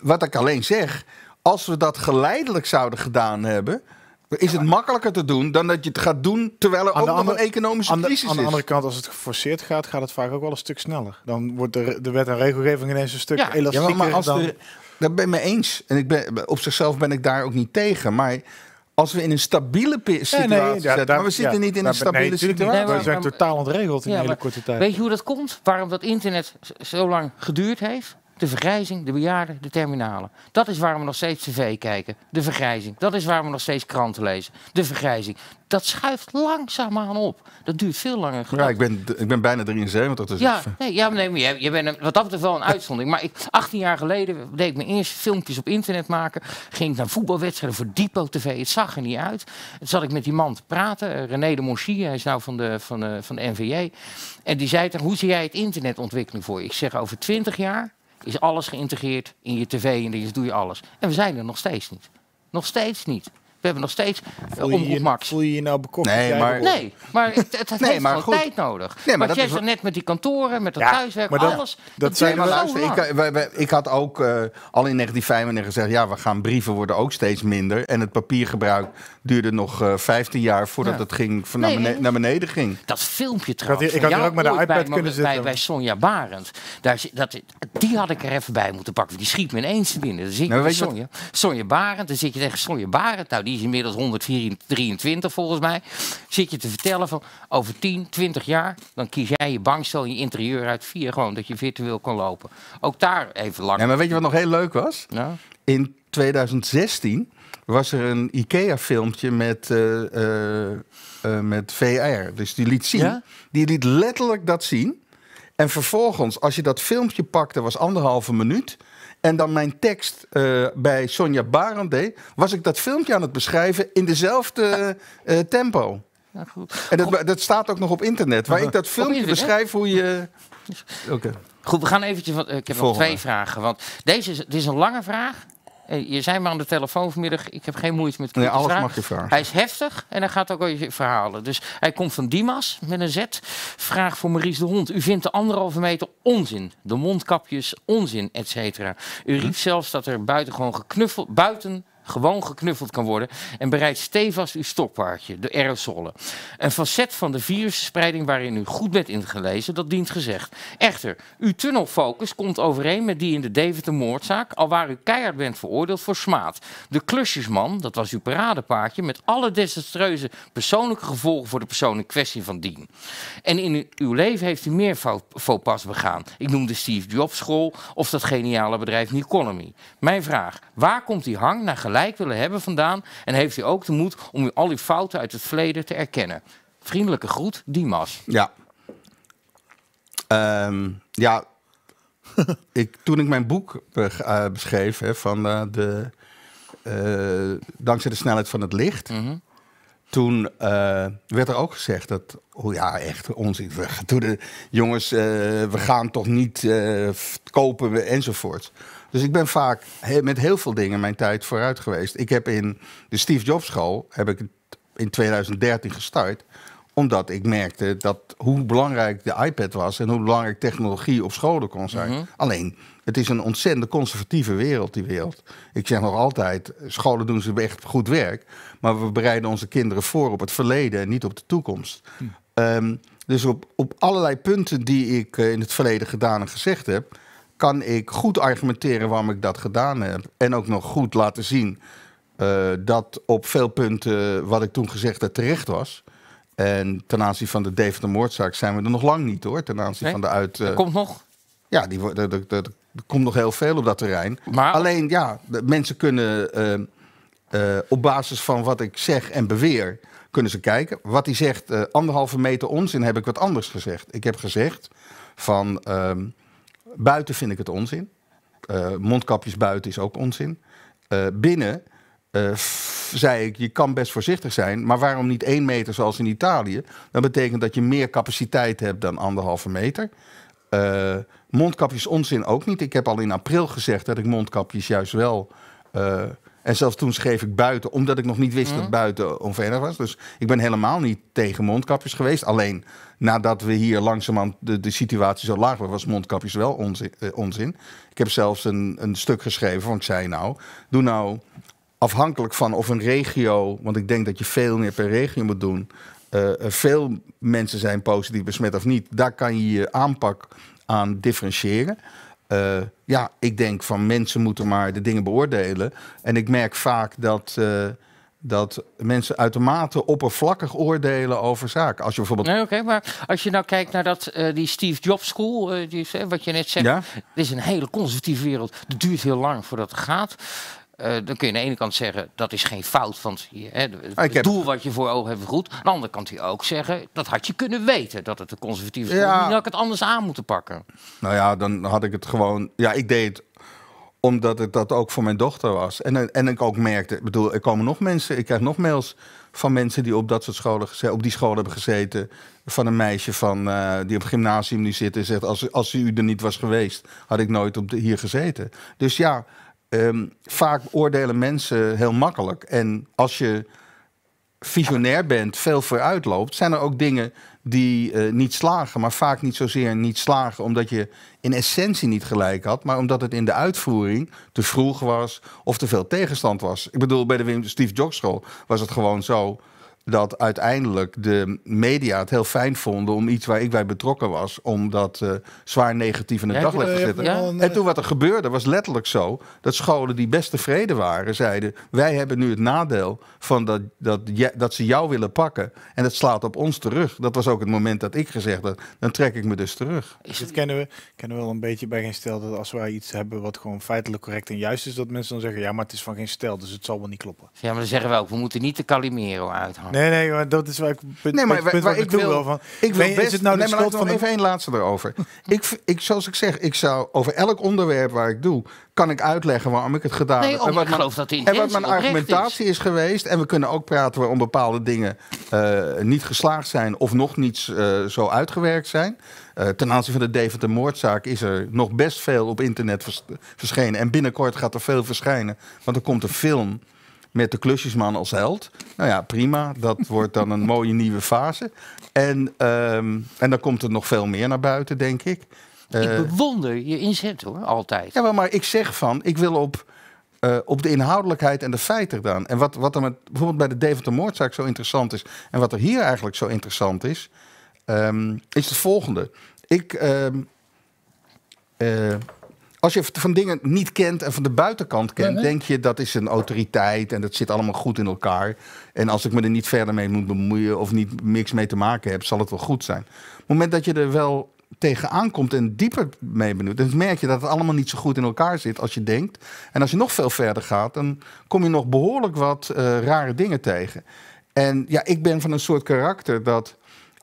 wat ik alleen zeg, als we dat geleidelijk zouden gedaan hebben, is het makkelijker te doen dan dat je het gaat doen terwijl er ook nog een economische crisis is. Aan, de andere kant, als het geforceerd gaat, gaat het vaak ook wel een stuk sneller. Dan wordt de, de wet en regelgeving ineens een stuk ja, elastieker. Ja, maar als dat ben ik mee eens. En ik ben, op zichzelf ben ik daar ook niet tegen. Maar als we in een stabiele situatie zitten. maar we zitten niet in een stabiele situatie. we zijn totaal ontregeld in een hele korte tijd. Weet je hoe dat komt? Waarom dat internet zo lang geduurd heeft? de vergrijzing, de bejaarden, de terminalen. Dat is waarom we nog steeds tv kijken. De vergrijzing. Dat is waarom we nog steeds kranten lezen. De vergrijzing. Dat schuift langzaamaan op. Dat duurt veel langer. Ja, ik ben, ik ben bijna 73. Dus ja, nee, ja, nee, maar je, je bent wat dat betreft wel een uitzondering. Maar ik, 18 jaar geleden deed ik mijn eerste filmpjes op internet maken. Ging ik naar voetbalwedstrijden voor Diepo TV. Het zag er niet uit. Toen zat ik met die man te praten. Eh, René de Monchier, hij is nou van de, van, eh, van de NVJ. En die zei hoe zie jij het internetontwikkeling voor je? Ik zeg over 20 jaar is alles geïntegreerd in je tv en dus doe je alles. En we zijn er nog steeds niet. Nog steeds niet. We hebben nog steeds uh, Max. Voel je je nou bekocht? Nee, maar, nee, maar het, het, heeft maar gewoon tijd nodig. Nee, maar Want jij zat net met die kantoren, met het ja, thuiswerk, maar alles. Dat, zijn we luisteren. ik, ik, had ook eh, al in 1995 gezegd... ja, we gaan brieven worden ook steeds minder. En het papiergebruik duurde nog uh, eh, 15 jaar voordat ja. het ging, van naar, beneden, ging. Dat filmpje trouwens. ik had er ook maar de iPad bij, kunnen zitten. Bij, bij Sonja Barend. Daar, dat, die had ik er even bij moeten pakken. Die schiet me ineens binnen. Dan zit nou, je Sonja, Sonja Barend. Dan zit je tegen Sonja Barend. Nou, die is inmiddels 123 volgens mij. Zit je te vertellen van over 10, 20 jaar. Dan kies jij je bankstel en je interieur uit vier. Gewoon dat je virtueel kan lopen. Ook daar even lang. Ja, maar weet je wat nog heel leuk was? Ja. Nou? In 2016 was er een IKEA-filmpje met, eh, eh, eh, met VR. Dus die liet zien. Die liet letterlijk dat zien. En vervolgens, als je dat filmpje pakte, was anderhalve minuut. En dan mijn tekst bij Sonja Barendé. was ik dat filmpje aan het beschrijven in dezelfde tempo. Ja, goed. En dat, dat, staat ook nog op internet, waar ik dat filmpje beschrijf hoe je. Oké. Goed, we gaan eventjes. ik heb nog twee vragen. Want deze is, dit is een lange vraag je zei me aan de telefoon vanmiddag, ik heb geen moeite met kritisch Nee, Hij is heftig en hij gaat ook al je verhalen. Dus hij komt van Dimas met een Z. Vraag voor Maurice de Hond. U vindt de anderhalve meter onzin. De mondkapjes onzin, et cetera. U riep hm? zelfs dat er buiten gewoon geknuffeld buiten gewoon geknuffeld kan worden en bereid stevast uw stokpaardje, de aerosolen. Een facet van de virusspreiding waarin u goed bent ingelezen, dat dient gezegd. Echter, uw tunnelfocus komt overeen met die in de Deventer-moordzaak, alwaar u keihard bent veroordeeld voor smaad. De klusjesman, dat was uw paradepaardje, met alle desastreuze persoonlijke gevolgen voor de persoon in kwestie van dien. En in uw leven heeft u meer faux pas begaan. Ik noem de Steve Jobs school of dat geniale bedrijf New Economy. Mijn vraag, waar komt die hang naar geluid gelijk willen hebben vandaan. En heeft u ook de moed om al uw fouten uit het verleden te erkennen. Vriendelijke groet, Dimas. Ja. Ehm, ja. ik, toen ik mijn boek uh, beschreef van eh, de. Eh, dankzij de snelheid van het licht. Mhm. Toen werd er ook gezegd dat. Oh ja, echt onzin. We, toen de, jongens, we gaan toch niet kopen enzovoort. Dus ik ben vaak met heel veel dingen mijn tijd vooruit geweest. Ik heb in de Steve Jobs school heb ik in 2013 gestart omdat ik merkte dat hoe belangrijk de iPad was en hoe belangrijk technologie op scholen kon zijn. Mhm. Alleen, het is een ontzettend conservatieve wereld, die wereld. Ik zeg nog altijd, scholen doen ze echt goed werk, maar we bereiden onze kinderen voor op het verleden en niet op de toekomst. Hm. Ehm, dus op, op allerlei punten die ik eh, in het verleden gedaan en gezegd heb, kan ik goed argumenteren waarom ik dat gedaan heb. En ook nog goed laten zien eh, dat op veel punten wat ik toen gezegd heb terecht was. En ten aanzien van de Deventer moordzaak zijn we er nog lang niet hoor. Ten aanzien van de uit. Uh, komt nog? Ja, die, er, komt nog heel veel op dat terrein. Maar... Alleen ja, mensen kunnen eh, op basis van wat ik zeg en beweer. Kunnen ze kijken. Wat hij zegt, anderhalve meter onzin, heb ik wat anders gezegd. Ik heb gezegd van ehm, Buiten vind ik het onzin. Eh, mondkapjes buiten is ook onzin. Eh, binnen eh, zei ik, je kan best voorzichtig zijn, maar waarom niet één meter zoals in Italië? Dat betekent dat je meer capaciteit hebt dan anderhalve meter. mondkapjes onzin ook niet. Ik heb al in april gezegd dat ik mondkapjes juist wel en zelfs toen schreef ik buiten, omdat ik nog niet wist dat mhm. buiten onveilig was. Dus ik ben helemaal niet tegen mondkapjes geweest. Alleen nadat we hier langzamerhand de, situatie zo laag was, was mondkapjes wel eh, onzin. Ik heb zelfs een, een stuk geschreven van ik zei nou, doe nou afhankelijk van of een regio, want ik denk dat je veel meer per regio moet doen. Eh, veel mensen zijn positief besmet of niet. Daar kan je je aanpak aan differentiëren. Eh, ja, ik denk van mensen moeten maar de dingen beoordelen. En ik merk vaak dat, eh, dat mensen uitermate oppervlakkig oordelen over zaken. Als je bijvoorbeeld. Nee, oké, maar als je nou kijkt naar dat, eh, die Steve Jobs School, die, wat je net zegt, het is een hele conservatieve wereld. Het duurt heel lang voordat het gaat. Eh, dan kun je aan de ene kant zeggen dat is geen fout, want ah, het doel wat je voor ogen hebt goed. Aan de andere kant kun ook zeggen dat had je kunnen weten dat het de conservatieve ja. school had ik het anders aan moeten pakken. Nou ja, dan had ik het gewoon. Ja, ik deed het omdat het dat ook voor mijn dochter was. En, en ik ook merkte, ik bedoel, er komen nog mensen, ik krijg nog mails van mensen die op dat soort scholen op die scholen hebben gezeten. Van een meisje van, eh, die op het gymnasium nu zit en zegt: als, als u er niet was geweest, had ik nooit op hier gezeten. Dus ja, Ehm, vaak oordelen mensen heel makkelijk. En als je visionair bent, veel vooruit loopt, zijn er ook dingen die eh, niet slagen. Maar vaak niet zozeer niet slagen omdat je in essentie niet gelijk had, maar omdat het in de uitvoering te vroeg was of te veel tegenstand was. Ik bedoel, bij de Steve Jobs school was het gewoon zo dat uiteindelijk de media het heel fijn vonden om iets waar ik bij betrokken was, om dat eh, zwaar negatief in het ja, daglicht te Ja. En toen wat er gebeurde was letterlijk zo dat scholen die best tevreden waren, zeiden: Wij hebben nu het nadeel van dat, dat, dat ze jou willen pakken en dat slaat op ons terug. Dat was ook het moment dat ik gezegd had: Dan trek ik me dus terug. Dus dat kennen we, kennen wel een beetje bij geen stel dat als wij iets hebben wat gewoon feitelijk correct en juist is, dat mensen dan zeggen: Ja, maar het is van geen stel, dus het zal wel niet kloppen. Ja, maar dan zeggen we ook: We moeten niet de Calimero uithalen. Nee, nee, maar dat is waar ik punt, nee, maar, punt waar, ik wil, van. Ik wil best, het nou de nee, van nog even één laatste erover. ik, ik, zoals ik zeg, ik zou over elk onderwerp waar ik doe, kan ik uitleggen waarom ik het gedaan heb. Nee, oh, en wat, mijn, dat en wat mijn argumentatie is. geweest. En we kunnen ook praten waarom bepaalde dingen eh, niet geslaagd zijn of nog niet eh, zo uitgewerkt zijn. Eh, ten aanzien van de Deventer moordzaak is er nog best veel op internet verschenen. En binnenkort gaat er veel verschijnen. Want er komt een film met de klusjesman als held. Nou ja, prima. Dat wordt dan een mooie nieuwe fase. En, ehm, en dan komt er nog veel meer naar buiten, denk ik. ik eh, bewonder je inzet hoor, altijd. Ja, maar ik zeg van, ik wil op, eh, op de inhoudelijkheid en de feiten dan. En wat, wat dan met, bijvoorbeeld bij de Deventer-moordzaak zo interessant is... en wat er hier eigenlijk zo interessant is, ehm, is het volgende. Ik... Ehm, eh, als je van dingen niet kent en van de buitenkant kent, denk je dat is een autoriteit en dat zit allemaal goed in elkaar. En als ik me er niet verder mee moet bemoeien of niet niks mee te maken heb, zal het wel goed zijn. Op het moment dat je er wel tegenaan komt en dieper mee benieuwd, dan merk je dat het allemaal niet zo goed in elkaar zit als je denkt. En als je nog veel verder gaat, dan kom je nog behoorlijk wat eh, rare dingen tegen. En ja, ik ben van een soort karakter dat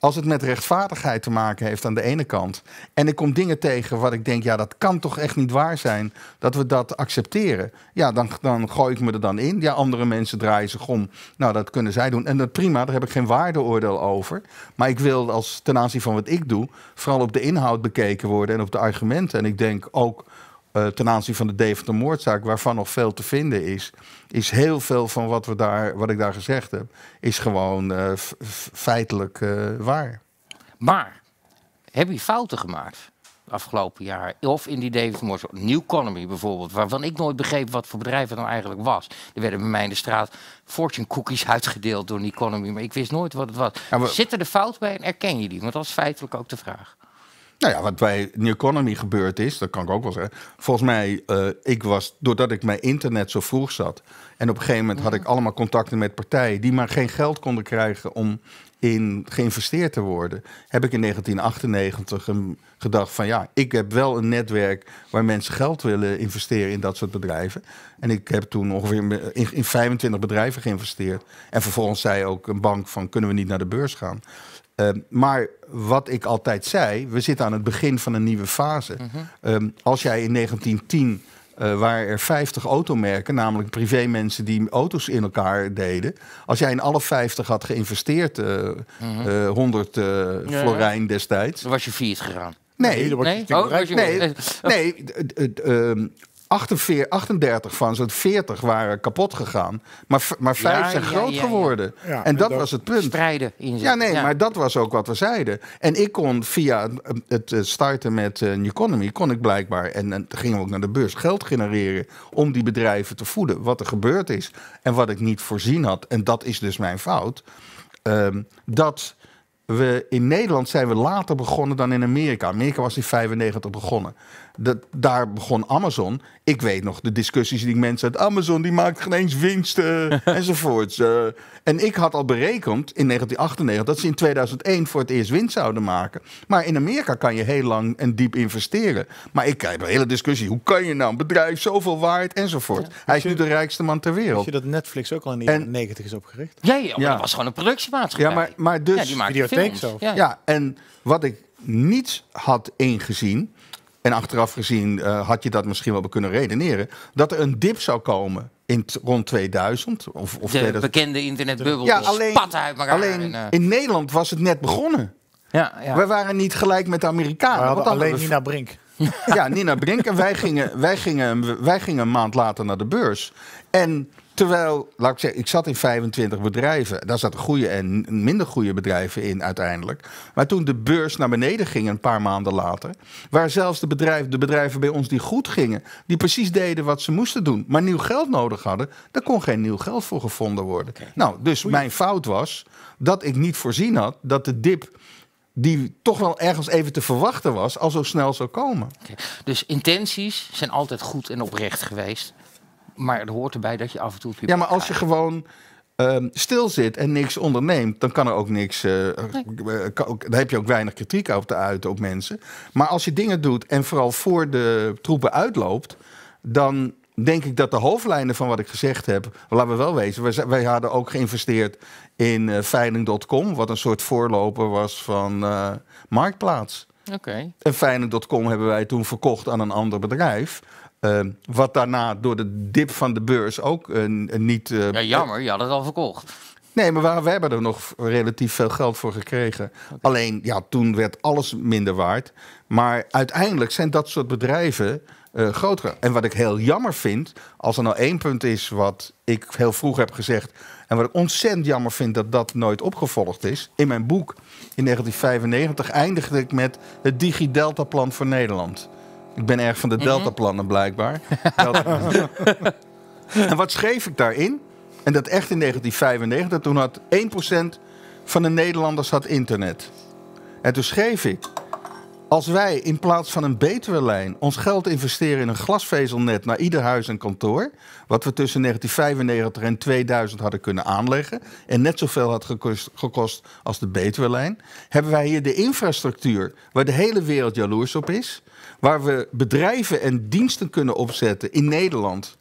als het met rechtvaardigheid te maken heeft aan de ene kant. En ik kom dingen tegen waar ik denk, ja, dat kan toch echt niet waar zijn dat we dat accepteren. Ja, dan, dan gooi ik me er dan in. Ja, andere mensen draaien zich om. Nou, dat kunnen zij doen. En dat prima, daar heb ik geen waardeoordeel over. Maar ik wil als ten aanzien van wat ik doe, vooral op de inhoud bekeken worden en op de argumenten. En ik denk ook eh, ten aanzien van de Deventer-moordzaak, waarvan nog veel te vinden is, is heel veel van wat, we daar, wat ik daar gezegd heb, is gewoon eh, feitelijk eh, waar. Maar, heb je fouten gemaakt afgelopen jaar? Of in die David moordzaak New Economy bijvoorbeeld, waarvan ik nooit begreep wat voor bedrijf het nou eigenlijk was. Er werden bij mij in de straat fortune cookies uitgedeeld door New Economy, maar ik wist nooit wat het was. Ja, maar... Zitten er fouten bij en erken je die? Want dat is feitelijk ook de vraag. Nou ja, wat bij New Economy gebeurd is, dat kan ik ook wel zeggen. Volgens mij, eh, ik was, doordat ik mijn internet zo vroeg zat. En op een gegeven moment had ik mhm. allemaal contacten met partijen die maar geen geld konden krijgen om in geïnvesteerd te worden. Heb ik in 1998 een, gedacht van ja, ik heb wel een netwerk waar mensen geld willen investeren in dat soort bedrijven. En ik heb toen ongeveer in, in 25 bedrijven geïnvesteerd. En vervolgens zei ook een bank van kunnen we niet naar de beurs gaan. Ehm, maar wat ik altijd zei, we zitten aan het begin van een nieuwe fase. Mhm. Ehm, als jij in 1910 uh, waren er 50 automerken, namelijk privémensen die auto's in elkaar deden. Als jij in alle 50 had geïnvesteerd, 100 eh, mhm. eh, eh, florijn destijds. Dan was je vier gegaan. Nee, nee, oh, nee oh. ehm, 48, 38 van zo'n 40 waren kapot gegaan. Maar, maar 5 zijn groot geworden. en, dat, was het punt. Ja, nee, maar dat was ook wat we zeiden. En ik kon via het eh, starten met eh, New Economy... kon ik blijkbaar, en, dan gingen we ook naar de beurs, geld genereren... om die bedrijven te voeden. Wat er gebeurd is en wat ik niet voorzien had... en dat is dus mijn fout... Ehm, dat we in Nederland zijn we later begonnen dan in Amerika. Amerika was in 95 begonnen dat, daar begon Amazon. Ik weet nog de discussies die mensen uit Amazon, die maakt geen eens winsten eh, enzovoorts. Eh. en ik had al berekend in 1998 dat ze in 2001 voor het eerst winst zouden maken. Maar in Amerika kan je heel lang en diep investeren. Maar ik heb een hele discussie, hoe kan je nou een bedrijf zoveel waard enzovoort. Hij is nu de rijkste man ter wereld. Weet je dat Netflix ook al in de jaren 90 is opgericht? Ja, dat was gewoon een productiemaatschappij. Ja, maar, maar dus... Ja, die films. Ja. en wat ik niet had ingezien en achteraf gezien eh, had je dat misschien wel kunnen redeneren. Dat er een dip zou komen in rond 2000. Of, of de 2000. bekende internetbubbel. Ja, alleen, uit alleen eh, in Nederland was het net begonnen. Ja, ja. We waren niet gelijk met de Amerikanen. We alleen Nina Brink. ja, Nina Brink. En wij gingen, wij, gingen, wij gingen een maand later naar de beurs. En Terwijl, laat ik zeggen, ik zat in 25 bedrijven. Daar zaten goede en minder goede bedrijven in uiteindelijk. Maar toen de beurs naar beneden ging een paar maanden later, waar zelfs de bedrijven, de bedrijven bij ons die goed gingen, die precies deden wat ze moesten doen, maar nieuw geld nodig hadden, daar kon geen nieuw geld voor gevonden worden. Nou, dus mijn fout was dat ik niet voorzien had dat de dip die toch wel ergens even te verwachten was, al zo snel zou komen. Dus intenties zijn altijd goed en oprecht geweest. Maar het hoort erbij dat je af en toe... Ja, maar als je gewoon... Um, ehm, stil zit en niks onderneemt, dan kan er ook niks. Eh, eh, Daar heb je ook weinig kritiek op te uiten op mensen. Maar als je dingen doet en vooral voor de troepen uitloopt, dan denk ik dat de hoofdlijnen van wat ik gezegd heb, laten we wel wezen, wij, hadden ook geïnvesteerd in uh, eh, Feiling.com, wat een soort voorloper was van Marktplaats. Oké. En Feiling.com hebben wij toen verkocht aan een ander bedrijf. Ehm, wat daarna door de dip van de beurs ook eh, eh, niet. Eh, ja, jammer, je had het al verkocht. Nee, maar we, hebben er nog relatief veel geld voor gekregen. Alleen, ja, toen werd alles minder waard. Maar uiteindelijk zijn dat soort bedrijven groter. En wat ik heel jammer vind, als er nou één punt is wat ik heel vroeg heb gezegd. En wat ik ontzettend jammer vind dat dat nooit opgevolgd is. In mijn boek in 1995 eindigde ik met het digi Delta plan voor Nederland. Ik ben erg van de mhm. Delta-plannen blijkbaar. en wat schreef ik daarin? En dat echt in 1995, toen had 1% van de Nederlanders had internet. En toen schreef ik, als wij in plaats van een betere lijn ons geld investeren in een glasvezelnet naar ieder huis en kantoor, wat we tussen 1995 en 2000 hadden kunnen aanleggen en net zoveel had gekost, gekost als de betere lijn, hebben wij hier de infrastructuur waar de hele wereld jaloers op is waar we bedrijven en diensten kunnen opzetten in Nederland.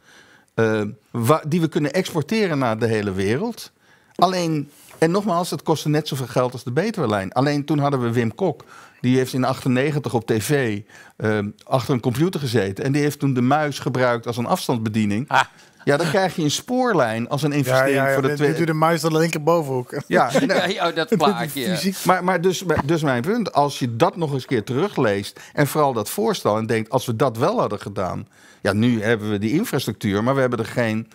Eh, waar, die we kunnen exporteren naar de hele wereld. Alleen, en nogmaals, het kostte net zoveel geld als de Beterlijn. Alleen toen hadden we Wim Kok. Die heeft in 98 op tv eh, achter een computer gezeten. En die heeft toen de muis gebruikt als een afstandsbediening. Ah. Ja, dan krijg je een spoorlijn als een investering ja, ja, ja. voor de tweede. Doet de muis dan linkerbovenhoek. Ja, nou. ja, oh, dat plaatje. Maar, maar dus, dus mijn punt, als je dat nog eens keer terugleest en vooral dat voorstel en denkt, als we dat wel hadden gedaan, ja, nu hebben we die infrastructuur, maar we hebben er geen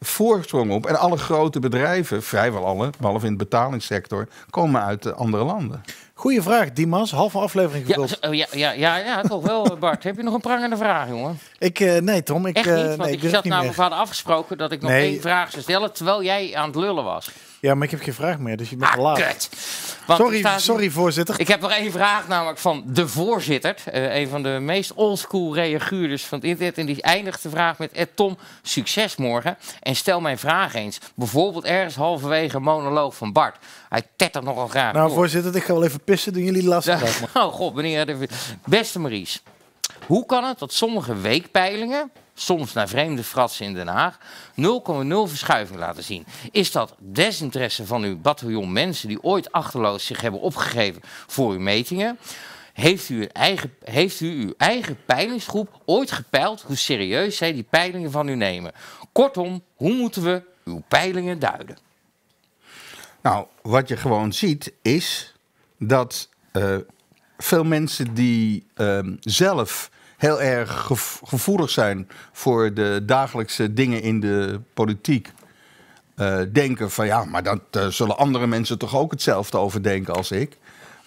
voorsprong op. En alle grote bedrijven, vrijwel alle, behalve in de betalingssector, komen uit andere landen. Goeie vraag, Dimas. Halve aflevering gevuld. Ja, oh, ja, ja, ja, ja toch wel, Bart. Heb je nog een prangende vraag, jongen? Ik, eh, nee, Tom. Ik, Echt niet, eh, want nee, ik, ik zat namelijk, vader afgesproken dat ik nog één vraag zou stellen, terwijl jij aan het lullen was. Ja, maar ik heb geen vraag meer, dus je bent ah, laat. Sorry, sorry, voorzitter. Ik heb nog één vraag, namelijk van de voorzitter. Eh, een van de meest oldschool reaguurders van het internet. En die eindigt de vraag met: Ed Tom, succes morgen. En stel mijn vraag eens. Bijvoorbeeld ergens halverwege een monoloog van Bart. Hij tettert nogal graag. Nou, voorzitter, ik ga wel even pissen. Doen jullie last? oh, god, meneer. Beste Maries. Hoe kan het dat sommige weekpeilingen soms naar vreemde fratsen in Den Haag, 0,0 verschuiving laten zien. Is dat desinteresse van uw bataljon mensen die ooit achterloos zich hebben opgegeven voor uw metingen? Heeft u, eigen, heeft u uw eigen peilingsgroep ooit gepeild hoe serieus zij die peilingen van u nemen? Kortom, hoe moeten we uw peilingen duiden? Nou, wat je gewoon ziet is dat eh, veel mensen die ehm, zelf heel erg gevoelig zijn voor de dagelijkse dingen in de politiek. Eh, denken van ja, maar dat eh, zullen andere mensen toch ook hetzelfde over denken als ik.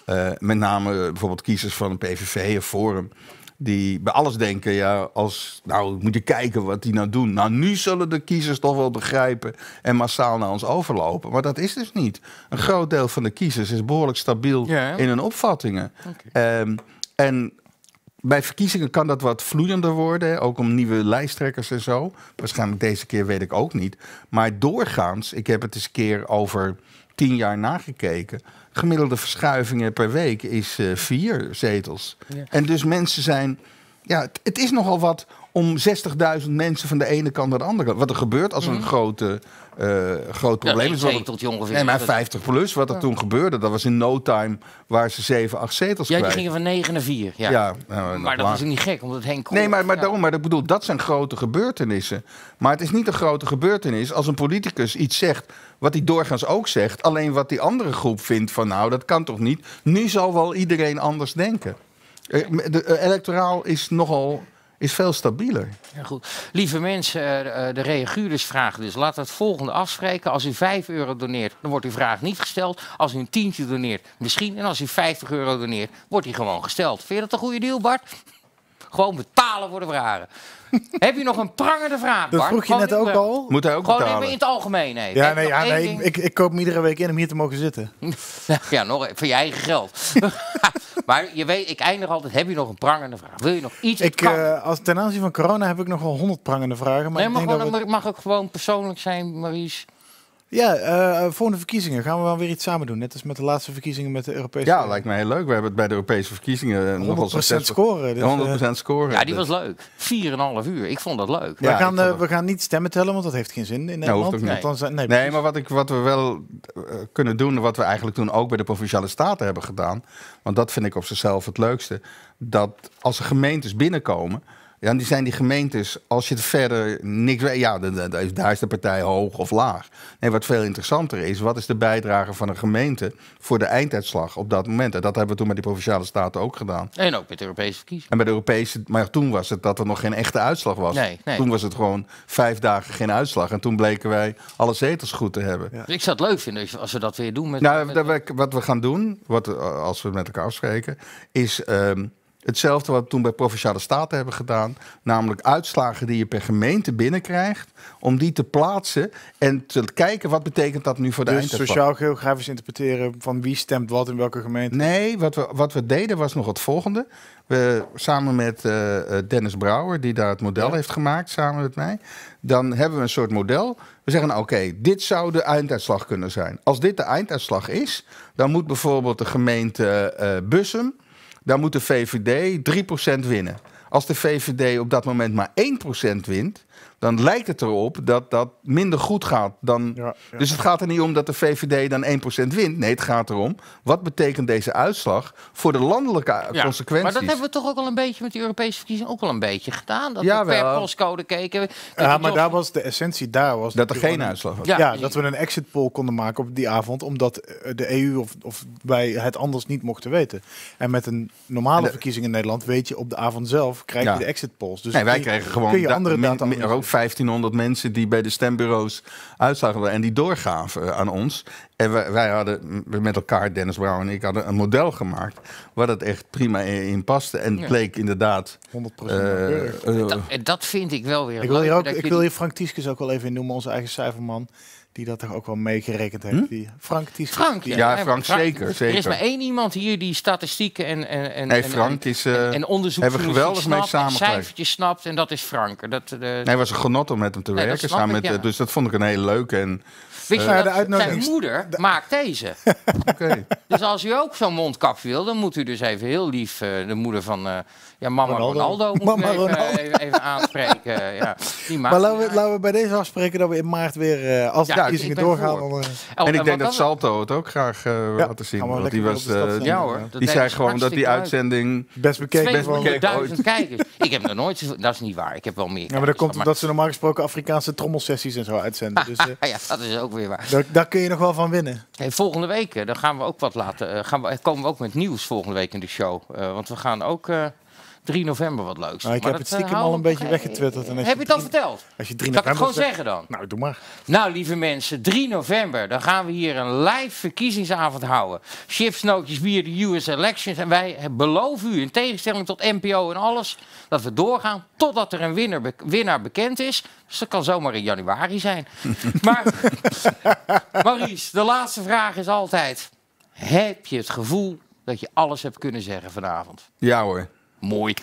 Eh, met name bijvoorbeeld kiezers van de PVV of Forum. Die bij alles denken, ja, als. Nou, moet je kijken wat die nou doen. Nou, nu zullen de kiezers toch wel begrijpen en massaal naar ons overlopen. Maar dat is dus niet. Een groot deel van de kiezers is behoorlijk stabiel in hun opvattingen. Ehm, en bij verkiezingen kan dat wat vloeiender worden, ook om nieuwe lijsttrekkers en zo. Waarschijnlijk deze keer weet ik ook niet. Maar doorgaans, ik heb het eens een keer over tien jaar nagekeken. Gemiddelde verschuivingen per week is eh, vier zetels. En dus mensen zijn. Ja, het, is nogal wat om 60.000 mensen van de ene kant naar de andere. Wat er gebeurt als een mhm. grote eh, groot probleem is. ongeveer. Nee, maar 50 plus, wat er toen gebeurde, dat was in no time waar ze 7, 8 zetels kregen. Ja, die gingen van 9 naar 4. Ja. Nou, maar dat is niet gek, omdat Henk Nee, maar, maar daarom, maar ik bedoel, dat zijn grote gebeurtenissen. Maar het is niet een grote gebeurtenis als een politicus iets zegt wat hij doorgaans ook zegt, alleen wat die andere groep vindt van nou, dat kan toch niet. Nu zal wel iedereen anders denken. Eh, de, eh, electoraal is nogal is veel stabieler. goed. Lieve mensen, eh, de eh, reagures vragen dus. Laat het volgende afspreken. Als u 5 euro doneert, dan wordt uw vraag niet gesteld. Als u een tientje doneert, misschien. En als u 50 euro doneert, wordt die gewoon gesteld. Vind je dat een goede deal, Bart? Gewoon betalen voor de vragen. Heb je nog een prangende vraag, Dat vroeg je net ook al. Moet hij ook Gewoon in het algemeen Ja, nee, ja, nee ik, ik, koop me iedere week in om hier te mogen zitten. Ja, nog voor je eigen geld. maar je weet, ik eindig altijd, heb je nog een prangende vraag? Wil je nog iets? Ik, eh, als, ten aanzien van corona heb ik nog wel honderd prangende vragen. Maar nee, ik denk gewoon, mag ook gewoon persoonlijk zijn, Maries. Ja, uh, volgende verkiezingen gaan we wel weer iets samen doen. Net als met de laatste verkiezingen met de Europese... Ja, lijkt me heel leuk. We hebben het bij de Europese verkiezingen... nogal eh, nog 100% scoren. 100% dus, scoren. Ja, die dus- was leuk. 4,5 uur. Ik vond dat leuk. we, gaan, we gaan niet stemmen tellen, want dat heeft geen zin in nou, Nederland. nee. nee, maar wat, ik, wat we wel kunnen doen... wat we eigenlijk toen ook bij de Provinciale Staten hebben gedaan... want dat vind ik op zichzelf het leukste... dat als er gemeentes binnenkomen dan zijn die gemeentes, als je het verder niks weet, ja, daar is de partij hoog of laag. Nee, wat veel interessanter is, wat is de bijdrage van een gemeente voor de einduitslag op dat moment? En dat hebben we toen met die provinciale staten ook gedaan. En ook met de Europese verkiezingen. En bij de Europese, maar toen was het dat er nog geen echte uitslag was. Nee, Toen was het gewoon vijf dagen geen uitslag. En toen bleken wij alle zetels goed te hebben. Ik zou het leuk vinden als we dat weer doen. Met, nou, wat we gaan doen, wat, eh, als we met elkaar afspreken, is. Ehm, Hetzelfde wat we toen bij Provinciale Staten hebben gedaan. Namelijk uitslagen die je per gemeente binnenkrijgt. Om die te plaatsen en te kijken wat betekent dat nu voor de dus sociaal-geografisch interpreteren van wie stemt wat in welke gemeente? Nee, wat we, wat we deden was nog het volgende. We, samen met eh, eh, Dennis Brouwer, die daar het model heeft gemaakt, samen met mij. Dan hebben we een soort model. We zeggen, nou, oké, dit zou de einduitslag kunnen zijn. Als dit de einduitslag is, dan moet bijvoorbeeld de gemeente uh, Bussum dan moet de VVD 3% winnen. Als de VVD op dat moment maar 1% wint, dan lijkt het erop dat dat minder goed gaat. Dan, Dus het gaat er niet om dat de VVD dan 1% wint. Nee, het gaat erom wat betekent deze uitslag voor de landelijke ja, consequenties. Maar dat hebben we toch ook al een beetje met de Europese verkiezingen ook al een beetje gedaan. Dat we per postcode keken. Ja, maar daar was de essentie daar was dat er geen uitslag Ja, dat we een exit poll konden maken op die avond, omdat eh, de EU of, of wij het anders niet mochten weten. En met een normale verkiezing in Nederland weet je op de avond zelf krijg je de exit polls. Dus wij kregen gewoon kun je andere data. Min, min, 1500 mensen die bij de stembureaus uitzagen en die doorgaven eh, aan ons. En wij, wij, hadden met elkaar, Dennis Brouw en ik, hadden een model gemaakt waar dat echt prima in, paste. En het bleek inderdaad... 100% uh, eh, eh, dat, dat, vind ik wel weer ik wil je ook, ik wil hier Frank Tieskes ook wel even noemen, onze eigen cijferman die dat toch ook wel meegerekend heeft. Hm? Die, Frank, die is Frank, ja, Frank, zeker, Er is maar één iemand hier die statistieken en, en, en, Frank en, is, en, eh, onderzoek hebben geweldig mee samen cijfertjes snapt en dat is Frank. dat, de, eh, nee, was een genot om met hem te werken. Samen met, eh, Dus dat vond ik een hele leuke. En, Weet uh, de uitnodiging... zijn moeder maakt deze. okay. Dus als u ook zo'n mondkap wil, dan moet u dus even heel lief de moeder van ja, mama Ronaldo, moet mama eh, even, aanspreken. ja. maar laten we, laten we bij deze afspreken dat we in maart weer, eh, als ja, de verkiezingen doorgaan... en, eh, oh, en ik denk dat Salto het ook graag uh, ja, laten zien. Want die was, ja, hoor, die zei gewoon dat die uitzending... Best bekeken. Best kijkers. Ik heb nog nooit... Zoveel, dat is niet waar. Ik heb wel meer Ja, maar dat komt omdat ze normaal gesproken Afrikaanse trommelsessies en zo uitzenden. Dus, ja, dat is ook weer waar. Daar, kun je nog wel van winnen. volgende week, dan gaan we ook wat laten... gaan we, komen we ook met nieuws volgende week in de show. want we gaan ook... 3 november wat leuks. Nou, ik heb het stiekem eh, al een beetje weggetwitterd. En heb je het al verteld? Als je 3 kan ik het gewoon zeggen dan? Nou, doe maar. Nou, lieve mensen, 3 november, dan gaan we hier een live verkiezingsavond houden. Chips, nootjes, de US elections. En wij beloven u, in tegenstelling tot NPO en alles, dat we doorgaan totdat er een winnaar, winnaar bekend is. Dus dat kan zomaar in januari zijn. maar, Maries, de laatste vraag is altijd... Heb je het gevoel dat je alles hebt kunnen zeggen vanavond? Ja hoor. Mooi.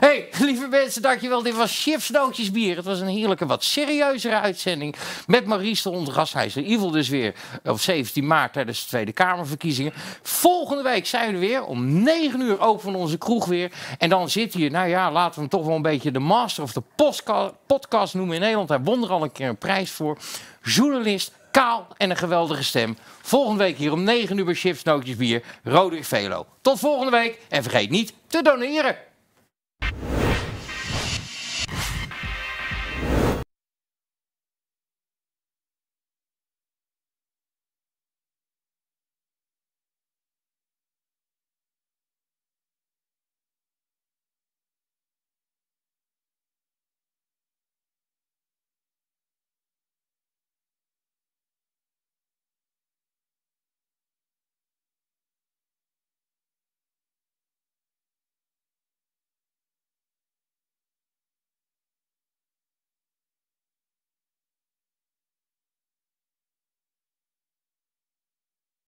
hey, lieve mensen, dankjewel. Dit was Chips, Nootjes, Bier. Het was een heerlijke, wat serieuzere uitzending met Maries de Ondergasthuizen. Evil dus weer op 17 maart tijdens de Tweede Kamerverkiezingen. Volgende week zijn we weer. Om 9 uur open onze kroeg weer. En dan zit hier, nou ja, laten we hem toch wel een beetje de master of de podcast noemen in Nederland. Hij won er al een keer een prijs voor. Journalist kaal en een geweldige stem. Volgende week hier om 9 uur bij Chips, Nootjes, Bier, Roderick Velo. Tot volgende week en vergeet niet te doneren.